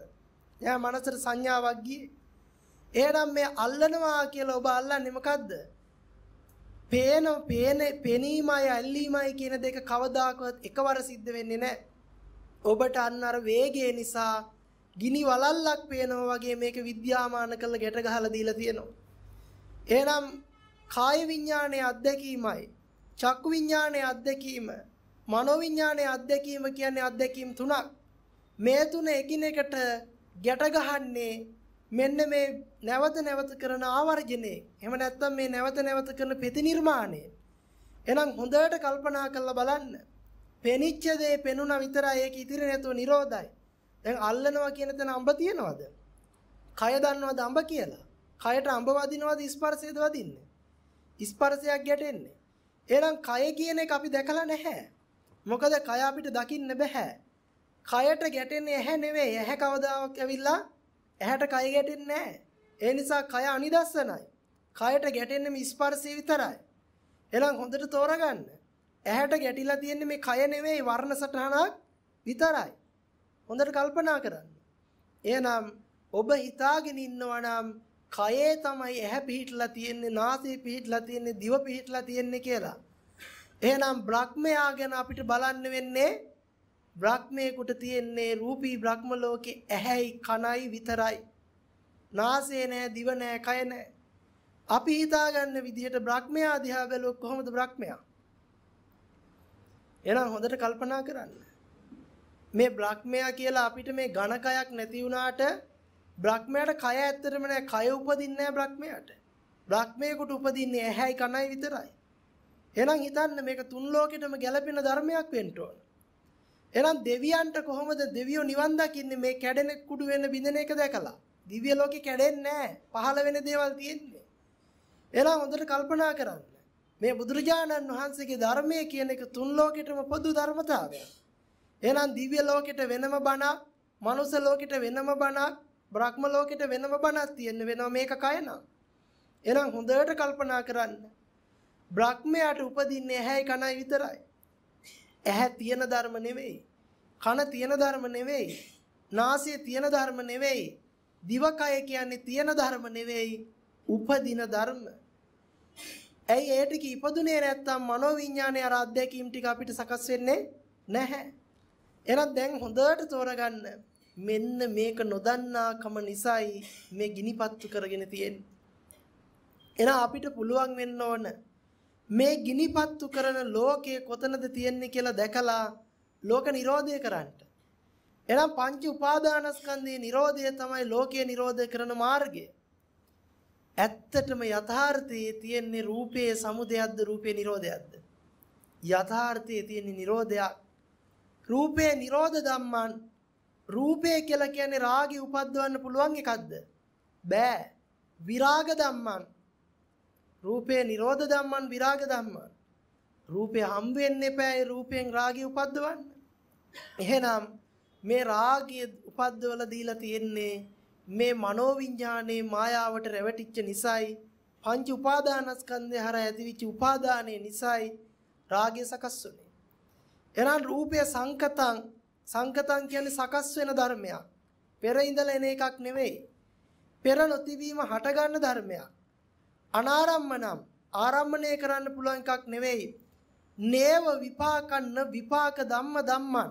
එයා මනසට සංඥාවක් ගියේ. එහෙනම් මේ අල්ලනවා කියලා ඔබ අල්ලන්නේ මොකද්ද? පේන පේන පෙනීමයි ඇල්ලීමයි කියන දෙක කවදාකවත් එකවර සිද්ධ වෙන්නේ නැහැ. ඔබට අන්න අර වේගය නිසා ගිනි වලල්ලක් පේනවා වගේ මේක විද්‍යාමාන කරලා ගැට ගහලා දීලා තියෙනවා. එහෙනම් කාය විඥානයේ අත්දැකීමයි චක්කු විඥානයේ අත්දැකීම මනෝ විඥානයේ අත්දැකීම කියන්නේ අත්දැකීම් තුනක්. මේ තුන එකිනෙකට ගැට ගහන්නේ මෙන්න මේ නැවත නැවත කරන ආවර්ජනේ. එහෙම නැත්නම් මේ නැවත නැවත කරන ප්‍රතිනිර්මාණය. එහෙනම් හොඳට කල්පනා කරලා බලන්න. පෙනිච්ච දේ පෙනුණා විතරයි ඒක ඉතිරි නැතුව නිරෝධයි. දැන් අල්ලනවා කියන තැන අඹ තියනවද? කය දන්නවද අඹ කියලා? කයට අඹ වදිනවද ස්පර්ශයද වදින්නේ? ස්පර්ශයක් ගැටෙන්නේ. එහෙනම් කය කියන එක අපි දැකලා නැහැ. මොකද කය අපිට දකින්න බෑ. කයට ගැටෙන්නේ ඇහැ නෙවෙයි. ඇහැ කවදාවත් ඇවිල්ලා ඇහැට කය ගැටෙන්නේ නැහැ. ඒ නිසා කය අනිදස්සනයි. කයට ගැටෙන්නේ ස්පර්ශය විතරයි. එහෙනම් හොඳට තෝරගන්න. ඇහැට ගැටිලා තියෙන්නේ මේ කය නෙවෙයි වර්ණ සටහනක් විතරයි. හොඳට කල්පනා කරන්න. එහෙනම් ඔබ හිතාගෙන ඉන්නවා නම් කයේ තමයි ඇහැ පිහිටලා තියෙන්නේ, නාසය පිහිටලා තියෙන්නේ, දිව පිහිටලා තියෙන්නේ කියලා. එහෙනම් බ්‍රහ්මයා ගැන අපිට බලන්න වෙන්නේ බ්‍රහ්මේකට තියෙන්නේ රූපී බ්‍රහ්ම ලෝකේ ඇහැයි කනයි විතරයි. නාසය නෑ, දිව නෑ, කය නෑ. අපි හිතාගන්න විදිහට බ්‍රහ්මයා දිහා බැලුවොත් කොහොමද බ්‍රහ්මයා? එහෙනම් හොඳට කල්පනා කරන්න. මේ බ්‍රහ්මයා කියලා අපිට මේ ඝන කයක් නැති වුණාට බ්‍රහ්මයාට කය ඇත්තටම නෑ කය උපදින්නේ නෑ බ්‍රහ්මයාට. බ්‍රහ්මයකට උපදින්නේ ඇහැයි කනයි විතරයි. එහෙනම් හිතන්න මේක තුන් ලෝකෙටම ගැළපෙන ධර්මයක් වෙන්න ඕන. එහෙනම් දෙවියන්ට කොහොමද දෙවියෝ නිවන් දකින්නේ මේ කැඩෙන කුඩු වෙන බිඳෙන එක දැකලා? දිව්‍ය ලෝකේ කැඩෙන්නේ නැහැ. පහළ වෙන දේවල් තියෙන්නේ. එහෙනම් හොඳට කල්පනා කරන්න. මේ බුදුරජාණන් වහන්සේගේ ධර්මය කියන එක තුන් ලෝකෙටම පොදු ධර්මතාවයක්. එහෙනම් දිව්‍ය ලෝකෙට වෙනම බණක්, මනුෂ්‍ය ලෝකෙට වෙනම බණක්, බ්‍රහ්ම ලෝකෙට වෙනම බණක් තියෙන වෙනවා මේක කය නම්. එහෙනම් හොඳට කල්පනා කරන්න. බ්‍රහ්මයාට උපදින්නේ ඇහැයි කනයි විතරයි. ඇහැ තියෙන ධර්ම නෙවෙයි. කන තියෙන ධර්ම නෙවෙයි. නාසය තියෙන ධර්ම නෙවෙයි. දිවකය කියන්නේ තියෙන ධර්ම නෙවෙයි. උපදින ධර්ම. ඇයි ඒ ටික ඉපදුනේ නැත්තම් මනෝවිඤ්ඤාණය අර අධ්‍යක්ීම් ටික අපිට සකස් වෙන්නේ නැහැ. එහෙනම් දැන් හොඳට තෝරගන්න මෙන්න මේක නොදන්නාකම නිසායි මේ ගිනිපත්තු කරගෙන තියෙන්නේ. එහෙනම් අපිට පුළුවන් වෙන්න ඕන මේ ගිනිපත්තු කරන ලෝකය කොතනද තියෙන්නේ කියලා දැකලා ලෝක නිරෝධය කරන්නට. එහෙනම් පංච උපාදානස්කන්ධේ නිරෝධය තමයි ලෝකය නිරෝධ කරන මාර්ගය. ඇත්තටම යථාර්ථයේ තියෙන්නේ රූපයේ සමුදයක්ද රූපේ නිරෝධයක්ද යථාර්ථයේ තියෙන්නේ නිරෝධයක් රූපේ නිරෝධ ධම්මං රූපේ කියලා කියන්නේ රාගය උපද්දවන්න පුළුවන් එකක්ද බෑ විරාග ධම්මං රූපේ නිරෝධ ධම්මං විරාග ධම්මං රූපේ හම් වෙන්න එපා රූපයෙන් රාගය උපද්දවන්න එහෙනම් මේ රාගය උපද්දවලා දීලා තියෙන්නේ මේ මනෝවිඤ්ඤාණය මායාවට රැවටිච්ච නිසායි පංච උපාදානස්කන්ධය හර ඇතිවිච්ච උපාදානයේ නිසායි රාගය සකස් වුනේ. එහෙනම් රූපය සංකතං සංකතං කියන්නේ සකස් වෙන ධර්මයක්. පෙර ඉඳලා එන එකක් නෙවෙයි. පෙර නොතිබීම හටගන්න ධර්මයක්. අනාරම්මනම් ආරම්මණය කරන්න පුළුවන් එකක් නෙවෙයි. නේව විපාකන්න විපාක ධම්ම ධම්මං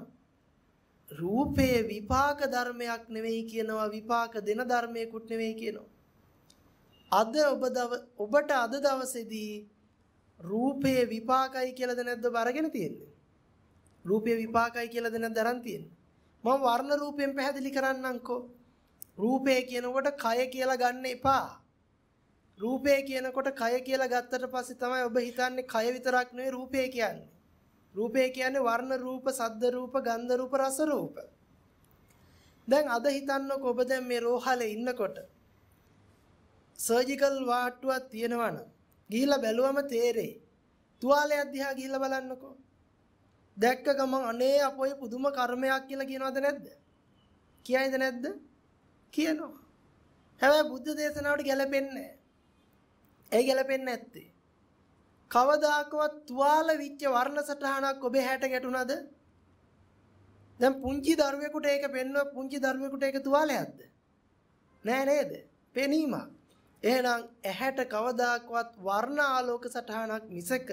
රූපයේ විපාක ධර්මයක් නෙවෙයි කියනවා විපාක දෙන ධර්මයකුත් නෙවෙයි කියනවා. අද ඔබ ඔබට අද දවසේදී රූපයේ විපාකයි කියලාද නැද්ද ඔබ අරගෙන තියෙන්නේ? රූපයේ විපාකයි කියලාද නැද්ද අරන් තියෙන්නේ? මම වර්ණ රූපයෙන් පැහැදිලි කරන්නම්කෝ. රූපය කියනකොට කය කියලා ගන්න එපා. රූපය කියනකොට කය කියලා ගත්තට පස්සේ තමයි ඔබ හිතන්නේ කය විතරක් නෙවෙයි රූපය කියන්නේ. රූපය කියන්නේ වර්ණ රූප, සද්ද රූප, ගන්ධ රූප, රස රූප. දැන් අද හිතන්නකො ඔබ දැන් මේ රෝහලේ ඉන්නකොට සර්ජිකල් වාට්ටුවක් තියෙනවනම් ගිහිල්ලා බැලුවම තේරෙයි. තුවාලයක් දිහා ගිහිල්ලා බලන්නකෝ. දැක්ක ගමන් අනේ අපෝයි පුදුම කර්මයක් කියලා කියනවද නැද්ද? කියයිද නැද්ද? කියනවා. හැබැයි බුද්ධ දේශනාවට ගැලපෙන්නේ නැහැ. ඒ ගැලපෙන්නේ නැත්තේ කවදාකවත් තුවාල විච්ච වර්ණ සටහනක් ඔබේ හැට ගැටුණාද? දැන් පුංචි දරුවෙකුට ඒක පෙන්වුවා පුංචි දරුවෙකුට ඒක තුවාලයක්ද? නෑ නේද? පෙනීමක්. එහෙනම් ඇහැට කවදාකවත් වර්ණ ආලෝක සටහනක් මිසක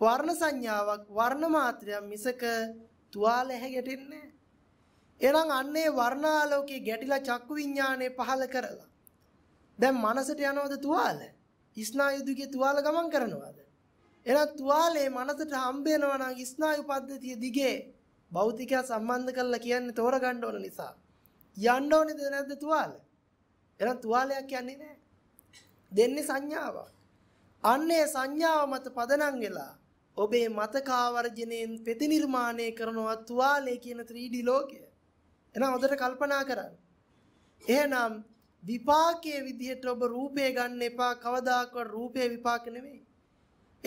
වර්ණ සංඥාවක් වර්ණ මාත්‍රයක් මිසක තුවාල ඇහැ ගැටෙන්නේ නෑ. එහෙනම් අන්නේ වර්ණ ආලෝකයේ ගැටිලා චක්කු විඥානය පහල කරලා දැන් මනසට යනවද තුවාලේ? ස්නායු දිගේ තුවාල ගමන් කරනවාද? එහෙනම් තුවාලේ මනසට හම්බ වෙනවා නම් ස්නායු පද්ධතිය දිගේ භෞතිකය සම්බන්ධ කරලා කියන්නේ තෝරගන්න ඕන නිසා. යන්න ඕනේද නැද්ද තුවාල? එහෙනම් තුවාලයක් කියන්නේ නැහැ. දෙන්නේ සංඥාවක්. අන්නේ සංඥාව මත පදනම් වෙලා ඔබේ මතකාවර්ජණයෙන් ප්‍රතිනිර්මාණය කරනවා තුවාලේ කියන 3D ලෝකය. එහෙනම් හොඳට කල්පනා කරන්න. එහෙනම් විපාකයේ විදිහට ඔබ රූපේ ගන්න එපා කවදාකවත් රූපේ විපාක නෙමෙයි.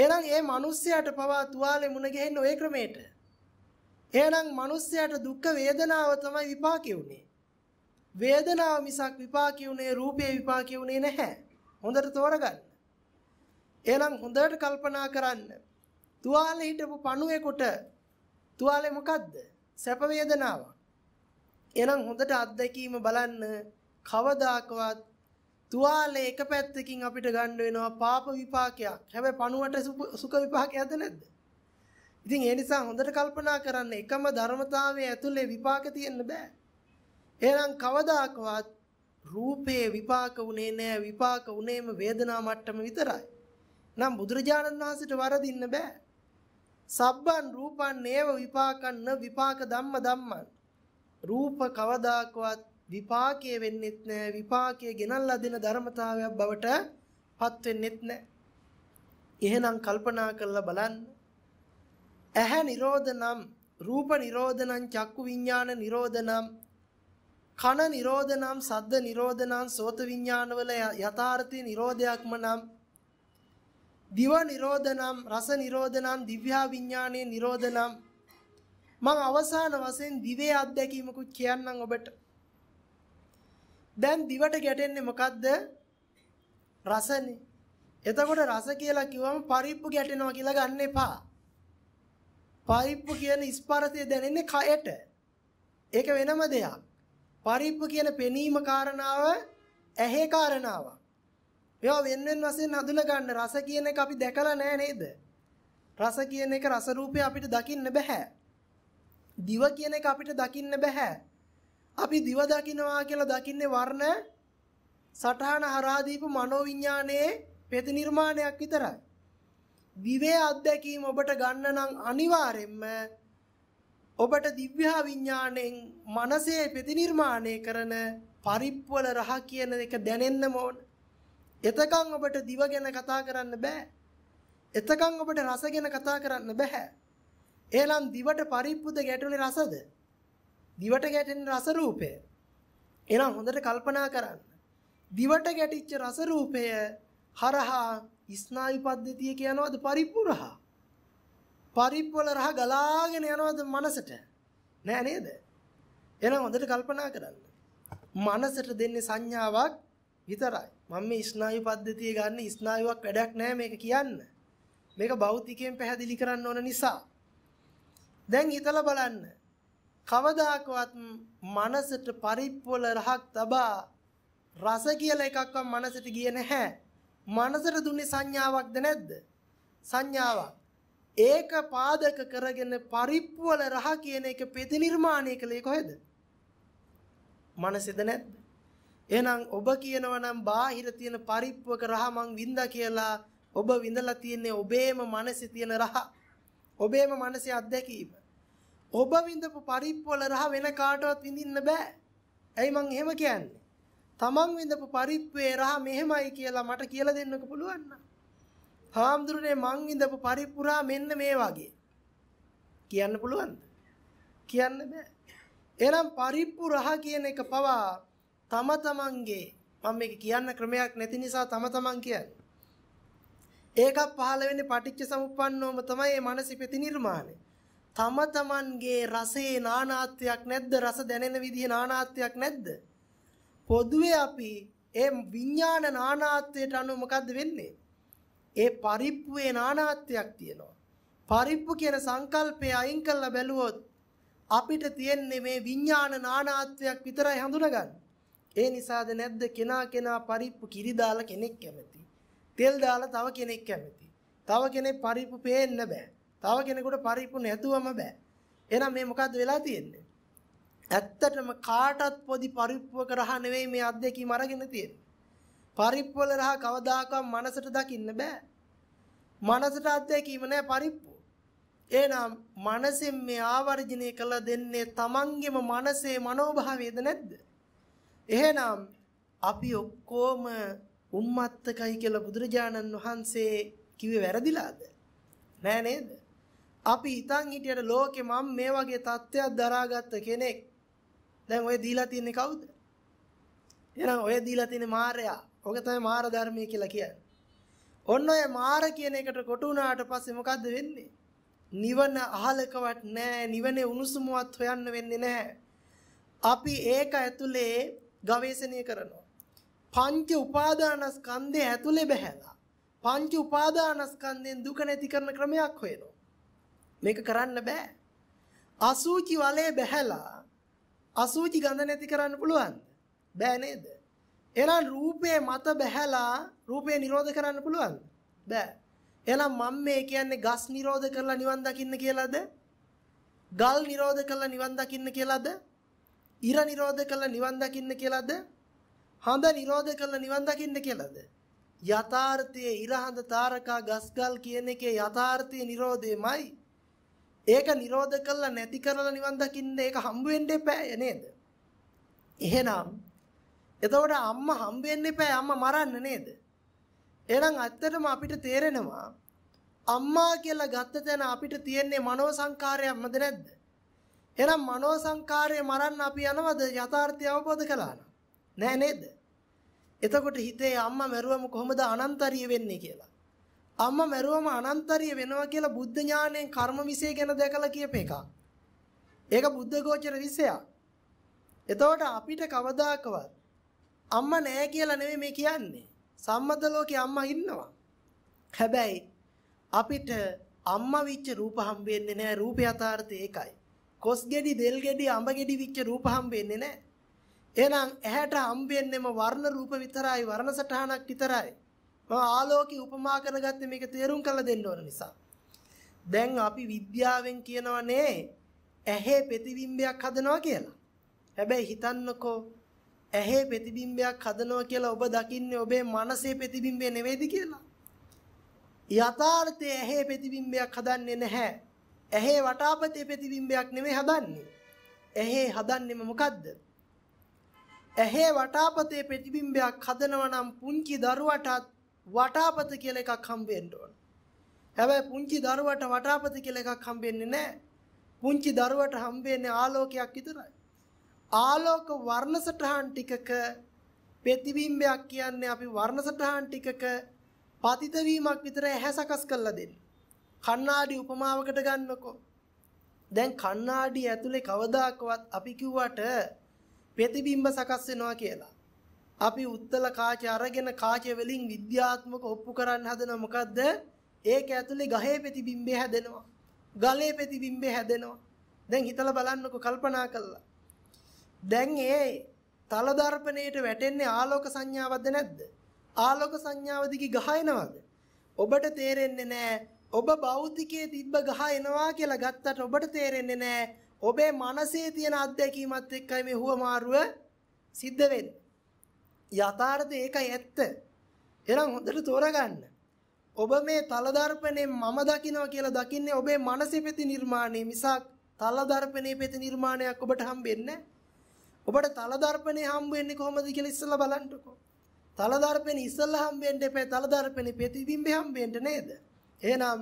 එහෙනම් ඒ මිනිස්යාට පවා තුවාලේ මුණ ගැහෙන්න ওই ක්‍රමයට. එහෙනම් මිනිස්යාට දුක් වේදනාව තමයි විපාකේ උනේ. වේදනාව මිසක් විපාකේ උනේ රූපේ විපාකේ උනේ නැහැ. හොඳට තෝරගන්න. එහෙනම් හොඳට කල්පනා කරන්න. තුවාලේ හිටපු පණුවෙකුට තුවාලේ මොකද්ද? සැප වේදනාවක්. එහෙනම් හොඳට අත්දැකීම බලන්න කවදාකවත් තුවාලේ එක පැත්තකින් අපිට ගන්න වෙනවා පාප විපාකයක්. හැබැයි පණුවට සුඛ විපාකයක්ද නැද්ද? ඉතින් ඒ නිසා හොඳට කල්පනා කරන්න එකම ධර්මතාවයේ ඇතුලේ විපාක තියෙන්න බෑ. එහෙනම් කවදාකවත් රූපේ විපාක උනේ නෑ විපාක උනේම වේදනා මට්ටම විතරයි. නම් බුදුරජාණන් වහන්සේට වරදින්න බෑ. සබ්බන් රූපන් නේව විපාකන්න විපාක ධම්ම ධම්මන්. රූප කවදාකවත් විපාකයේ වෙන්නෙත් නැහැ විපාකයේ ගෙනල්ලා දෙන ධර්මතාවයක් බවට පත් වෙන්නෙත් නැහැ. එහෙනම් කල්පනා කරලා බලන්න. ඇහැ නිරෝධ නම්, රූප නිරෝධ නම්, චක්කු විඥාන නිරෝධ නම්, කන නිරෝධ නම්, සද්ද නිරෝධ නම්, සෝත විඥානවල යථාර්ථී නිරෝධයක්ම නම්, දිව නිරෝධ නම්, රස නිරෝධ නම්, දිව්‍යා විඥානයේ නිරෝධ නම් මම අවසාන වශයෙන් දිවේ අත්දැකීමකුත් කියන්නම් ඔබට. දැන් දිවට ගැටෙන්නේ මොකද්ද? රසනේ. එතකොට රස කියලා කිව්වම පරිප්පු ගැටෙනවා කියලා ගන්න එපා. පරිප්පු කියන ස්පර්ශය දැනෙන්නේ කයට. ඒක වෙනම දෙයක්. පරිප්පු කියන පෙනීම කාරණාව ඇහි කාරණාව. ඒවා වෙන වෙන වශයෙන් හඳුනා ගන්න රස කියන එක අපි දැකලා නැහැ නේද? රස කියන එක රස රූපේ අපිට දකින්න බෑ. දිව කියන එක අපිට දකින්න බෑ. අපි දිව දකින්නවා කියලා දකින්නේ වර්ණ සටහන හරහා දීපු මනෝවිඤ්ඤාණයේ පෙති නිර්මාණයක් විතරයි. විවේ අත්දැකීම ඔබට ගන්න නම් අනිවාර්යෙන්ම ඔබට දිව්‍යා විඥාණයෙන් මනසේ ප්‍රතිනිර්මාණය කරන පරිප්පල රහ කියන එක දැනෙන්න ඕන. එතකන් ඔබට දිව ගැන කතා කරන්න බෑ. එතකන් ඔබට රස ගැන කතා කරන්න බෑ. එහෙනම් දිවට පරිප්පුද ගැටුනේ රසද? දිවට ගැටෙන රස රූපය. එහෙනම් හොඳට කල්පනා කරන්න. දිවට ගැටිච්ච රස රූපය හරහා ස්නායු පද්ධතියක යනවද පරිප්පුරහා? පරිප්පල රහ ගලාගෙන යනවද මනසට? නෑ නේද? එහෙනම් හොඳට කල්පනා කරන්න. මනසට දෙන්නේ සංඥාවක් විතරයි. මම මේ ස්නායු පද්ධතිය ගන්න ස්නායුවක් වැඩක් නෑ මේක කියන්න. මේක භෞතිකයෙන් පැහැදිලි කරන්න ඕන නිසා. දැන් හිතලා බලන්න. කවදාකවත් මනසට පරිප්පොල රහක් තබා රස කියලා එකක්වත් මනසට ගියේ නැහැ. මනසට දුන්නේ සංඥාවක්ද නැද්ද? සංඥාවක්. ඒක පාදක කරගෙන පරිප්පුවල රහ කියන එක ප්‍රතිනිර්මාණය කළේ කොහෙද? මනසෙද නැද්ද? එහෙනම් ඔබ කියනවා නම් බාහිර තියෙන පරිප්පුවක රහ මං වින්දා කියලා ඔබ විඳලා තියන්නේ ඔබේම මනසේ තියෙන රහ. ඔබේම මනසේ අත්දැකීම. ඔබ විඳපු පරිප්පවල රහ වෙන කාටවත් විඳින්න බෑ. ඇයි මං එහෙම කියන්නේ? තමන් විඳපු පරිප්පේ රහ මෙහෙමයි කියලා මට කියලා දෙන්නක පුළුවන් නම්. හාමුදුරනේ මං විඳපු පරිප්පුරා මෙන්න මේ වගේ. කියන්න පුළුවන්ද? කියන්න බෑ. එහෙනම් පරිප්පු රහ කියන එක පවා තම තමන්ගේ මම මේක කියන්න ක්‍රමයක් නැති නිසා තම තමන් කියන්නේ. ඒකක් පහළ වෙන්නේ පටිච්ච සමුප්පන්නෝම තමයි මේ මානසික ප්‍රතිනිර්මාණය. තම තමන්ගේ රසයේ නානාත්වයක් නැද්ද? රස දැනෙන විදිහේ නානාත්වයක් නැද්ද? පොදුවේ අපි ඒ විඥාන නානාත්වයට අනුව මොකද්ද වෙන්නේ? ඒ පරිප්පුවේ නානාත්වයක් තියෙනවා. පරිප්පු කියන සංකල්පය අයින් කරලා බැලුවොත් අපිට තියෙන්නේ මේ විඥාන නානාත්වයක් විතරයි හඳුනගන්න. ඒ නිසාද නැද්ද කෙනා කෙනා පරිප්පු කිරි දාලා කෙනෙක් කැමති. තෙල් දාලා තව කෙනෙක් කැමති. තව කෙනෙක් පරිප්පු පේන්න බෑ. තව කෙනෙකුට පරිප්පු නැතුවම බෑ. එහෙනම් මේ මොකද්ද වෙලා තියෙන්නේ? ඇත්තටම කාටත් පොඩි පරිප්පුවක රහ නෙවෙයි මේ අත්දැකීම අරගෙන තියෙන්නේ. පරිප්පුවල රහ කවදාකවත් මනසට දකින්න බෑ. මනසට අත්දැකීම නෑ පරිප්පු. එහෙනම් මනසෙන් මේ ආවර්ජිනේ කළ දෙන්නේ තමන්ගේම මනසේ මනෝභාවයද නැද්ද? එහෙනම් අපි ඔක්කොම උම්මත්තකයි කියලා බුදුරජාණන් වහන්සේ කිව්වේ වැරදිලාද? නෑ නේද? අපි හිතන් හිටියට ලෝකෙ මම මේ වගේ தත්ත්වයක් දරාගත්ත කෙනෙක්. දැන් ඔය දීලා තින්නේ කවුද? එහෙනම් ඔය දීලා තින්නේ මායයා. ඔක තමයි මාර ධර්මය කියලා කියන්නේ. ඔන්න ඔය මාර කියන එකට කොටු වුණාට පස්සේ මොකද්ද වෙන්නේ? නිවන අහලකවත් නැහැ. නිවනේ උණුසුමවත් හොයන්න වෙන්නේ නැහැ. අපි ඒක ඇතුලේ ගවේෂණය කරනවා. පංච උපාදානස්කන්ධය ඇතුලේ බහැලා. පංච උපාදානස්කන්ධයෙන් දුක නැති කරන ක්‍රමයක් හොයනවා. මේක කරන්න බෑ. අසූචි වලේ බැහැලා අසූචි ගඳ නැති කරන්න පුළුවන්ද? බෑ නේද? එහෙනම් රූපේ මත බැහැලා රූපේ නිරෝධ කරන්න පුළුවන්ද? බෑ. එහෙනම් මම මේ කියන්නේ ගස් නිරෝධ කරලා නිවන් දකින්න කියලාද? ගල් නිරෝධ කරලා නිවන් දකින්න කියලාද? ඉර නිරෝධ කරලා නිවන් දකින්න කියලාද? හඳ නිරෝධ කරලා නිවන් දකින්න කියලාද? යථාර්ථයේ ඉර හඳ තාරකා ගස්ගල් කියන එකේ යථාර්ථයේ නිරෝධයමයි ඒක නිරෝධ කළා නැති කරලා නිවන් දකින්න ඒක හම්බ වෙන්න එපා නේද? එහෙනම් එතකොට අම්මා හම්බ වෙන්න එපා අම්මා මරන්න නේද? එහෙනම් ඇත්තටම අපිට තේරෙනවා අම්මා කියලා ගත්ත තැන අපිට තියෙන්නේ මනෝ සංකාරයක්මද නැද්ද? එහෙනම් මනෝ සංකාරය මරන්න අපි යනවද යථාර්ථය අවබෝධ කළා නෑ නේද? එතකොට හිතේ අම්මා මැරුවම කොහොමද අනන්තරිය වෙන්නේ කියලා? අම්මා මැරුවම අනන්තරිය වෙනවා කියලා බුද්ධ ඥාණයෙන් කර්ම විශ්ේ ගැන දැකලා කියප එක. ඒක බුද්ධ ගෝචර විශ්යක්. එතකොට අපිට කවදාකවත් අම්මා නෑ කියලා නෙමෙයි මේ කියන්නේ. සම්මත ලෝකේ අම්මා ඉන්නවා. හැබැයි අපිට අම්මා විච්ච රූප හම් වෙන්නේ නෑ රූප යථාර්ථය ඒකයි. කොස් ගෙඩි දෙල් ගෙඩි අඹ ගෙඩි විච්ච රූප හම් වෙන්නේ නෑ. එහෙනම් ඇහැට හම් වෙන්නේම වර්ණ රූප විතරයි වර්ණ සටහනක් විතරයි. ආලෝකේ උපමා කරගත්තේ මේක තේරුම් කරලා දෙන්න ඕන නිසා. දැන් අපි විද්‍යාවෙන් කියනවනේ ඇහි ප්‍රතිබිම්බයක් හදනවා කියලා. හැබැයි හිතන්නකෝ ඇහි ප්‍රතිබිම්බයක් හදනවා කියලා ඔබ දකින්නේ ඔබේ මනසේ ප්‍රතිබිම්බය නෙවෙයිද කියලා. යථාර්ථයේ ඇහි ප්‍රතිබිම්බයක් හදන්නේ නැහැ. ඇහි වටාපතේ ප්‍රතිබිම්බයක් නෙවෙයි හදන්නේ. ඇහි හදන්නේම මොකද්ද? ඇහි වටාපතේ ප්‍රතිබිම්බයක් හදනවා නම් පුංචි දරුවටත් වටාපත කියලා එකක් හම්බෙන්න ඕන. හැබැයි පුංචි දරුවට වටාපත කියලා එකක් හම්බෙන්නේ නැහැ. පුංචි දරුවට හම්බෙන්නේ ආලෝකයක් විතරයි. ආලෝක වර්ණ සටහන් ටිකක ප්‍රතිබිම්බයක් කියන්නේ අපි වර්ණ සටහන් ටිකක පතිත වීමක් විතරයි ඇහැ සකස් කරලා දෙන්නේ. කණ්ණාඩි උපමාවකට ගන්නකෝ. දැන් කණ්ණාඩි ඇතුලේ කවදාකවත් අපි කිව්වට ප්‍රතිබිම්බ සකස් වෙනවා කියලා. අපි උත්තල කාචය අරගෙන කාචය වලින් විද්‍යාත්මක ඔප්පු කරන්න හදන මොකද්ද? ඒක ඇතුලේ ගහේ ප්‍රතිබිම්බය හැදෙනවා. ගලේ ප්‍රතිබිම්බය හැදෙනවා. දැන් හිතලා බලන්නකො කල්පනා කළා. දැන් ඒ තල දර්පණයට වැටෙන්නේ ආලෝක සංඥාවක්ද නැද්ද? ආලෝක සංඥාව දිගේ ගහ එනවද? ඔබට තේරෙන්නේ නැහැ ඔබ භෞතිකයේ තිබ්බ ගහ එනවා කියලා ගත්තට ඔබට තේරෙන්නේ නැහැ ඔබේ මනසේ තියෙන අත්දැකීමත් එක්කයි මේ හුවමාරුව සිද්ධ වෙන්නේ. යථාර්ථය ඒකයි ඇත්ත. එහෙනම් හොඳට තෝරගන්න. ඔබ මේ තල දර්පණයෙන් මම දකිනවා කියලා දකින්නේ ඔබේ මනසේ පෙති නිර්මාණය මිසක් තල දර්පණයේ පෙති නිර්මාණයක් ඔබට හම්බෙන්නේ ඔබට තල දර්පණේ හම්බ වෙන්නේ කොහොමද කියලා ඉස්සෙල්ලා බලන්නකෝ. තල දර්පණේ ඉස්සෙල්ලා හම්බෙන්න එපා තල දර්පණේ ප්‍රතිබිම්බය හම්බෙන්න නේද? එහෙනම්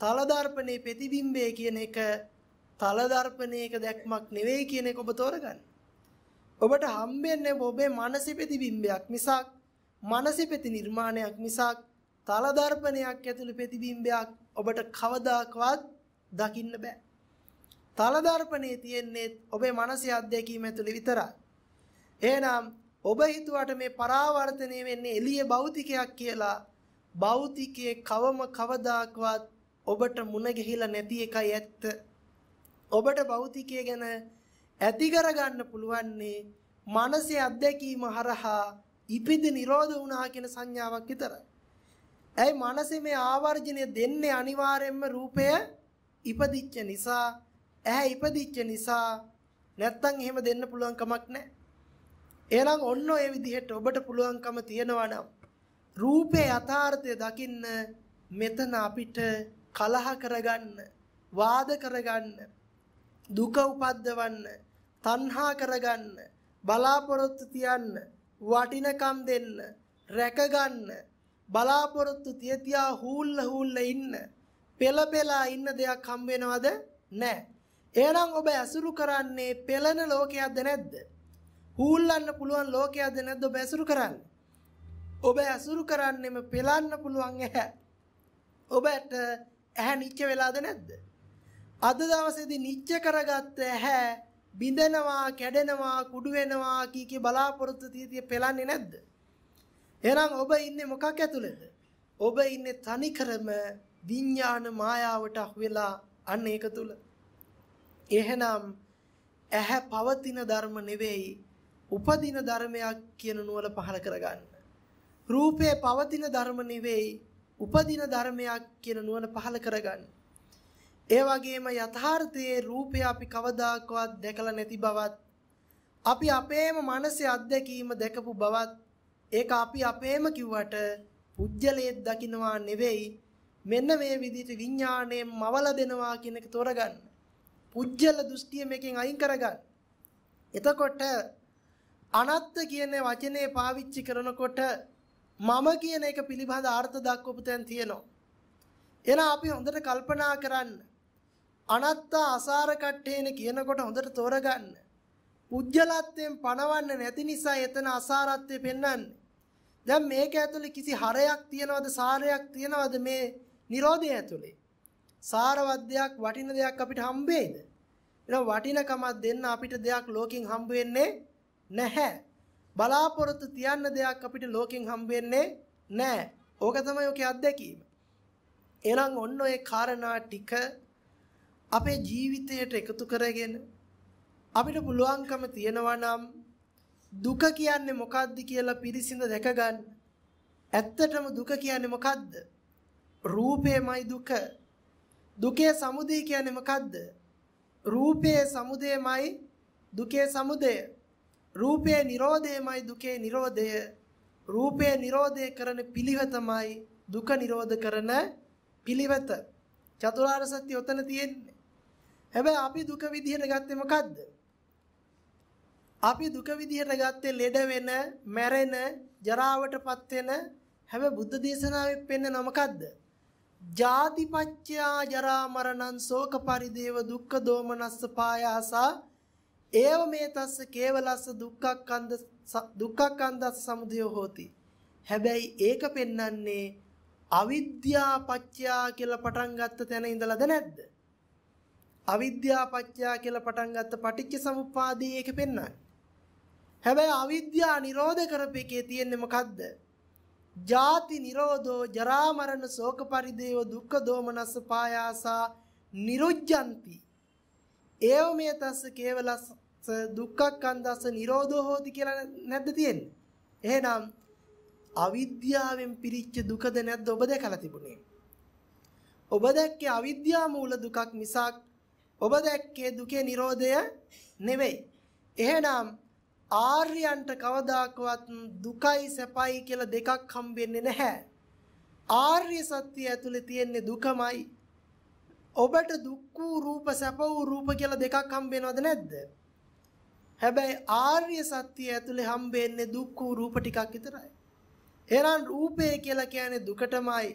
තල දර්පණේ ප්‍රතිබිම්බය කියන එක තල දර්පණයක දැක්මක් නෙවෙයි කියන එක ඔබ තෝරගන්න. ඔබට හම්බෙන්නේ ඔබේ මානසික ප්‍රතිබිම්බයක් මිසක් මානසික ප්‍රති නිර්මාණයක් මිසක් තල දර්පණයක් ඇතුළු ප්‍රතිබිම්බයක් ඔබට කවදාකවත් දකින්න බෑ. තල දර්පණේ තියෙන්නේ ඔබේ මානසික අත්දැකීම ඇතුළේ විතරයි. එහෙනම් ඔබ හිතුවට මේ පරාවර්තනය වෙන්නේ එළිය භෞතිකයක් කියලා භෞතිකයේ කවම කවදාකවත් ඔබට මුණ ගැහිලා නැති එකයි ඇත්ත. ඔබට භෞතිකය ගැන ඇති කරගන්න පුළුවන්නේ මනසේ අත්දැකීම හරහා ඉපිද නිරෝධ වුණා කියන සංඥාවක් විතරයි. ඇයි මනසේ මේ ආවර්ජනය දෙන්නේ අනිවාර්යයෙන්ම රූපය ඉපදිච්ච නිසා ඇහැ ඉපදිච්ච නිසා නැත්තම් එහෙම දෙන්න පුළුවන් කමක් නැහැ. එහෙනම් ඔන්න ඔය විදිහට ඔබට පුළුවන්කම තියෙනවා නම් රූපේ යථාර්ථය දකින්න මෙතන අපිට කලහ කරගන්න වාද කරගන්න දුක උපද්දවන්න, තණ්හා කරගන්න, බලාපොරොත්තු තියන්න, වටිනකම් දෙන්න, රැකගන්න, බලාපොරොත්තු තියතියා හූල්ල හූල්ල ඉන්න, පෙළපෙලා ඉන්න දෙයක් හම් වෙනවද? නැහැ. එහෙනම් ඔබ ඇසුරු කරන්නේ පෙළෙන ලෝකයක්ද නැද්ද? හූල්ලන්න පුළුවන් ලෝකයක්ද නැද්ද ඔබ ඇසුරු කරන්නේ? ඔබ ඇසුරු කරන්නේම පෙළන්න පුළුවන් ඇහැ. ඔබට ඇහැ නිච්ච වෙලාද නැද්ද? අද දවසේදී නිච්ච කරගත්ත හැ බිඳෙනවා කැඩෙනවා කුඩු වෙනවා කී කී බලාපොරොත්තු තියතිය පෙලන්නේ නැද්ද එහෙනම් ඔබ ඉන්නේ මොකක් ඇතුළේද ඔබ ඉන්නේ තනිකරම විඥාන මායාවට අහුවෙලා අන්න ඒක තුල එහෙනම් ඇහැ පවතින ධර්ම නෙවෙයි උපදින ධර්මයක් කියන නුවණ පහළ කරගන්න රූපේ පවතින ධර්ම නෙවෙයි උපදින ධර්මයක් කියන නුවණ පහළ කරගන්න ඒ වගේම යථාර්ථයේ රූපය අපි කවදාකවත් දැකලා නැති බවත් අපි අපේම මනසේ අත්දැකීම දැකපු බවත් ඒක අපි අපේම කිව්වට පුජ්‍යලයේ දකින්නවා නෙවෙයි මෙන්න මේ විදිහට විඥාණයෙන් මවල දෙනවා කියන එක තෝරගන්න. පුජ්‍යල දෘෂ්ටිය මේකෙන් අයින් කරගන්න. එතකොට අනත්ත කියන වචනේ පාවිච්චි කරනකොට මම කියන එක පිළිබඳ අර්ථ දක්වපු තැන් තියෙනවා. එහෙනම් අපි හොඳට කල්පනා කරන්න අනත්තා අසාර කට්ඨේන කියනකොට හොඳට තෝරගන්න. පුජ්‍යලත්වයෙන් පණවන්නේ නැති නිසා එතන අසාරත්වය පෙන්වන්නේ. දැන් මේක ඇතුලේ කිසි හරයක් තියනවද සාරයක් තියනවද මේ Nirodha ඇතුලේ? සාරවත්දයක් වටින දෙයක් අපිට හම්බෙයිද? එහෙනම් වටිනකමක් දෙන්න අපිට දෙයක් ලෝකෙන් හම්බ නැහැ. බලාපොරොත්තු තියන්න දෙයක් අපිට ලෝකෙන් හම්බ නැහැ. ඕක තමයි ඔකේ අත්දැකීම. එහෙනම් ඔන්න ඔය කාරණා ටික අපේ ජීවිතයට එකතු කරගෙන අපිට පුළුවන්කම තියෙනවා නම් දුක කියන්නේ මොකද්ද කියලා පිරිසිඳ දැක ගන්න. ඇත්තටම දුක කියන්නේ මොකද්ද? රූපේමයි දුක. දුකේ සමුදය කියන්නේ මොකද්ද? රූපේ සමුදයමයි දුකේ සමුදය. රූපේ නිරෝධයමයි දුකේ නිරෝධය. රූපේ නිරෝධය කරන පිළිවෙතමයි දුක නිරෝධ කරන පිළිවෙත. චතුරාර්ය සත්‍ය ඔතන තියෙන්නේ. හැබැයි අපි දුක විදිහට ගත්තේ මොකද්ද? අපි දුක විදිහට ගත්තේ ලෙඩ වෙන, මැරෙන, ජරාවටපත් වෙන හැබැයි බුද්ධ දේශනාවේ පෙන්නන මොකද්ද? ජාතිපච්චයා ජරා මරණං ශෝක පරිදේව දුක්ඛ දෝමනස්ස පායාසා ඒව මේ තස්ස කේවලස්ස දුක්ඛක්ඛන්ද දුක්ඛක්ඛන්දස්ස සමුදය හෝති. හැබැයි ඒක පෙන්වන්නේ අවිද්‍යාපච්චයා කියලා පටන් ගත්ත තැන ඉඳලාද නැද්ද? අවිද්‍යාපච්චා කියලා පටන් ගත්ත පටිච්ච සමුප්පාදයේ ඒක පෙන්නයි. හැබැයි අවිද්‍යා නිරෝධ කරපේකේ තියෙන්නේ මොකද්ද? ජාති නිරෝධෝ ජරා මරණ ශෝක පරිදේව දුක්ඛ දෝමනස්ස පායාසා නිරුජ්ජಂತಿ. ඒව මේ තස්ස කේවලස්ස දුක්ඛක්ඛන්දස්ස නිරෝධෝ හෝති කියලා නැද්ද තියෙන්නේ? එහෙනම් අවිද්‍යාවෙන් පිරිච්ච දුකද නැද්ද ඔබ දැකලා තිබුණේ? ඔබ දැක්කේ අවිද්‍යා මූල දුකක් මිසක් ඔබ දැක්කේ දුකේ Nirodhaය නෙවෙයි. එහෙනම් ආර්යයන්ට කවදාකවත් දුකයි සැපයි කියලා දෙකක් හම්බෙන්නේ නැහැ. ආර්ය සත්‍ය ඇතුලේ තියෙන දුකමයි. ඔබට දුක් වූ රූප සැප වූ රූප කියලා දෙකක් හම්බෙනවද නැද්ද? හැබැයි ආර්ය සත්‍ය ඇතුලේ හම්බෙන්නේ දුක් වූ රූප ටිකක් විතරයි. එහෙනම් රූපය කියලා කියන්නේ දුකටමයි.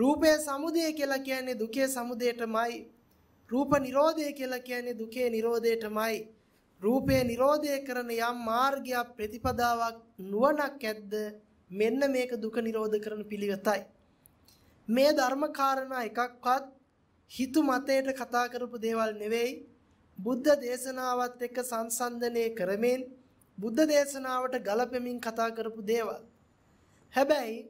රූපය සමුදය කියලා කියන්නේ දුකේ සමුදයටමයි. රූප නිරෝධය කියලා කියන්නේ දුකේ නිරෝධයටමයි. රූපේ නිරෝධය කරන යම් මාර්ගයක් ප්‍රතිපදාවක් නුවණක් ඇද්ද මෙන්න මේක දුක නිරෝධ කරන පිළිවෙතයි. මේ ධර්ම කාරණා එකක්වත් හිතු මතයට කතා කරපු දේවල් නෙවෙයි. බුද්ධ දේශනාවත් එක්ක සංසන්දනය කරමින් බුද්ධ දේශනාවට ගලපෙමින් කතා කරපු දේවල්. හැබැයි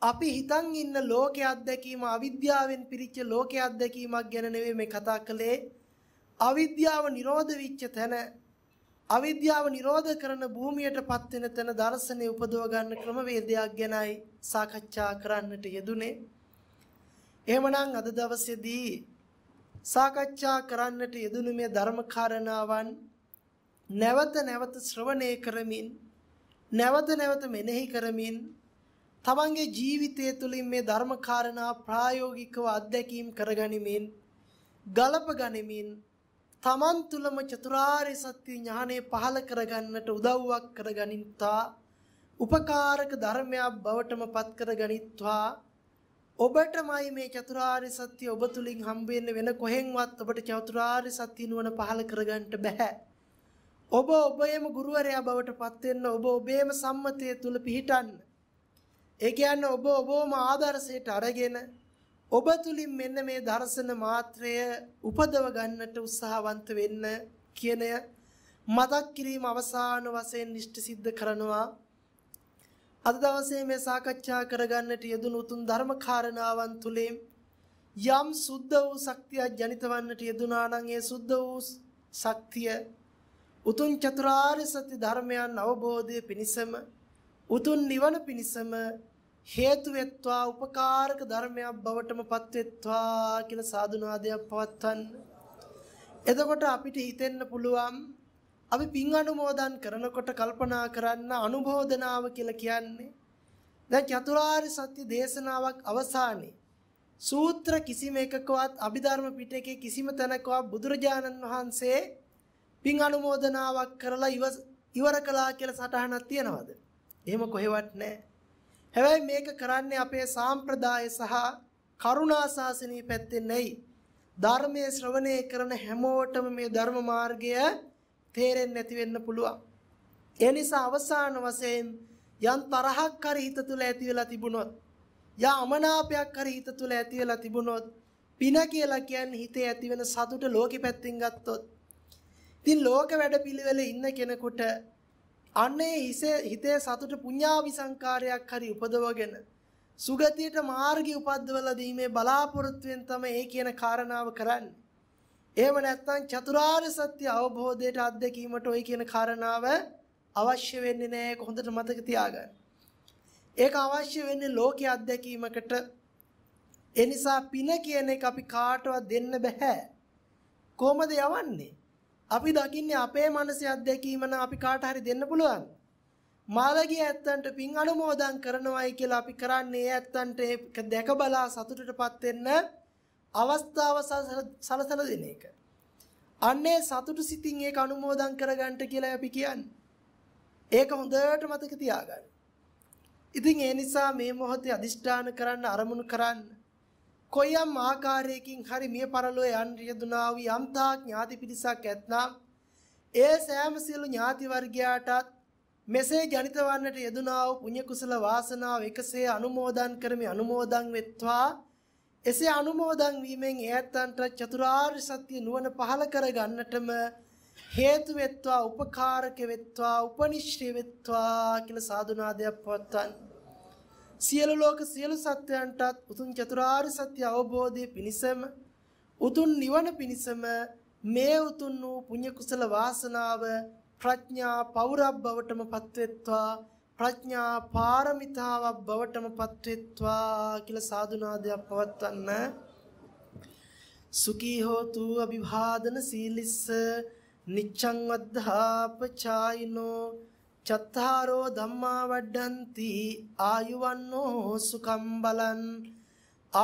අපි හිතන් ඉන්න ලෝක අත්දැකීම අවිද්‍යාවෙන් පිරිච්ච ලෝක අත්දැකීමක් ගැන නෙවෙයි මේ කතා කළේ. අවිද්‍යාව නිරෝධ වෙච්ච තැන අවිද්‍යාව නිරෝධ කරන භූමියටපත් වෙන තැන දර්ශනේ උපදව ගන්න ක්‍රමවේදයක් ගැනයි සාකච්ඡා කරන්නට යෙදුනේ. එහෙමනම් අද දවසේදී සාකච්ඡා කරන්නට යෙදුණු මේ ධර්මකාරණාවන් නැවත නැවත ශ්‍රවණය කරමින් නැවත නැවත මෙනෙහි කරමින් තමන්ගේ ජීවිතය තුළින් මේ ධර්මකාරණා ප්‍රායෝගිකව අත්දැකීම් කරගනිමින් ගලප ගනිමින් තමන් තුළම චතුරාර්ය සත්‍ය ඥානය පහළ කරගන්නට උදව්වක් කරගනිත්වා උපකාරක ධර්මයක් බවටම පත් කරගනිත්වා ඔබටමයි මේ චතුරාර්ය සත්‍ය ඔබ තුලින් හම්බ වෙන්න වෙන කොහෙන්වත් ඔබට චතුරාර්ය සත්‍ය නුවණ පහළ කරගන්නට බෑ. ඔබ ඔබේම ගුරුවරයා බවට පත් වෙන්න ඔබ ඔබේම සම්මතය තුල පිහිටන්න. ඒ කියන්නේ ඔබ ඔබවම ආදර්ශයට අරගෙන ඔබ තුලින් මෙන්න මේ දර්ශන මාත්‍රය උපදව ගන්නට උත්සාහවන්ත වෙන්න කියන මතක් කිරීම අවසාන වශයෙන් නිෂ්ඨ සිද්ධ කරනවා අද දවසේ මේ සාකච්ඡා කරගන්නට යෙදුණු උතුම් ධර්ම කාරණාවන් තුලින් යම් සුද්ධ වූ ශක්තියක් ජනිත වන්නට යෙදුනා නම් ඒ සුද්ධ වූ ශක්තිය උතුම් චතුරාර්ය සත්‍ය ධර්මයන් අවබෝධය පිණිසම උතුම් නිවන පිණිසම හේතු වෙත්වා උපකාරක ධර්මයක් බවටම පත් වෙත්වා කියලා සාදුනාදයක් පවත්වන්න. එතකොට අපිට හිතෙන්න පුළුවන් අපි පින් අනුමෝදන් කරනකොට කල්පනා කරන්න අනුභෝදනාව කියලා කියන්නේ දැන් චතුරාර්ය සත්‍ය දේශනාවක් අවසානයේ සූත්‍ර කිසිම එකකවත් අභිධර්ම පිටකේ කිසිම තැනකවත් බුදුරජාණන් වහන්සේ පින් අනුමෝදනාවක් කරලා ඉවර කළා කියලා සටහනක් තියනවද? එහෙම කොහෙවත් නැහැ. හැබැයි මේක කරන්නේ අපේ සාම්ප්‍රදාය සහ කරුණා ශාසනීය පැත්තෙන් නෙයි. ධර්මයේ ශ්‍රවණය කරන හැමෝටම මේ ධර්ම මාර්ගය තේරෙන්නේ නැති වෙන්න පුළුවන්. ඒ නිසා අවසාන වශයෙන් යම් තරහක් හරි හිත තුල ඇති වෙලා තිබුණොත් යම් අමනාපයක් හරි හිත තුල ඇති වෙලා තිබුණොත් පින කියලා කියන්නේ හිතේ ඇති වෙන සතුට ලෝකෙ පැත්තෙන් ගත්තොත් ඉතින් ලෝක වැඩ පිළිවෙල ඉන්න කෙනෙකුට අනේ හිතේ සතුට පුඤ්ඤාවි සංකාරයක් හරි උපදවගෙන සුගතියට මාර්ගය උපද්දවලා දීමේ බලාපොරොත්තුවෙන් තමයි මේ කියන කාරණාව කරන්නේ. එහෙම නැත්නම් චතුරාර්ය සත්‍ය අවබෝධයට අත්දැකීමට ওই කියන කාරණාව අවශ්‍ය වෙන්නේ නැහැ. ඒක හොඳට මතක තියාගන්න. ඒක අවශ්‍ය වෙන්නේ ලෝකයේ අත්දැකීමකට. ඒ නිසා පින කියන එක අපි කාටවත් දෙන්න බෑ. කොහොමද යවන්නේ? අපි දකින්නේ අපේ මනසේ අත්දැකීම නම් අපි කාට හරි දෙන්න පුළුවන්. මාළගිය ඇත්තන්ට පින් අනුමෝදන් කරනවයි කියලා අපි කරන්නේ ඒ ඇත්තන්ට ඒක දැක බලා සතුටටපත් වෙන්න අවස්ථාව සලසලා දෙන එක. අන්නේ සතුටු සිතින් ඒක අනුමෝදන් කරගන්න කියලා අපි කියන්නේ. ඒක හොඳට මතක තියාගන්න. ඉතින් ඒ නිසා මේ මොහොතේ අදිෂ්ඨාන කරන්න අරමුණු කරන්න කොයම් ආකාරයකින් හරි මිය පරලොව යන් යෙදුනා වූ යම්තා ඥාති පිරිසක් ඇත්නම් ඒ සෑම සියලු ඥාති වර්ගයාටත් මෙසේ ජනිත වන්නට යෙදුනා වූ පුණ්‍ය කුසල වාසනාව එකසේ අනුමෝදන් කරමි අනුමෝදන් වෙත්වා එසේ අනුමෝදන් වීමෙන් ඈත්තන්ට චතුරාර්ය සත්‍ය නුවණ පහළ කර ගන්නටම හේතු වෙත්වා උපකාරක වෙත්වා උපනිශ්‍රේ වෙත්වා කියලා සාදුනාදයක් පවත්වන්නේ සියලු ලෝක සියලු සත්වයන්ටත් උතුම් චතුරාර්ය සත්‍ය අවබෝධය පිණිසම උතුම් නිවන පිණිසම මේ උතුම් වූ පුණ්‍ය කුසල වාසනාව ප්‍රඥා පෞරබ්බවටම පත්වෙත්වා ප්‍රඥා පාරමිතාවක් බවටම පත්වෙත්වා කියලා සාදුනාදයක් පවත්වන්න සුඛී හෝතු අභිභාදන සීලිස්ස නිච්ඡං වද්ධාපචායිනෝ චත්තාරෝ ධම්මා වඩ්ඩಂತಿ ආයුවන්නෝ සුඛම් බලන්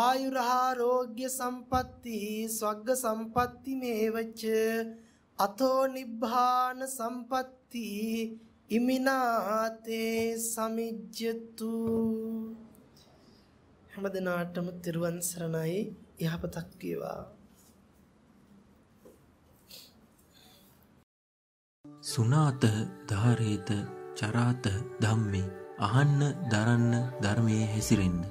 ආයුරහා රෝග්‍ය සම්පatti ස්වග්ග සම්පatti මේවච අතෝ නිබ්බාන සම්පatti ඉමිනාතේ සමිජ්ජතු හැමදෙනාටම තිරුවන් සරණයි යහපතක් වේවා සුනාත ධාරේත චරාත ධම්මේ අහන්න දරන්න ධර්මයේ හැසිරෙන්න්න.